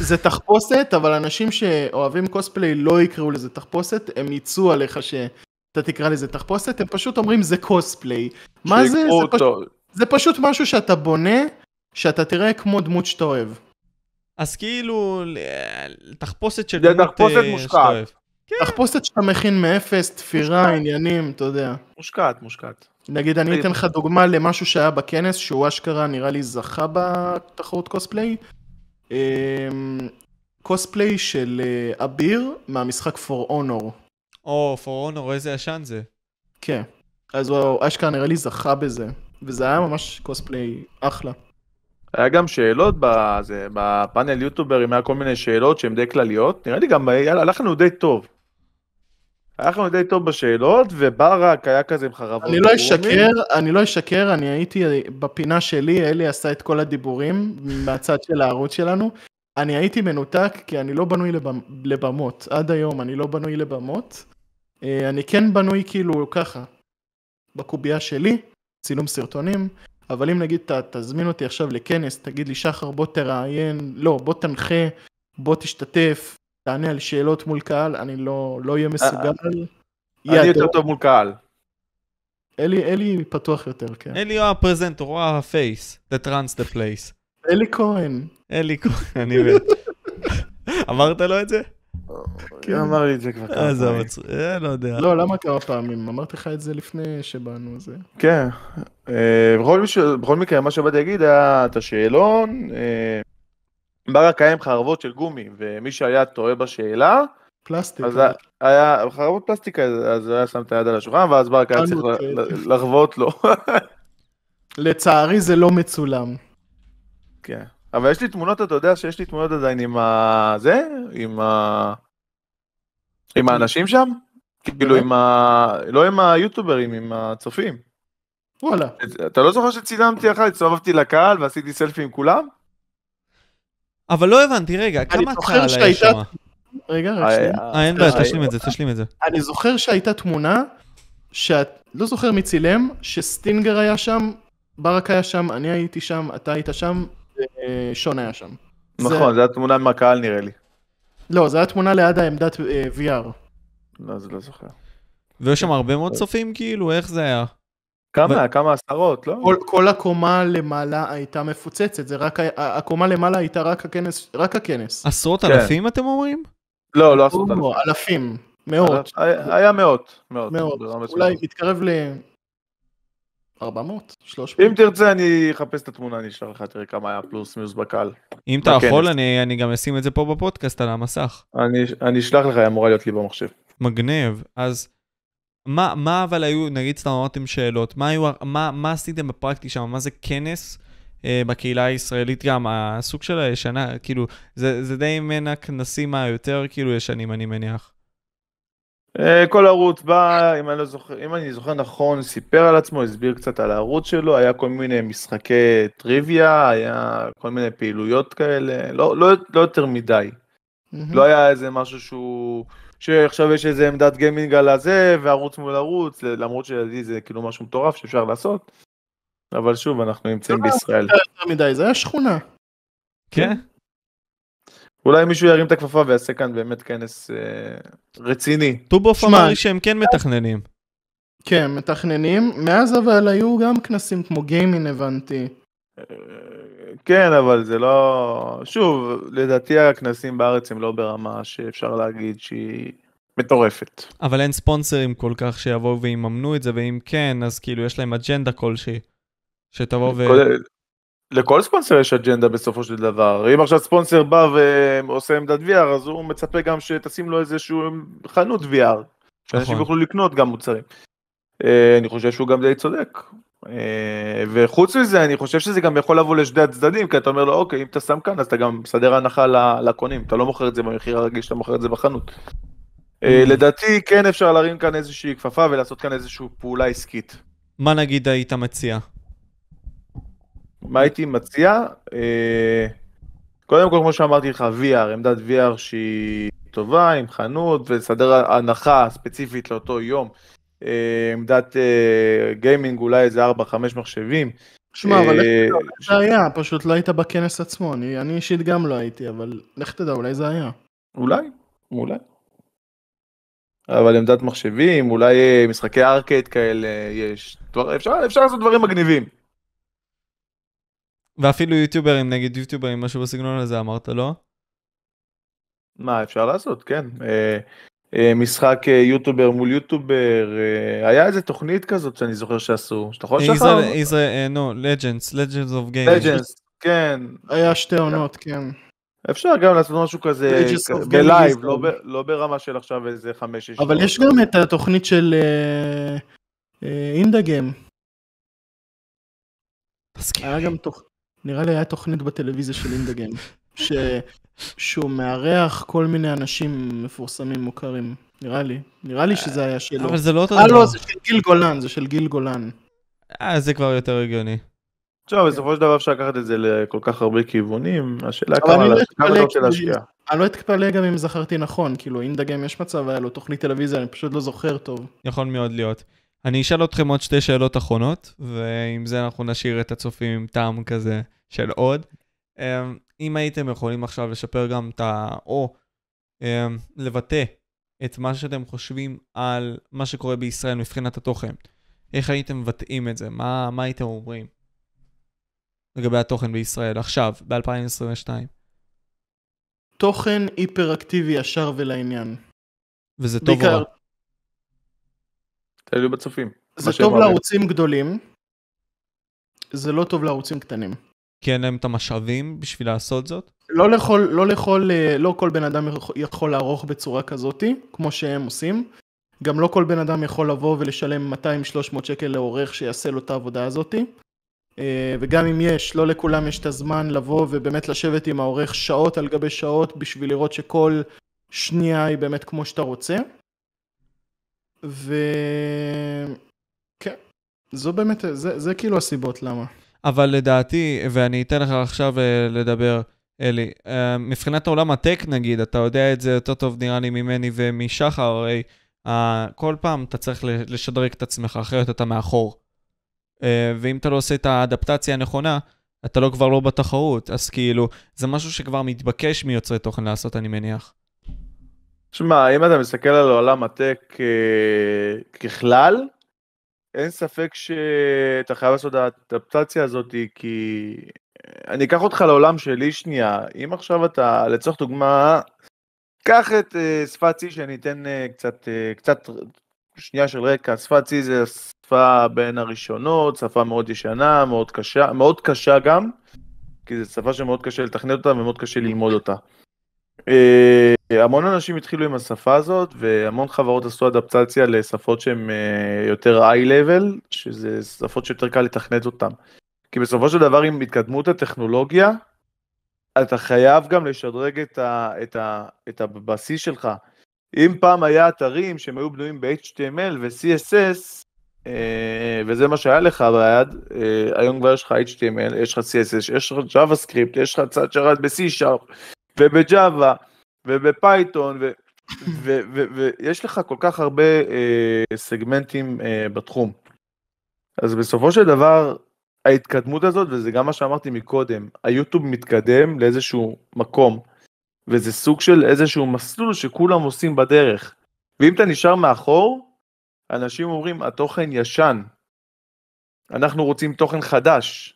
זה תחפושת, אבל אנשים שאוהבים קוספליי לא יקראו לזה תחפושת, הם יצאו עליך שאתה תקרא לזה תחפושת, הם פשוט אומרים זה קוספליי. מה זה? זה פשוט... זה פשוט משהו שאתה בונה, שאתה תראה כמו דמות שאתה אוהב. אז כאילו, אה, תחפושת של דמות תחפושת אה, מושקעת. כן. תחפושת שאתה מכין מאפס, תפירה, מושקעת. עניינים, אתה יודע. מושקעת, מושקעת. נגיד, אני אתן לך דוגמה למשהו שהיה בכנס, שהוא אשכרה נראה לי זכה בתחרות קוספליי. אמ, קוספליי של אה, אביר מהמשחק For Honor. או, For Honor, איזה ישן זה. כן. אז הוא אשכרה נראה לי זכה בזה. וזה היה ממש קוספליי אחלה. היה גם שאלות בזה, בפאנל יוטוברים, היה כל מיני שאלות שהן די כלליות. נראה לי גם, הלך לנו די טוב. הלך לנו די טוב בשאלות, וברק היה כזה עם חרבות. אני לא אשקר, אני לא אשקר, אני הייתי בפינה שלי, אלי עשה את כל הדיבורים מהצד של הערוץ שלנו. אני הייתי מנותק כי אני לא בנוי לבמות. עד היום אני לא בנוי לבמות. אה, אני כן בנוי כאילו ככה, בקובייה שלי, צילום סרטונים, אבל אם נגיד אתה תזמין אותי עכשיו לכנס, תגיד לי שחר בוא תראיין, לא, בוא תנחה, בוא תשתתף, תענה על שאלות מול קהל, אני לא, לא אהיה לא מסוגל. אני יותר טוב מול קהל. אלי, אלי פתוח יותר, כן. אלי הוא הפרזנטור, הוא הפייס, the trans the place. אלי כהן. אלי כהן, אני מבין. אמרת לו את זה? כי כן, הוא אמר לי את זה כבר כמה פעמים. איזה לא יודע. לא, למה כמה פעמים? אמרתי לך את זה לפני שבאנו, זה. כן. אה, בכל מקרה, מה שבאתי להגיד היה את השאלון, אה, ברק היה עם חרבות של גומי, ומי שהיה טועה בשאלה, פלסטיק. אה. חרבות פלסטיק, אז היה שם את היד על השולחן, ואז ברק היה צריך לחוות לו. לצערי זה לא מצולם. כן. אבל יש לי תמונות, אתה יודע שיש לי תמונות עדיין עם ה... זה? עם ה... עם האנשים שם? כאילו עם ה... לא עם היוטוברים, עם הצופים. וואלה. אתה לא זוכר שצילמתי אחת, הסתובבתי לקהל ועשיתי סלפי עם כולם? אבל לא הבנתי, רגע, כמה קהל היה שם? רגע, רק אה, שנייה. אה, אין בעיה, אה, תשלים את זה, תשלים את זה. אני זוכר שהייתה תמונה, שאת לא זוכר מי צילם, שסטינגר היה שם, ברק היה שם, אני הייתי שם, אתה היית שם, שון היה שם. נכון, זו הייתה תמונה מהקהל נראה לי. לא, זו הייתה תמונה ליד העמדת אה, VR. לא, זה לא זוכר. ויש שם הרבה מאוד צופים כאילו, איך זה היה? כמה? כמה עשרות, לא? כל, הקומה למעלה הייתה מפוצצת, זה רק, הקומה למעלה הייתה רק הכנס, רק הכנס. עשרות כן. אלפים אתם אומרים? לא, לא עשרות אלפים. אלפים, מאות. היה, היה מאות, מאות. מאות, אולי התקרב ל... 400? 300? אם תרצה אני אחפש את התמונה, אני אשלח לך, תראה כמה היה פלוס מיוס בקהל. אם אתה יכול, אני, אני גם אשים את זה פה בפודקאסט על המסך. אני, אני אשלח לך, היא אמורה להיות לי במחשב. מגניב, אז מה, מה אבל היו, נגיד סתם אמרתם שאלות, מה, היו, מה, מה עשיתם בפרקטי שם, מה זה כנס אה, בקהילה הישראלית גם, הסוג של הישנה, כאילו, זה, זה די מן הכנסים היותר כאילו ישנים, אני מניח. אה, כל ערוץ בא, אם אני, לא זוכר, אם אני זוכר נכון, סיפר על עצמו, הסביר קצת על הערוץ שלו, היה כל מיני משחקי טריוויה, היה כל מיני פעילויות כאלה, לא, לא, לא יותר מדי. Mm-hmm. לא היה איזה משהו שהוא, שעכשיו יש איזה עמדת גיימינג על הזה, וערוץ מול ערוץ, למרות שלדעתי זה כאילו משהו מטורף שאפשר לעשות. אבל שוב, אנחנו נמצאים לא בישראל. זה היה שכונה. כן? אולי מישהו ירים את הכפפה ויעשה כאן באמת כנס אה, רציני. טובוף אמר לי שהם כן מתכננים. כן, מתכננים. מאז אבל היו גם כנסים כמו גיימין הבנתי. אה, כן, אבל זה לא... שוב, לדעתי הכנסים בארץ הם לא ברמה שאפשר להגיד שהיא מטורפת. אבל אין ספונסרים כל כך שיבואו ויממנו את זה, ואם כן, אז כאילו יש להם אג'נדה כלשהי. שתבוא ו... לכל ספונסר יש אג'נדה בסופו של דבר. אם עכשיו ספונסר בא ועושה עמדת VR, אז הוא מצפה גם שתשים לו איזשהו חנות VR. נכון. שאנשים יוכלו לקנות גם מוצרים. אה, אני חושב שהוא גם די צודק. אה, וחוץ מזה, אני חושב שזה גם יכול לבוא לשני הצדדים, כי אתה אומר לו, אוקיי, אם אתה שם כאן, אז אתה גם מסדר הנחה לקונים. אתה לא מוכר את זה במחיר הרגיל, שאתה מוכר את זה בחנות. אה, mm. לדעתי, כן אפשר להרים כאן איזושהי כפפה ולעשות כאן איזושהי פעולה עסקית. מה נגיד היית מציע? מה הייתי מציע? אה, קודם כל, כמו שאמרתי לך, VR, עמדת VR שהיא טובה, עם חנות, ולסדר הנחה ספציפית לאותו יום. אה, עמדת אה, גיימינג, אולי איזה 4-5 מחשבים. שמע, אבל לך תדע, זה היה, פשוט לא היית בכנס עצמו, אני אישית גם לא הייתי, אבל לך תדע, אולי זה היה. אולי, אולי. אבל עמדת מחשבים, אולי משחקי ארקד כאלה יש. אפשר, אפשר לעשות דברים מגניבים. ואפילו יוטיוברים, נגיד יוטיוברים, משהו בסגנון הזה אמרת, לא? מה אפשר לעשות, כן. אה, אה, משחק אה, יוטובר מול יוטובר, היה איזה תוכנית כזאת שאני זוכר שעשו, שאתה יכול לשחרר? איזה, נו, לג'נדס, לג'נדס אוף גיימס. לג'נדס, כן. היה שתי עונות, כן. אפשר גם לעשות משהו כזה בלייב, לא, לא ברמה של עכשיו איזה חמש, שש. אבל יש גם את התוכנית של אינדה גיים. היה גם תוכנית. נראה לי היה תוכנית בטלוויזיה של אינדה גיים, ש... שהוא מארח כל מיני אנשים מפורסמים מוכרים, נראה לי. נראה לי שזה היה שלו. אבל זה לא אותו דבר. אה, לא, זה של גיל גולן, זה של גיל גולן. אה, זה כבר יותר הגיוני. עכשיו, בסופו של דבר אפשר לקחת את זה לכל כך הרבה כיוונים, השאלה כמה אתה רוצה להשקיע. אני לא אתפלא גם אם זכרתי נכון, כאילו אינדה גיים יש מצב, היה לו תוכנית טלוויזיה, אני פשוט לא זוכר טוב. יכול מאוד להיות. אני אשאל אתכם עוד שתי שאלות אחרונות, ועם זה אנחנו נשאיר את הצופים עם טעם כזה של עוד. אמ, אם הייתם יכולים עכשיו לשפר גם את ה... או אמ, לבטא את מה שאתם חושבים על מה שקורה בישראל מבחינת התוכן, איך הייתם מבטאים את זה? מה, מה הייתם אומרים לגבי התוכן בישראל עכשיו, ב-2022? תוכן היפראקטיבי ישר ולעניין. וזה טוב בעיקר... או רע? תלוי בצופים. זה טוב לערוצים גדולים, זה לא טוב לערוצים קטנים. כי אין להם את המשאבים בשביל לעשות זאת? לא לכל, לא לכל, אה, לא כל בן אדם יכול לערוך בצורה כזאתי, כמו שהם עושים. גם לא כל בן אדם יכול לבוא ולשלם 200-300 שקל לעורך שיעשה לו את העבודה הזאתי. אה, וגם אם יש, לא לכולם יש את הזמן לבוא ובאמת לשבת עם העורך שעות על גבי שעות בשביל לראות שכל שנייה היא באמת כמו שאתה רוצה. וכן, זו באמת, זה, זה כאילו הסיבות למה. אבל לדעתי, ואני אתן לך עכשיו אה, לדבר, אלי, אה, מבחינת עולם הטק נגיד, אתה יודע את זה יותר טוב נראה לי ממני ומשחר, הרי אה, כל פעם אתה צריך לשדרג את עצמך, אחרת אתה מאחור. ואם אתה לא עושה את האדפטציה הנכונה, אתה לא כבר לא בתחרות, אז כאילו, זה משהו שכבר מתבקש מיוצרי תוכן לעשות, אני מניח. שמע, אם אתה מסתכל על עולם הטק אה, ככלל, אין ספק שאתה חייב לעשות את האדפטציה הזאת, כי אה, אני אקח אותך לעולם שלי שנייה. אם עכשיו אתה, לצורך דוגמה, קח את אה, שפת C שאני אתן קצת, קצת שנייה של רקע. שפת C זה שפה בין הראשונות, שפה מאוד ישנה, מאוד קשה, מאוד קשה גם, כי זו שפה שמאוד קשה לתכנת אותה ומאוד קשה ללמוד אותה. אה, המון אנשים התחילו עם השפה הזאת, והמון חברות עשו אדפטציה לשפות שהן אה, יותר איי-לבל, שזה שפות שיותר קל לתכנת אותן. כי בסופו של דבר, עם התקדמות הטכנולוגיה, אתה חייב גם לשדרג את, ה, את, ה, את הבסיס שלך. אם פעם היה אתרים שהם היו בנויים ב-HTML ו-CSS, אה, וזה מה שהיה לך ביד, היום כבר יש לך HTML, יש לך CSS, יש לך JavaScript, יש לך צד שרת ב-C-Sharp, ובג'אווה, ובפייתון, ויש לך כל כך הרבה אה, סגמנטים אה, בתחום. אז בסופו של דבר, ההתקדמות הזאת, וזה גם מה שאמרתי מקודם, היוטיוב מתקדם לאיזשהו מקום, וזה סוג של איזשהו מסלול שכולם עושים בדרך. ואם אתה נשאר מאחור, אנשים אומרים, התוכן ישן. אנחנו רוצים תוכן חדש.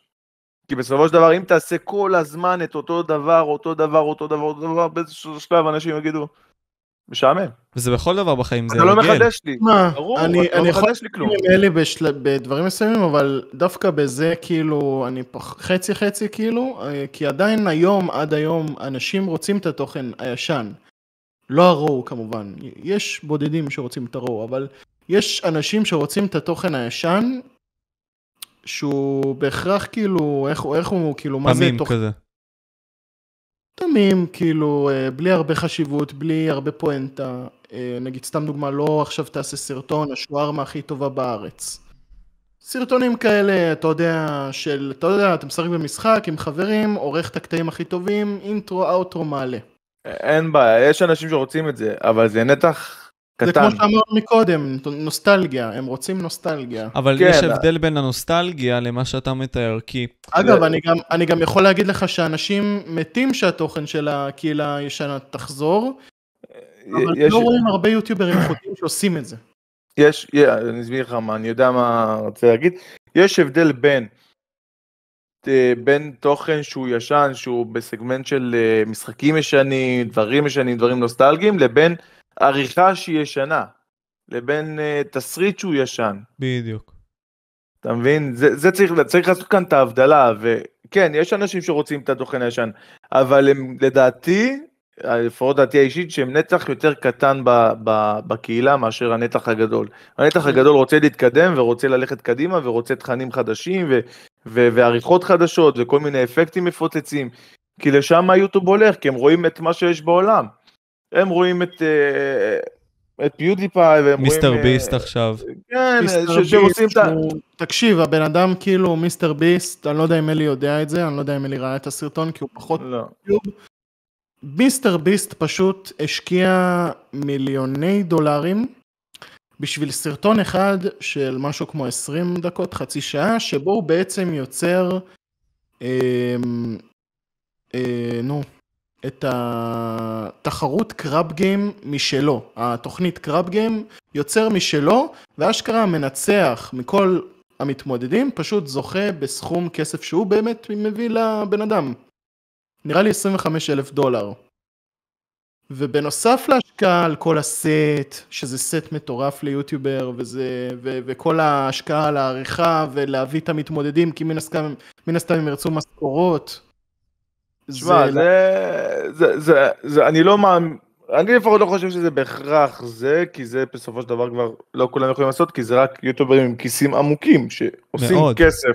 כי בסופו של דבר, אם תעשה כל הזמן את אותו דבר, אותו דבר, אותו דבר, אותו דבר, באיזשהו שלב אנשים יגידו, משעמם. וזה בכל דבר בחיים, זה הרגל. אתה לא מחדש לי, מה, ברור, אני, אתה לא אני לא מחדש לי כלום. אני יכול אלה בשל... בדברים מסוימים, אבל דווקא בזה, כאילו, אני חצי חצי, כאילו, אה, כי עדיין היום, עד היום, אנשים רוצים את התוכן הישן. לא הרואו כמובן, יש בודדים שרוצים את הרואו, אבל יש אנשים שרוצים את התוכן הישן, שהוא בהכרח כאילו, איך, איך הוא, כאילו, מה זה? תמים תוך... כזה. תמים, כאילו, אה, בלי הרבה חשיבות, בלי הרבה פואנטה. אה, נגיד, סתם דוגמה, לא עכשיו תעשה סרטון, השוארמה הכי טובה בארץ. סרטונים כאלה, אתה יודע, של, אתה יודע, אתה משחק במשחק עם חברים, עורך את הקטעים הכי טובים, אינטרו, אאוטרו, מעלה. אין בעיה, יש אנשים שרוצים את זה, אבל זה נתח קטן. זה כמו שאמרנו מקודם, נוסטלגיה, הם רוצים נוסטלגיה. אבל כן, יש אה. הבדל בין הנוסטלגיה למה שאתה מתאר, כי... אגב, אני גם, אני גם יכול להגיד לך שאנשים מתים שהתוכן של הקהילה הישנה תחזור, אה, אבל יש... לא רואים הרבה יוטיוברים איכותיים שעושים את זה. יש, yeah, אני אסביר לך מה, אני יודע מה רוצה להגיד. יש הבדל בין, אה, בין תוכן שהוא ישן, שהוא בסגמנט של משחקים ישנים, דברים ישנים, דברים נוסטלגיים, לבין... עריכה שהיא ישנה, לבין uh, תסריט שהוא ישן. בדיוק. אתה מבין? זה, זה צריך, צריך לעשות כאן את ההבדלה, וכן, יש אנשים שרוצים את התוכן הישן, אבל הם לדעתי, לפחות דעתי האישית, שהם נתח יותר קטן ב, ב, בקהילה מאשר הנתח הגדול. הנתח אוקיי. הגדול רוצה להתקדם ורוצה ללכת קדימה ורוצה תכנים חדשים ו, ו, ועריכות חדשות וכל מיני אפקטים מפוצצים, כי לשם היוטיוב הולך, כי הם רואים את מה שיש בעולם. הם רואים את... אה, אה, את פיודיפיי, והם רואים... מיסטר אה, ביסט עכשיו. כן, שעושים את ה... תקשיב, הבן אדם כאילו מיסטר ביסט, אני לא יודע אם אלי יודע את זה, אני לא יודע אם אלי ראה את הסרטון, כי הוא פחות... לא. מיסטר ביסט פשוט השקיע מיליוני דולרים בשביל סרטון אחד של משהו כמו 20 דקות, חצי שעה, שבו הוא בעצם יוצר... אה, אה, נו, את התחרות קראב גיים משלו. התוכנית קראב גיים יוצר משלו, ואשכרה מנצח מכל המתמודדים פשוט זוכה בסכום כסף שהוא באמת מביא לבן אדם. נראה לי 25 אלף דולר. ובנוסף להשקעה על כל הסט, שזה סט מטורף ליוטיובר, וזה, ו, וכל ההשקעה על העריכה, ולהביא את המתמודדים, כי מן הסתם הם ירצו משכורות. תשמע, זה, זה, זה, זה, זה, אני לא מאמין, אני לפחות לא חושב שזה בהכרח זה, כי זה בסופו של דבר כבר לא כולם יכולים לעשות, כי זה רק יוטוברים עם כיסים עמוקים, שעושים מאוד. כסף,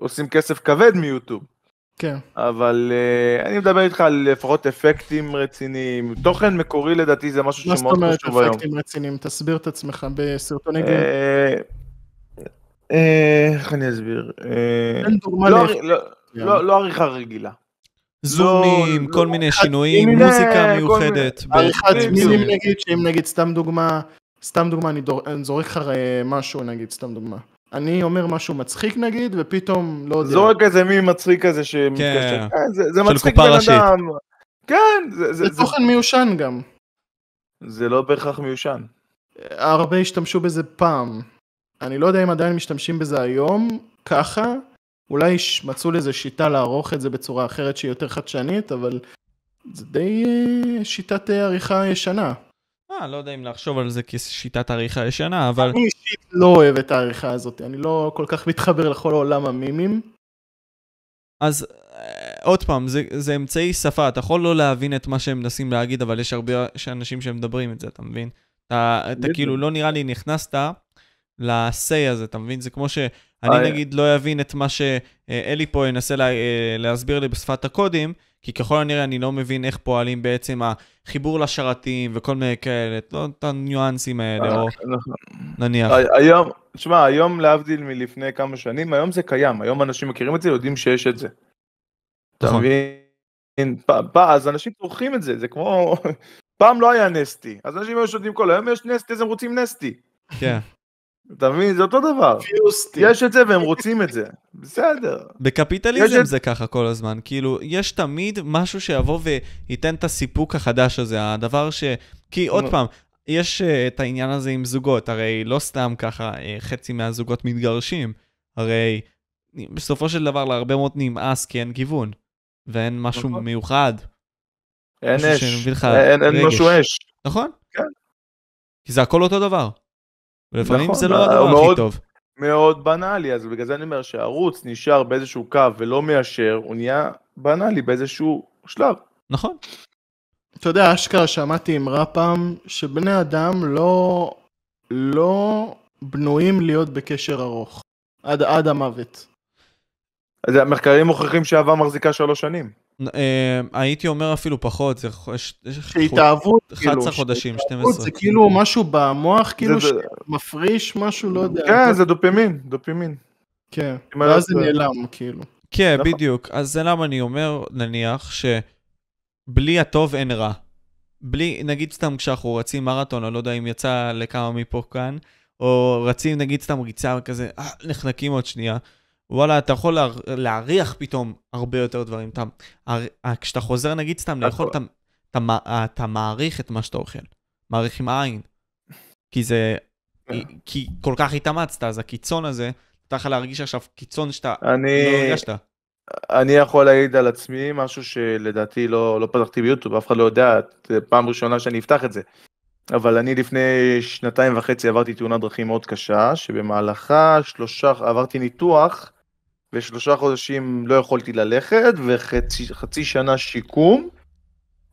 עושים כסף כבד מיוטוב. כן. אבל uh, אני מדבר איתך על לפחות אפקטים רציניים. תוכן מקורי לדעתי זה משהו שמאוד חשוב היום. מה זאת אומרת אפקטים רציניים? תסביר את עצמך בסרטוני אה, גיים. אה, איך אני אסביר? לא, לא-, כן. לא-, לא עריכה רגילה. זומים, לא, כל לא, מיני שינויים, מוזיקה מיוחדת. עריכת אה, מילים נגיד, שאם נגיד סתם דוגמה, סתם דוגמה, אני דור, אני זורק לך אה, משהו נגיד, סתם דוגמה. אני אומר משהו מצחיק נגיד, ופתאום, לא יודע. זורק איזה מי מצחיק כזה שמתקשר. כן. אה, זה מצחיק בן אדם. כן, זה זה, זה תוכן זה... מיושן גם. זה לא בהכרח מיושן. הרבה השתמשו בזה פעם. אני לא יודע אם עדיין משתמשים בזה היום, ככה. אולי מצאו לזה שיטה לערוך את זה בצורה אחרת שהיא יותר חדשנית, אבל זה די אה, שיטת אה, עריכה ישנה. אה, לא יודע אם לחשוב על זה כשיטת עריכה ישנה, אבל... אני אישית לא אוהב את העריכה הזאת, אני לא כל כך מתחבר לכל עולם המימים. אז אה, עוד פעם, זה, זה אמצעי שפה, אתה יכול לא להבין את מה שהם מנסים להגיד, אבל יש הרבה אנשים שמדברים את זה, אתה מבין? אתה, אתה כאילו לא נראה לי נכנסת לסיי הזה, אתה מבין? זה כמו ש... אני אה, נגיד לא אבין את מה שאלי פה ינסה לה, אה, להסביר לי בשפת הקודים, כי ככל הנראה אני לא מבין איך פועלים בעצם החיבור לשרתים וכל מיני כאלה, לא את הניואנסים האלה, או אה, נכון. נניח. היום, תשמע, היום להבדיל מלפני כמה שנים, היום זה קיים, היום אנשים מכירים את זה, יודעים שיש את זה. אתה נכון. מבין? אז אנשים צורכים את זה, זה כמו... פעם לא היה נסטי, אז אנשים היו שותים כל היום, יש נסטי, אז הם רוצים נסטי. כן. אתה מבין? זה אותו דבר. יש את זה והם רוצים את זה. בסדר. בקפיטליזם זה ככה כל הזמן. כאילו, יש תמיד משהו שיבוא וייתן את הסיפוק החדש הזה, הדבר ש... כי עוד פעם, יש אה, את העניין הזה עם זוגות, הרי לא סתם ככה אה, חצי מהזוגות מתגרשים, הרי בסופו של דבר להרבה מאוד נמאס כי אין גיוון, ואין משהו נכון. מיוחד. אין אש, אין משהו אש. נכון? כן. כי זה הכל אותו דבר. ולפעמים נכון, זה לא הדבר אה, מאוד, הכי טוב. מאוד בנאלי, אז בגלל זה אני אומר שהערוץ נשאר באיזשהו קו ולא מיישר, הוא נהיה בנאלי באיזשהו שלב. נכון. אתה יודע, אשכרה שמעתי אמרה פעם, שבני אדם לא, לא בנויים להיות בקשר ארוך, עד, עד המוות. אז המחקרים מוכיחים שאהבה מחזיקה שלוש שנים. אה, הייתי אומר אפילו פחות, זה... שהתאהבות, כאילו. 11 חודשים, 12. זה כאילו משהו במוח, כאילו שמפריש משהו, לא יודע. כן, זה דופמין, דופמין. כן, ואז זה נעלם, כאילו. כן, נכון. בדיוק. אז זה למה אני אומר, נניח, שבלי הטוב אין רע. בלי, נגיד סתם כשאנחנו רצים מרתון, אני לא יודע אם יצא לכמה מפה כאן, או רצים נגיד סתם ריצה כזה, אה, נחנקים עוד שנייה. וואלה, אתה יכול לה, להריח פתאום הרבה יותר דברים. אתה, כשאתה חוזר, נגיד סתם, לאכול, נכון. אתה, אתה, אתה, אתה מעריך את מה שאתה אוכל. מעריך עם העין. כי זה... כן. כי כל כך התאמצת, אז הקיצון הזה, אתה יכול להרגיש עכשיו קיצון שאתה אני... לא הרגשת. אני יכול להעיד על עצמי משהו שלדעתי לא, לא פתחתי ביוטיוב, אף אחד לא יודע, פעם ראשונה שאני אפתח את זה. אבל אני לפני שנתיים וחצי עברתי תאונת דרכים מאוד קשה, שבמהלכה שלושה, עברתי ניתוח ושלושה חודשים לא יכולתי ללכת, וחצי שנה שיקום,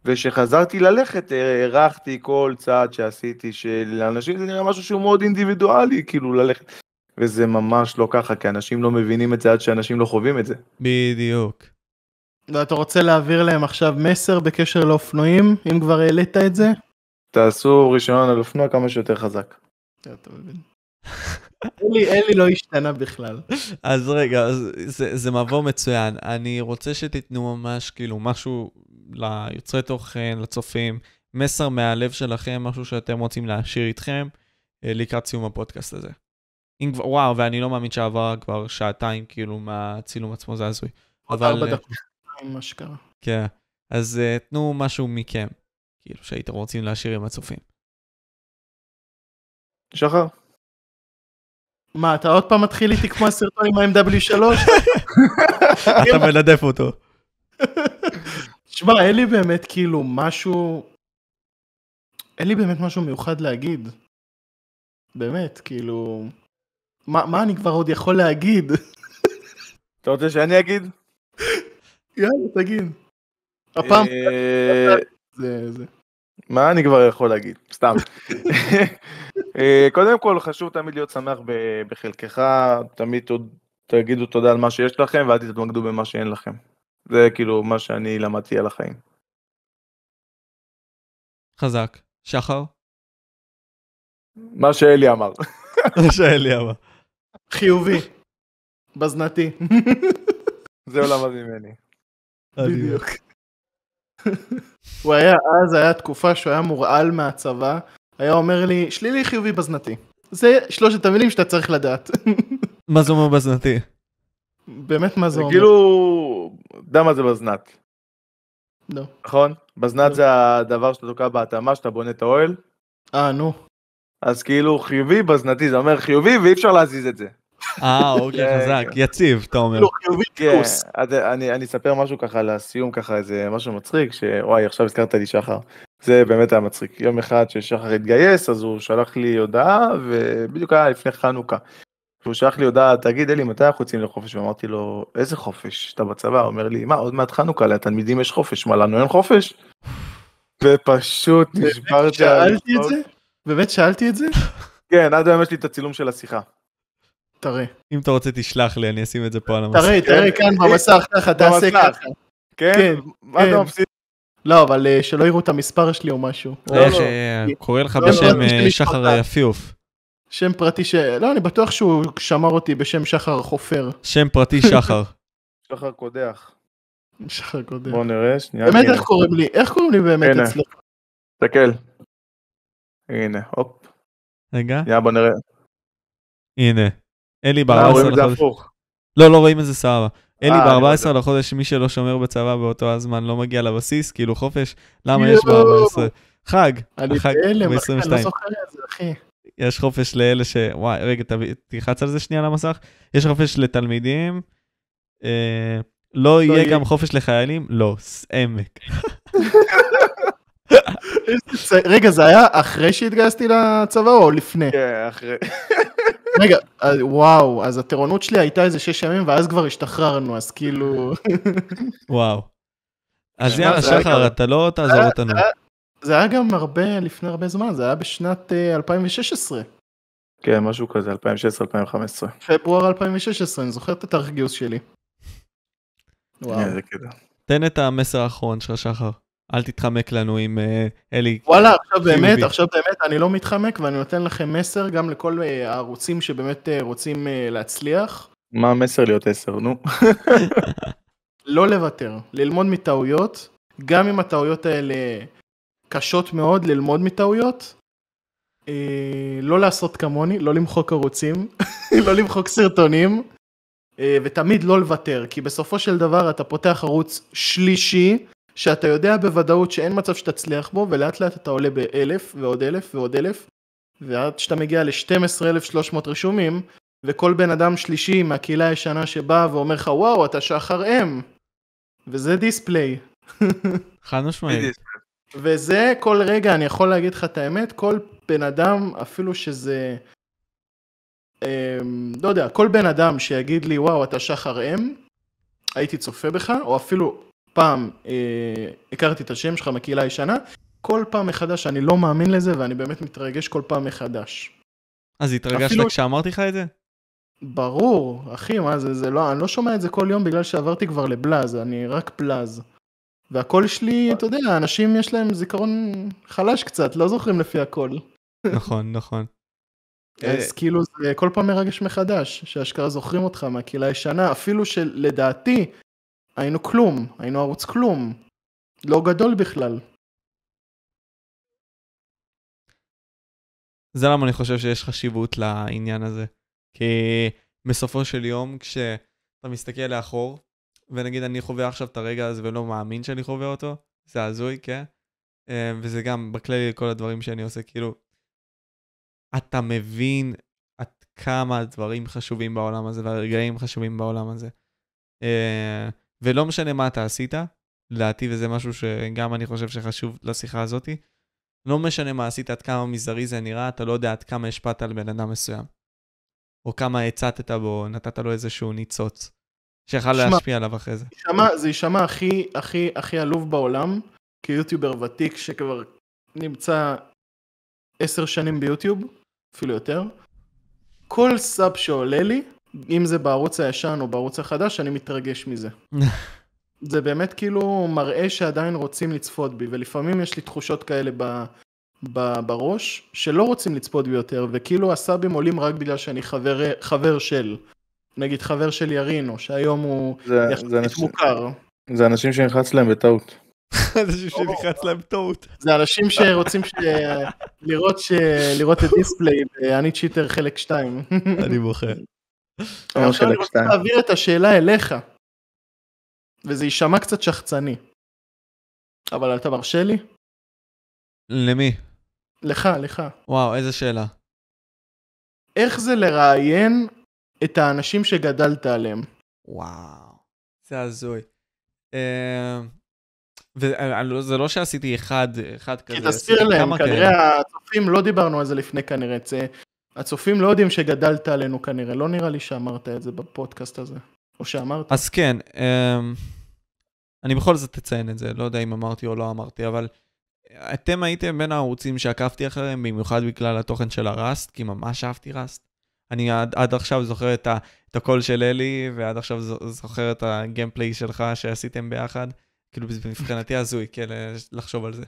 וכשחזרתי ללכת, הארכתי אה, כל צעד שעשיתי, של אנשים, זה נראה משהו שהוא מאוד אינדיבידואלי, כאילו ללכת. וזה ממש לא ככה, כי אנשים לא מבינים את זה עד שאנשים לא חווים את זה. בדיוק. ואתה רוצה להעביר להם עכשיו מסר בקשר לאופנועים, אם כבר העלית את זה? תעשו רישיון על אופנוע כמה שיותר חזק. אתה מבין. אלי, אלי לא השתנה בכלל. אז רגע, זה, זה מבוא מצוין. אני רוצה שתיתנו ממש כאילו משהו ליוצרי תוכן, לצופים, מסר מהלב שלכם, משהו שאתם רוצים להשאיר איתכם אה, לקראת סיום הפודקאסט הזה. אם כבר, וואו, ואני לא מאמין שעבר כבר שעתיים כאילו מהצילום עצמו, זה הזוי. עוד ארבע אה, דקות, מה שקרה. כן, אז uh, תנו משהו מכם, כאילו, שהייתם רוצים להשאיר עם הצופים. שחר? מה, אתה עוד פעם מתחיל איתי כמו הסרטון עם ה-MW3? אתה מנדף אותו. תשמע, אין לי באמת כאילו משהו... אין לי באמת משהו מיוחד להגיד. באמת, כאילו... מה, מה אני כבר עוד יכול להגיד? אתה רוצה שאני אגיד? יאללה, תגיד. הפעם... אה, זה, זה... מה אני כבר יכול להגיד? סתם. אה, קודם כל, חשוב תמיד להיות שמח בחלקך, תמיד תגידו תודה על מה שיש לכם, ואל תתמקדו במה שאין לכם. זה כאילו מה שאני למדתי על החיים. חזק. שחר? מה שאלי אמר. מה שאלי אמר. חיובי. בזנתי. זה עולם הזה ממני. בדיוק. הוא היה אז, היה תקופה שהוא היה מורעל מהצבא, היה אומר לי, שלילי חיובי בזנתי. זה שלושת המילים שאתה צריך לדעת. מה זה אומר בזנתי? באמת מה זה אומר? כאילו, יודע מה זה בזנת. לא. נכון? בזנת לא. זה הדבר שאתה תוקע בהתאמה, שאתה בונה את האוהל. אה, נו. אז כאילו חיובי בזנתי, זה אומר חיובי ואי אפשר להזיז את זה. אה, אוקיי, כן, חזק, כן. יציב, אתה אומר. לא, כן, אני אספר משהו ככה לסיום, ככה איזה משהו מצחיק, שוואי, עכשיו הזכרת לי שחר. זה באמת היה מצחיק. יום אחד ששחר התגייס, אז הוא שלח לי הודעה, ובדיוק היה לפני חנוכה. הוא שלח לי הודעה, תגיד אלי, מתי אנחנו יוצאים לחופש? ואמרתי לו, איזה חופש? אתה בצבא? הוא אומר לי, מה, עוד מעט חנוכה, לתלמידים יש חופש, מה, לנו אין חופש? ופשוט נשברתי. שאלתי את זה? באמת שאלתי את זה? כן, עד היום יש לי את הצילום של השיחה. תראה. אם אתה רוצה תשלח לי, אני אשים את זה פה על המסך. תראה, תראה כאן כן, כן, במסך, ככה, תעשה כן? ככה. כן? מה אתה מפסיד? לא, אבל אה, שלא יראו את המספר שלי או משהו. לא, לא. אה, קורא לך לא, אה, בשם שחר יפיוף. שם פרטי ש... לא, אני בטוח שהוא שמר אותי בשם שחר חופר. שם פרטי שחר. שחר קודח. שחר קודח. בוא נראה, שנייה. באמת, איך קוראים לי? איך קוראים לי באמת אצלך? תסתכל. הנה, הופ. רגע. יא, בוא נראה. הנה. אין לי אה, ב-14 לחודש. לא, לא רואים את זה סבבה. אין לי אה, לא ב-14 לחודש מי שלא שומר בצבא באותו הזמן לא מגיע לבסיס, כאילו חופש, למה יש ב-14? חג, החג ב-22. אני לא זוכר את זה, אחי. יש חופש לאלה ש... וואי, רגע, תלחץ על זה שנייה למסך. יש חופש לתלמידים. אה, לא, לא יהיה גם חופש לחיילים? לא, סעמק. רגע, זה היה אחרי שהתגייסתי לצבא או לפני? כן, אחרי. רגע, וואו, אז הטירונות שלי הייתה איזה שש ימים, ואז כבר השתחררנו, אז כאילו... וואו. אז כן, יאללה, שחר, אתה לא תעזור אותנו. זה היה גם הרבה, לפני הרבה זמן, זה היה בשנת 2016. אה, כן, משהו כזה, 2016-2015. פברואר 2016, אני זוכר את התאריך גיוס שלי. כן, וואו. תן את המסר האחרון שלך, שחר. אל תתחמק לנו עם אה, אלי. וואלה, עכשיו חיובי. באמת, עכשיו באמת, אני לא מתחמק ואני נותן לכם מסר גם לכל אה, הערוצים שבאמת אה, רוצים להצליח. מה המסר להיות עשר, נו? לא לוותר, ללמוד מטעויות, גם אם הטעויות האלה קשות מאוד, ללמוד מטעויות. אה, לא לעשות כמוני, לא למחוק ערוצים, לא למחוק סרטונים, אה, ותמיד לא לוותר, כי בסופו של דבר אתה פותח ערוץ שלישי, שאתה יודע בוודאות שאין מצב שתצליח בו, ולאט לאט אתה עולה באלף ועוד אלף ועוד אלף, ועד שאתה מגיע ל-12,300 רשומים, וכל בן אדם שלישי מהקהילה הישנה שבא ואומר לך, וואו, אתה שחר אם. וזה דיספליי. חד משמעית. וזה כל רגע, אני יכול להגיד לך את האמת, כל בן אדם, אפילו שזה... אה, לא יודע, כל בן אדם שיגיד לי, וואו, אתה שחר אם, הייתי צופה בך, או אפילו פעם אה, הכרתי את השם שלך מקהילה ישנה, כל פעם מחדש אני לא מאמין לזה ואני באמת מתרגש כל פעם מחדש. אז התרגשת אפילו... כשאמרתי לך את זה? ברור, אחי, מה זה, זה לא, אני לא שומע את זה כל יום בגלל שעברתי כבר לבלאז, אני רק בלאז. והקול שלי, אתה יודע, אנשים יש להם זיכרון חלש קצת, לא זוכרים לפי הקול. נכון, נכון. אז אה, כאילו זה כל פעם מרגש מחדש, שאשכרה זוכרים אותך מהקהילה הישנה, אפילו שלדעתי היינו כלום, היינו ערוץ כלום. לא גדול בכלל. זה למה אני חושב שיש חשיבות לעניין הזה. כי בסופו של יום, כשאתה מסתכל לאחור, ונגיד אני חווה עכשיו את הרגע הזה ולא מאמין שאני חווה אותו, זה הזוי, כן? אה, וזה גם בכלל כל הדברים שאני עושה, כאילו, אתה מבין עד כמה הדברים חשובים בעולם הזה והרגעים חשובים בעולם הזה. אה, ולא משנה מה אתה עשית, לדעתי, וזה משהו שגם אני חושב שחשוב לשיחה הזאת, לא משנה מה עשית, עד כמה מזערי זה נראה, אתה לא יודע עד כמה השפעת על בן אדם מסוים. או כמה הצטת בו, נתת לו איזשהו ניצוץ, שיכל להשפיע עליו אחרי זה. שמה, זה יישמע הכי, הכי, הכי עלוב בעולם, כיוטיובר ותיק שכבר נמצא עשר שנים ביוטיוב, אפילו יותר. כל סאב שעולה לי, אם זה בערוץ הישן או בערוץ החדש, אני מתרגש מזה. זה באמת כאילו מראה שעדיין רוצים לצפות בי, ולפעמים יש לי תחושות כאלה ב, ב, בראש, שלא רוצים לצפות בי יותר, וכאילו הסאבים עולים רק בגלל שאני חבר, חבר של, נגיד חבר של ירינו, שהיום הוא זה, זה אנשים, מוכר. זה אנשים שנכנס להם בטעות. אנשים שנכנס להם בטעות. זה אנשים שרוצים ש... לראות, ש... לראות את דיספליי, אני צ'יטר חלק 2. אני בוחר. אה, עכשיו אני רוצה להעביר את השאלה אליך, וזה יישמע קצת שחצני, אבל אתה מרשה לי? למי? לך, לך. וואו, איזה שאלה. איך זה לראיין את האנשים שגדלת עליהם? וואו, זה הזוי. אה, וזה אה, לא-, לא שעשיתי אחד, אחד כזה. כי תסביר להם, כנראה הצופים לא דיברנו על זה לפני כנראה. הצופים לא יודעים שגדלת עלינו כנראה, לא נראה לי שאמרת את זה בפודקאסט הזה, או שאמרת. אז כן, אמ, אני בכל זאת אציין את זה, לא יודע אם אמרתי או לא אמרתי, אבל אתם הייתם בין הערוצים שעקבתי אחריהם, במיוחד בגלל התוכן של הראסט, כי ממש אהבתי ראסט. אני עד, עד עכשיו זוכר את, ה, את הקול של אלי, ועד עכשיו זוכר את הגיימפליי שלך שעשיתם ביחד. כאילו, מבחינתי הזוי, כן, לחשוב על זה.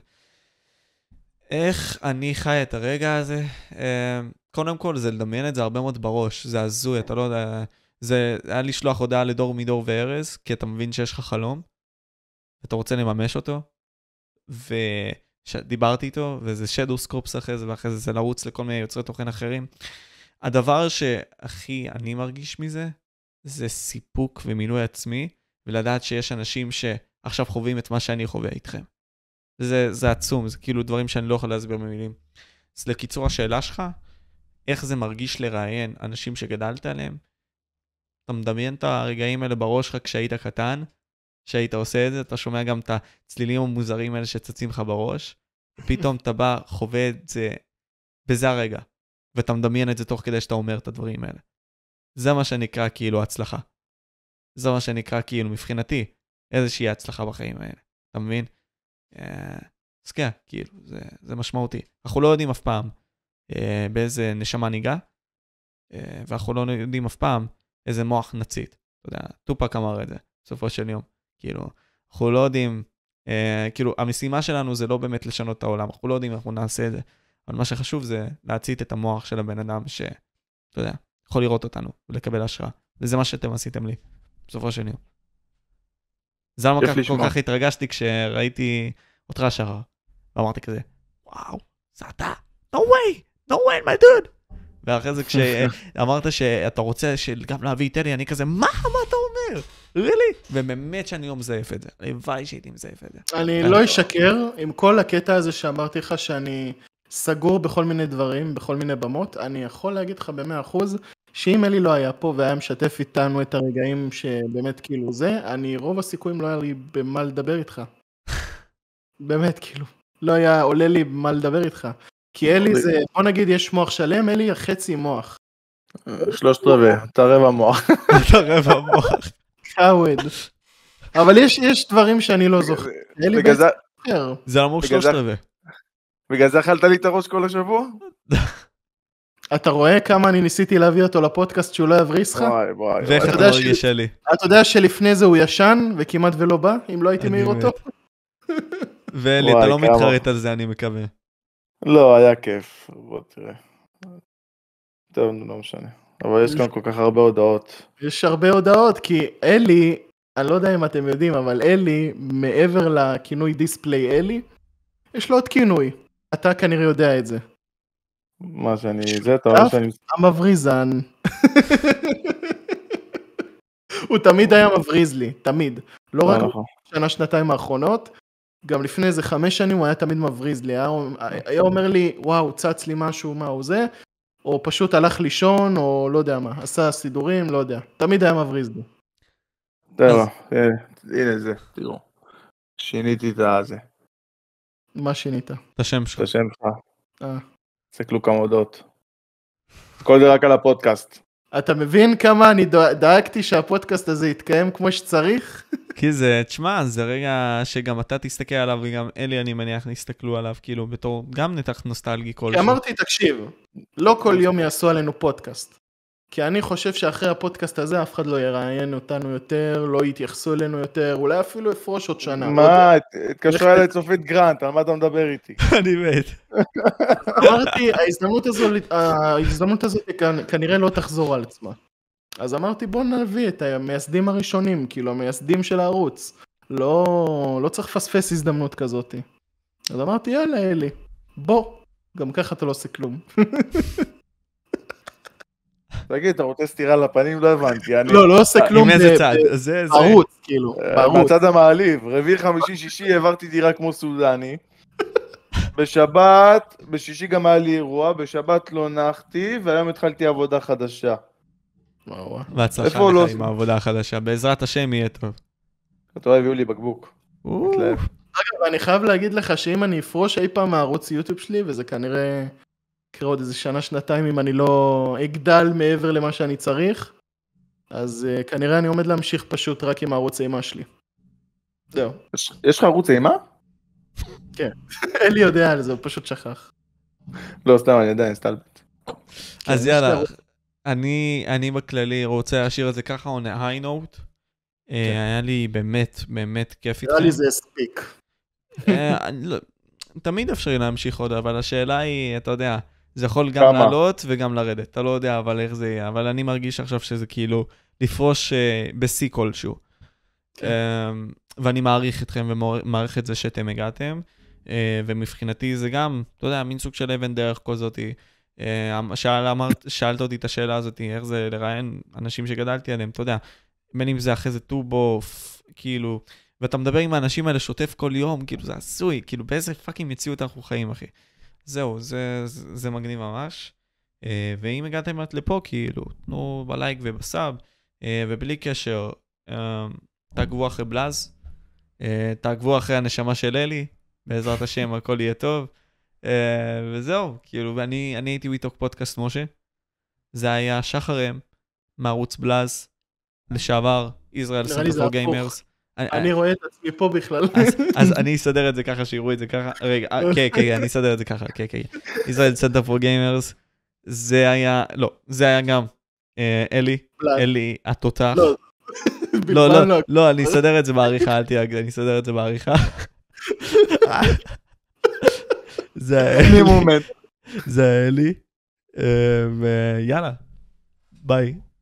איך אני חי את הרגע הזה? אמ, קודם כל זה לדמיין את זה הרבה מאוד בראש, זה הזוי, אתה לא יודע... זה היה לשלוח הודעה לדור מדור וארז, כי אתה מבין שיש לך חלום, אתה רוצה לממש אותו, ודיברתי איתו, וזה שדו סקרופס אחרי זה, ואחרי זה זה לרוץ לכל מיני יוצרי תוכן אחרים. הדבר שהכי אני מרגיש מזה, זה סיפוק ומילוי עצמי, ולדעת שיש אנשים שעכשיו חווים את מה שאני חווה איתכם. זה, זה עצום, זה כאילו דברים שאני לא יכול להסביר במילים. אז לקיצור השאלה שלך, איך זה מרגיש לראיין אנשים שגדלת עליהם? אתה מדמיין את הרגעים האלה בראש שלך כשהיית קטן, כשהיית עושה את זה, אתה שומע גם את הצלילים המוזרים האלה שצצים לך בראש, ופתאום אתה בא, חווה את זה בזה הרגע, ואתה מדמיין את זה תוך כדי שאתה אומר את הדברים האלה. זה מה שנקרא כאילו הצלחה. זה מה שנקרא כאילו מבחינתי איזושהי הצלחה בחיים האלה, אתה מבין? אה, אז כן, כאילו, זה, זה משמעותי. אנחנו לא יודעים אף פעם אה, באיזה נשמה ניגע, אה, ואנחנו לא יודעים אף פעם איזה מוח נצית. אתה יודע, טופק אמר את זה בסופו של יום. כאילו, אנחנו לא יודעים, אה, כאילו, המשימה שלנו זה לא באמת לשנות את העולם, אנחנו לא יודעים איך אנחנו נעשה את זה. אבל מה שחשוב זה להצית את המוח של הבן אדם ש, אתה יודע, יכול לראות אותנו ולקבל השראה. וזה מה שאתם עשיתם לי, בסופו של יום. זה למה כל לשמוע. כך התרגשתי כשראיתי אותך שחר. ואמרתי כזה, וואו, זה אתה, no way, No way, my dude. ואחרי זה כשאמרת שאתה רוצה גם להביא את אלי, אני כזה, מה? מה אתה אומר? really? ובאמת שאני לא מזייף את זה. הלוואי שהייתי מזייף את זה. אני לא אשקר, עם כל הקטע הזה שאמרתי לך שאני סגור בכל מיני דברים, בכל מיני במות, אני יכול להגיד לך במאה אחוז, שאם אלי לא היה פה והיה משתף איתנו את הרגעים שבאמת כאילו זה, אני רוב הסיכויים לא היה לי במה לדבר איתך. באמת, כאילו. לא היה עולה לי מה לדבר איתך. כי אלי זה, בוא נגיד יש מוח שלם, אלי החצי מוח. שלושת רבעי, אתה רבע מוח. אתה רבע מוח. חאווד. אבל יש, דברים שאני לא זוכר. אלי בעצם זה אמור שלושת רבעי. בגלל זה אכלת לי את הראש כל השבוע? אתה רואה כמה אני ניסיתי להביא אותו לפודקאסט שהוא לא יבריס לך? ואיך אתה מרגיש אלי? אתה יודע שלפני זה הוא ישן וכמעט ולא בא, אם לא הייתי מעיר אותו? ואלי, אתה לא מתחרט על זה, אני מקווה. לא, היה כיף, בוא תראה. טוב, לא משנה. אבל יש כאן כל כך הרבה הודעות. יש הרבה הודעות, כי אלי, אני לא יודע אם אתם יודעים, אבל אלי, מעבר לכינוי דיספליי אלי, יש לו עוד כינוי. אתה כנראה יודע את זה. מה שאני, זה אתה אומר שאני... המבריזן. הוא תמיד היה מבריז לי, תמיד. לא אה, רק בשנה, נכון. שנתיים האחרונות, גם לפני איזה חמש שנים הוא היה תמיד מבריז לי, היה, היה אומר לי, וואו, צץ לי משהו, מה הוא זה, או פשוט הלך לישון, או לא יודע מה, עשה סידורים, לא יודע, תמיד היה מבריז לי. טוב, אה, הנה זה, תראו, שיניתי את הזה. מה שינית? את השם שלך. את השם שלך. תסתכלו אה. כמה הודעות. כל זה רק על הפודקאסט. אתה מבין כמה אני דאגתי שהפודקאסט הזה יתקיים כמו שצריך? כי זה, תשמע, זה רגע שגם אתה תסתכל עליו וגם אלי, אני מניח, יסתכלו עליו, כאילו, בתור גם נתח נוסטלגי כלשהו. כי אמרתי, תקשיב, לא כל יום יעשו עלינו פודקאסט. כי אני חושב שאחרי הפודקאסט הזה אף אחד לא יראיין אותנו יותר, לא יתייחסו אלינו יותר, אולי אפילו אפרוש עוד שנה. מה, לא התקשרה אליי צופית גרנט, על מה אתה מדבר איתי? אני מת. אמרתי, ההזדמנות הזאת כנראה לא תחזור על עצמה. אז אמרתי, בוא נביא את המייסדים הראשונים, כאילו המייסדים של הערוץ. לא, לא צריך לפספס הזדמנות כזאת. אז אמרתי, יאללה, אלי, בוא. גם ככה אתה לא עושה כלום. תגיד, אתה רוצה סטירה לפנים? לא הבנתי. לא, לא עושה אה, כלום. עם איזה צד? זה, זה. ערוץ, כאילו. אה, מהצד המעליב. רביעי, חמישי, שישי, העברתי דירה כמו סודני. בשבת, בשישי גם היה לי אירוע, בשבת לא נחתי, והיום התחלתי עבודה חדשה. בהצלחה לך לא- עם העבודה החדשה, בעזרת השם יהיה טוב. אתה רואה, הביאו לי בקבוק. אגב, אני חייב להגיד לך שאם אני אפרוש אי פעם מערוץ יוטיוב שלי, וזה כנראה יקרה עוד איזה שנה, שנתיים, אם אני לא אגדל מעבר למה שאני צריך, אז uh, כנראה אני עומד להמשיך פשוט רק עם הערוץ אימה שלי. זהו. יש, יש לך ערוץ אימה? כן. אלי יודע על זה, הוא פשוט שכח. לא, סתם, אני עדיין סטלבט. אז כן, יאללה, אני, אני בכללי רוצה להשאיר את זה ככה on a high note. אה, כן. היה לי באמת, באמת כיף איתך. נראה לי זה הספיק. אה, לא- תמיד אפשרי להמשיך עוד, אבל השאלה היא, אתה יודע, זה יכול גם כמה? לעלות וגם לרדת, אתה לא יודע אבל איך זה יהיה, אבל אני מרגיש עכשיו שזה כאילו לפרוש uh, בשיא כלשהו. כן. Um, ואני מעריך אתכם ומעריך את זה שאתם הגעתם, uh, ומבחינתי זה גם, אתה יודע, מין סוג של אבן דרך כזאתי. Uh, אה, אמ, שאל, שאלת אותי את השאלה הזאת, איך זה לראיין אנשים שגדלתי עליהם, אתה יודע, בין אם זה אחרי זה טובו, כאילו, ואתה מדבר עם האנשים האלה שוטף כל יום, כאילו זה עשוי, כאילו באיזה פאקינג מציאות אנחנו חיים, אחי. זהו, זה, זה, זה מגניב ממש. אה, ואם הגעתם עד לפה, כאילו, תנו בלייק ובסאב, אה, ובלי קשר, אה, תעקבו אחרי בלאז, תעקבו אחרי הנשמה של אלי, בעזרת השם הכל יהיה טוב. וזהו, כאילו, ואני, אני הייתי ויטוק פודקאסט משה. זה היה שחר אם, מערוץ בלאז, לשעבר, ישראל סנטרפור גיימרס. אני אני רואה את עצמי פה בכלל. אז אז אני אסדר את זה ככה, שיראו את זה ככה. רגע, אה, כן, כן, כן, אני אסדר את זה ככה, כן, כן. ישראל סנטר פור גיימרס, זה היה, לא, זה היה גם אה, אלי, אלי התותח. לא, לא, לא, לא, אני אסדר את זה בעריכה, אל תהיה, אני אסדר את זה בעריכה. זה היה אלי. זה אה, היה אלי. ויאללה, ביי.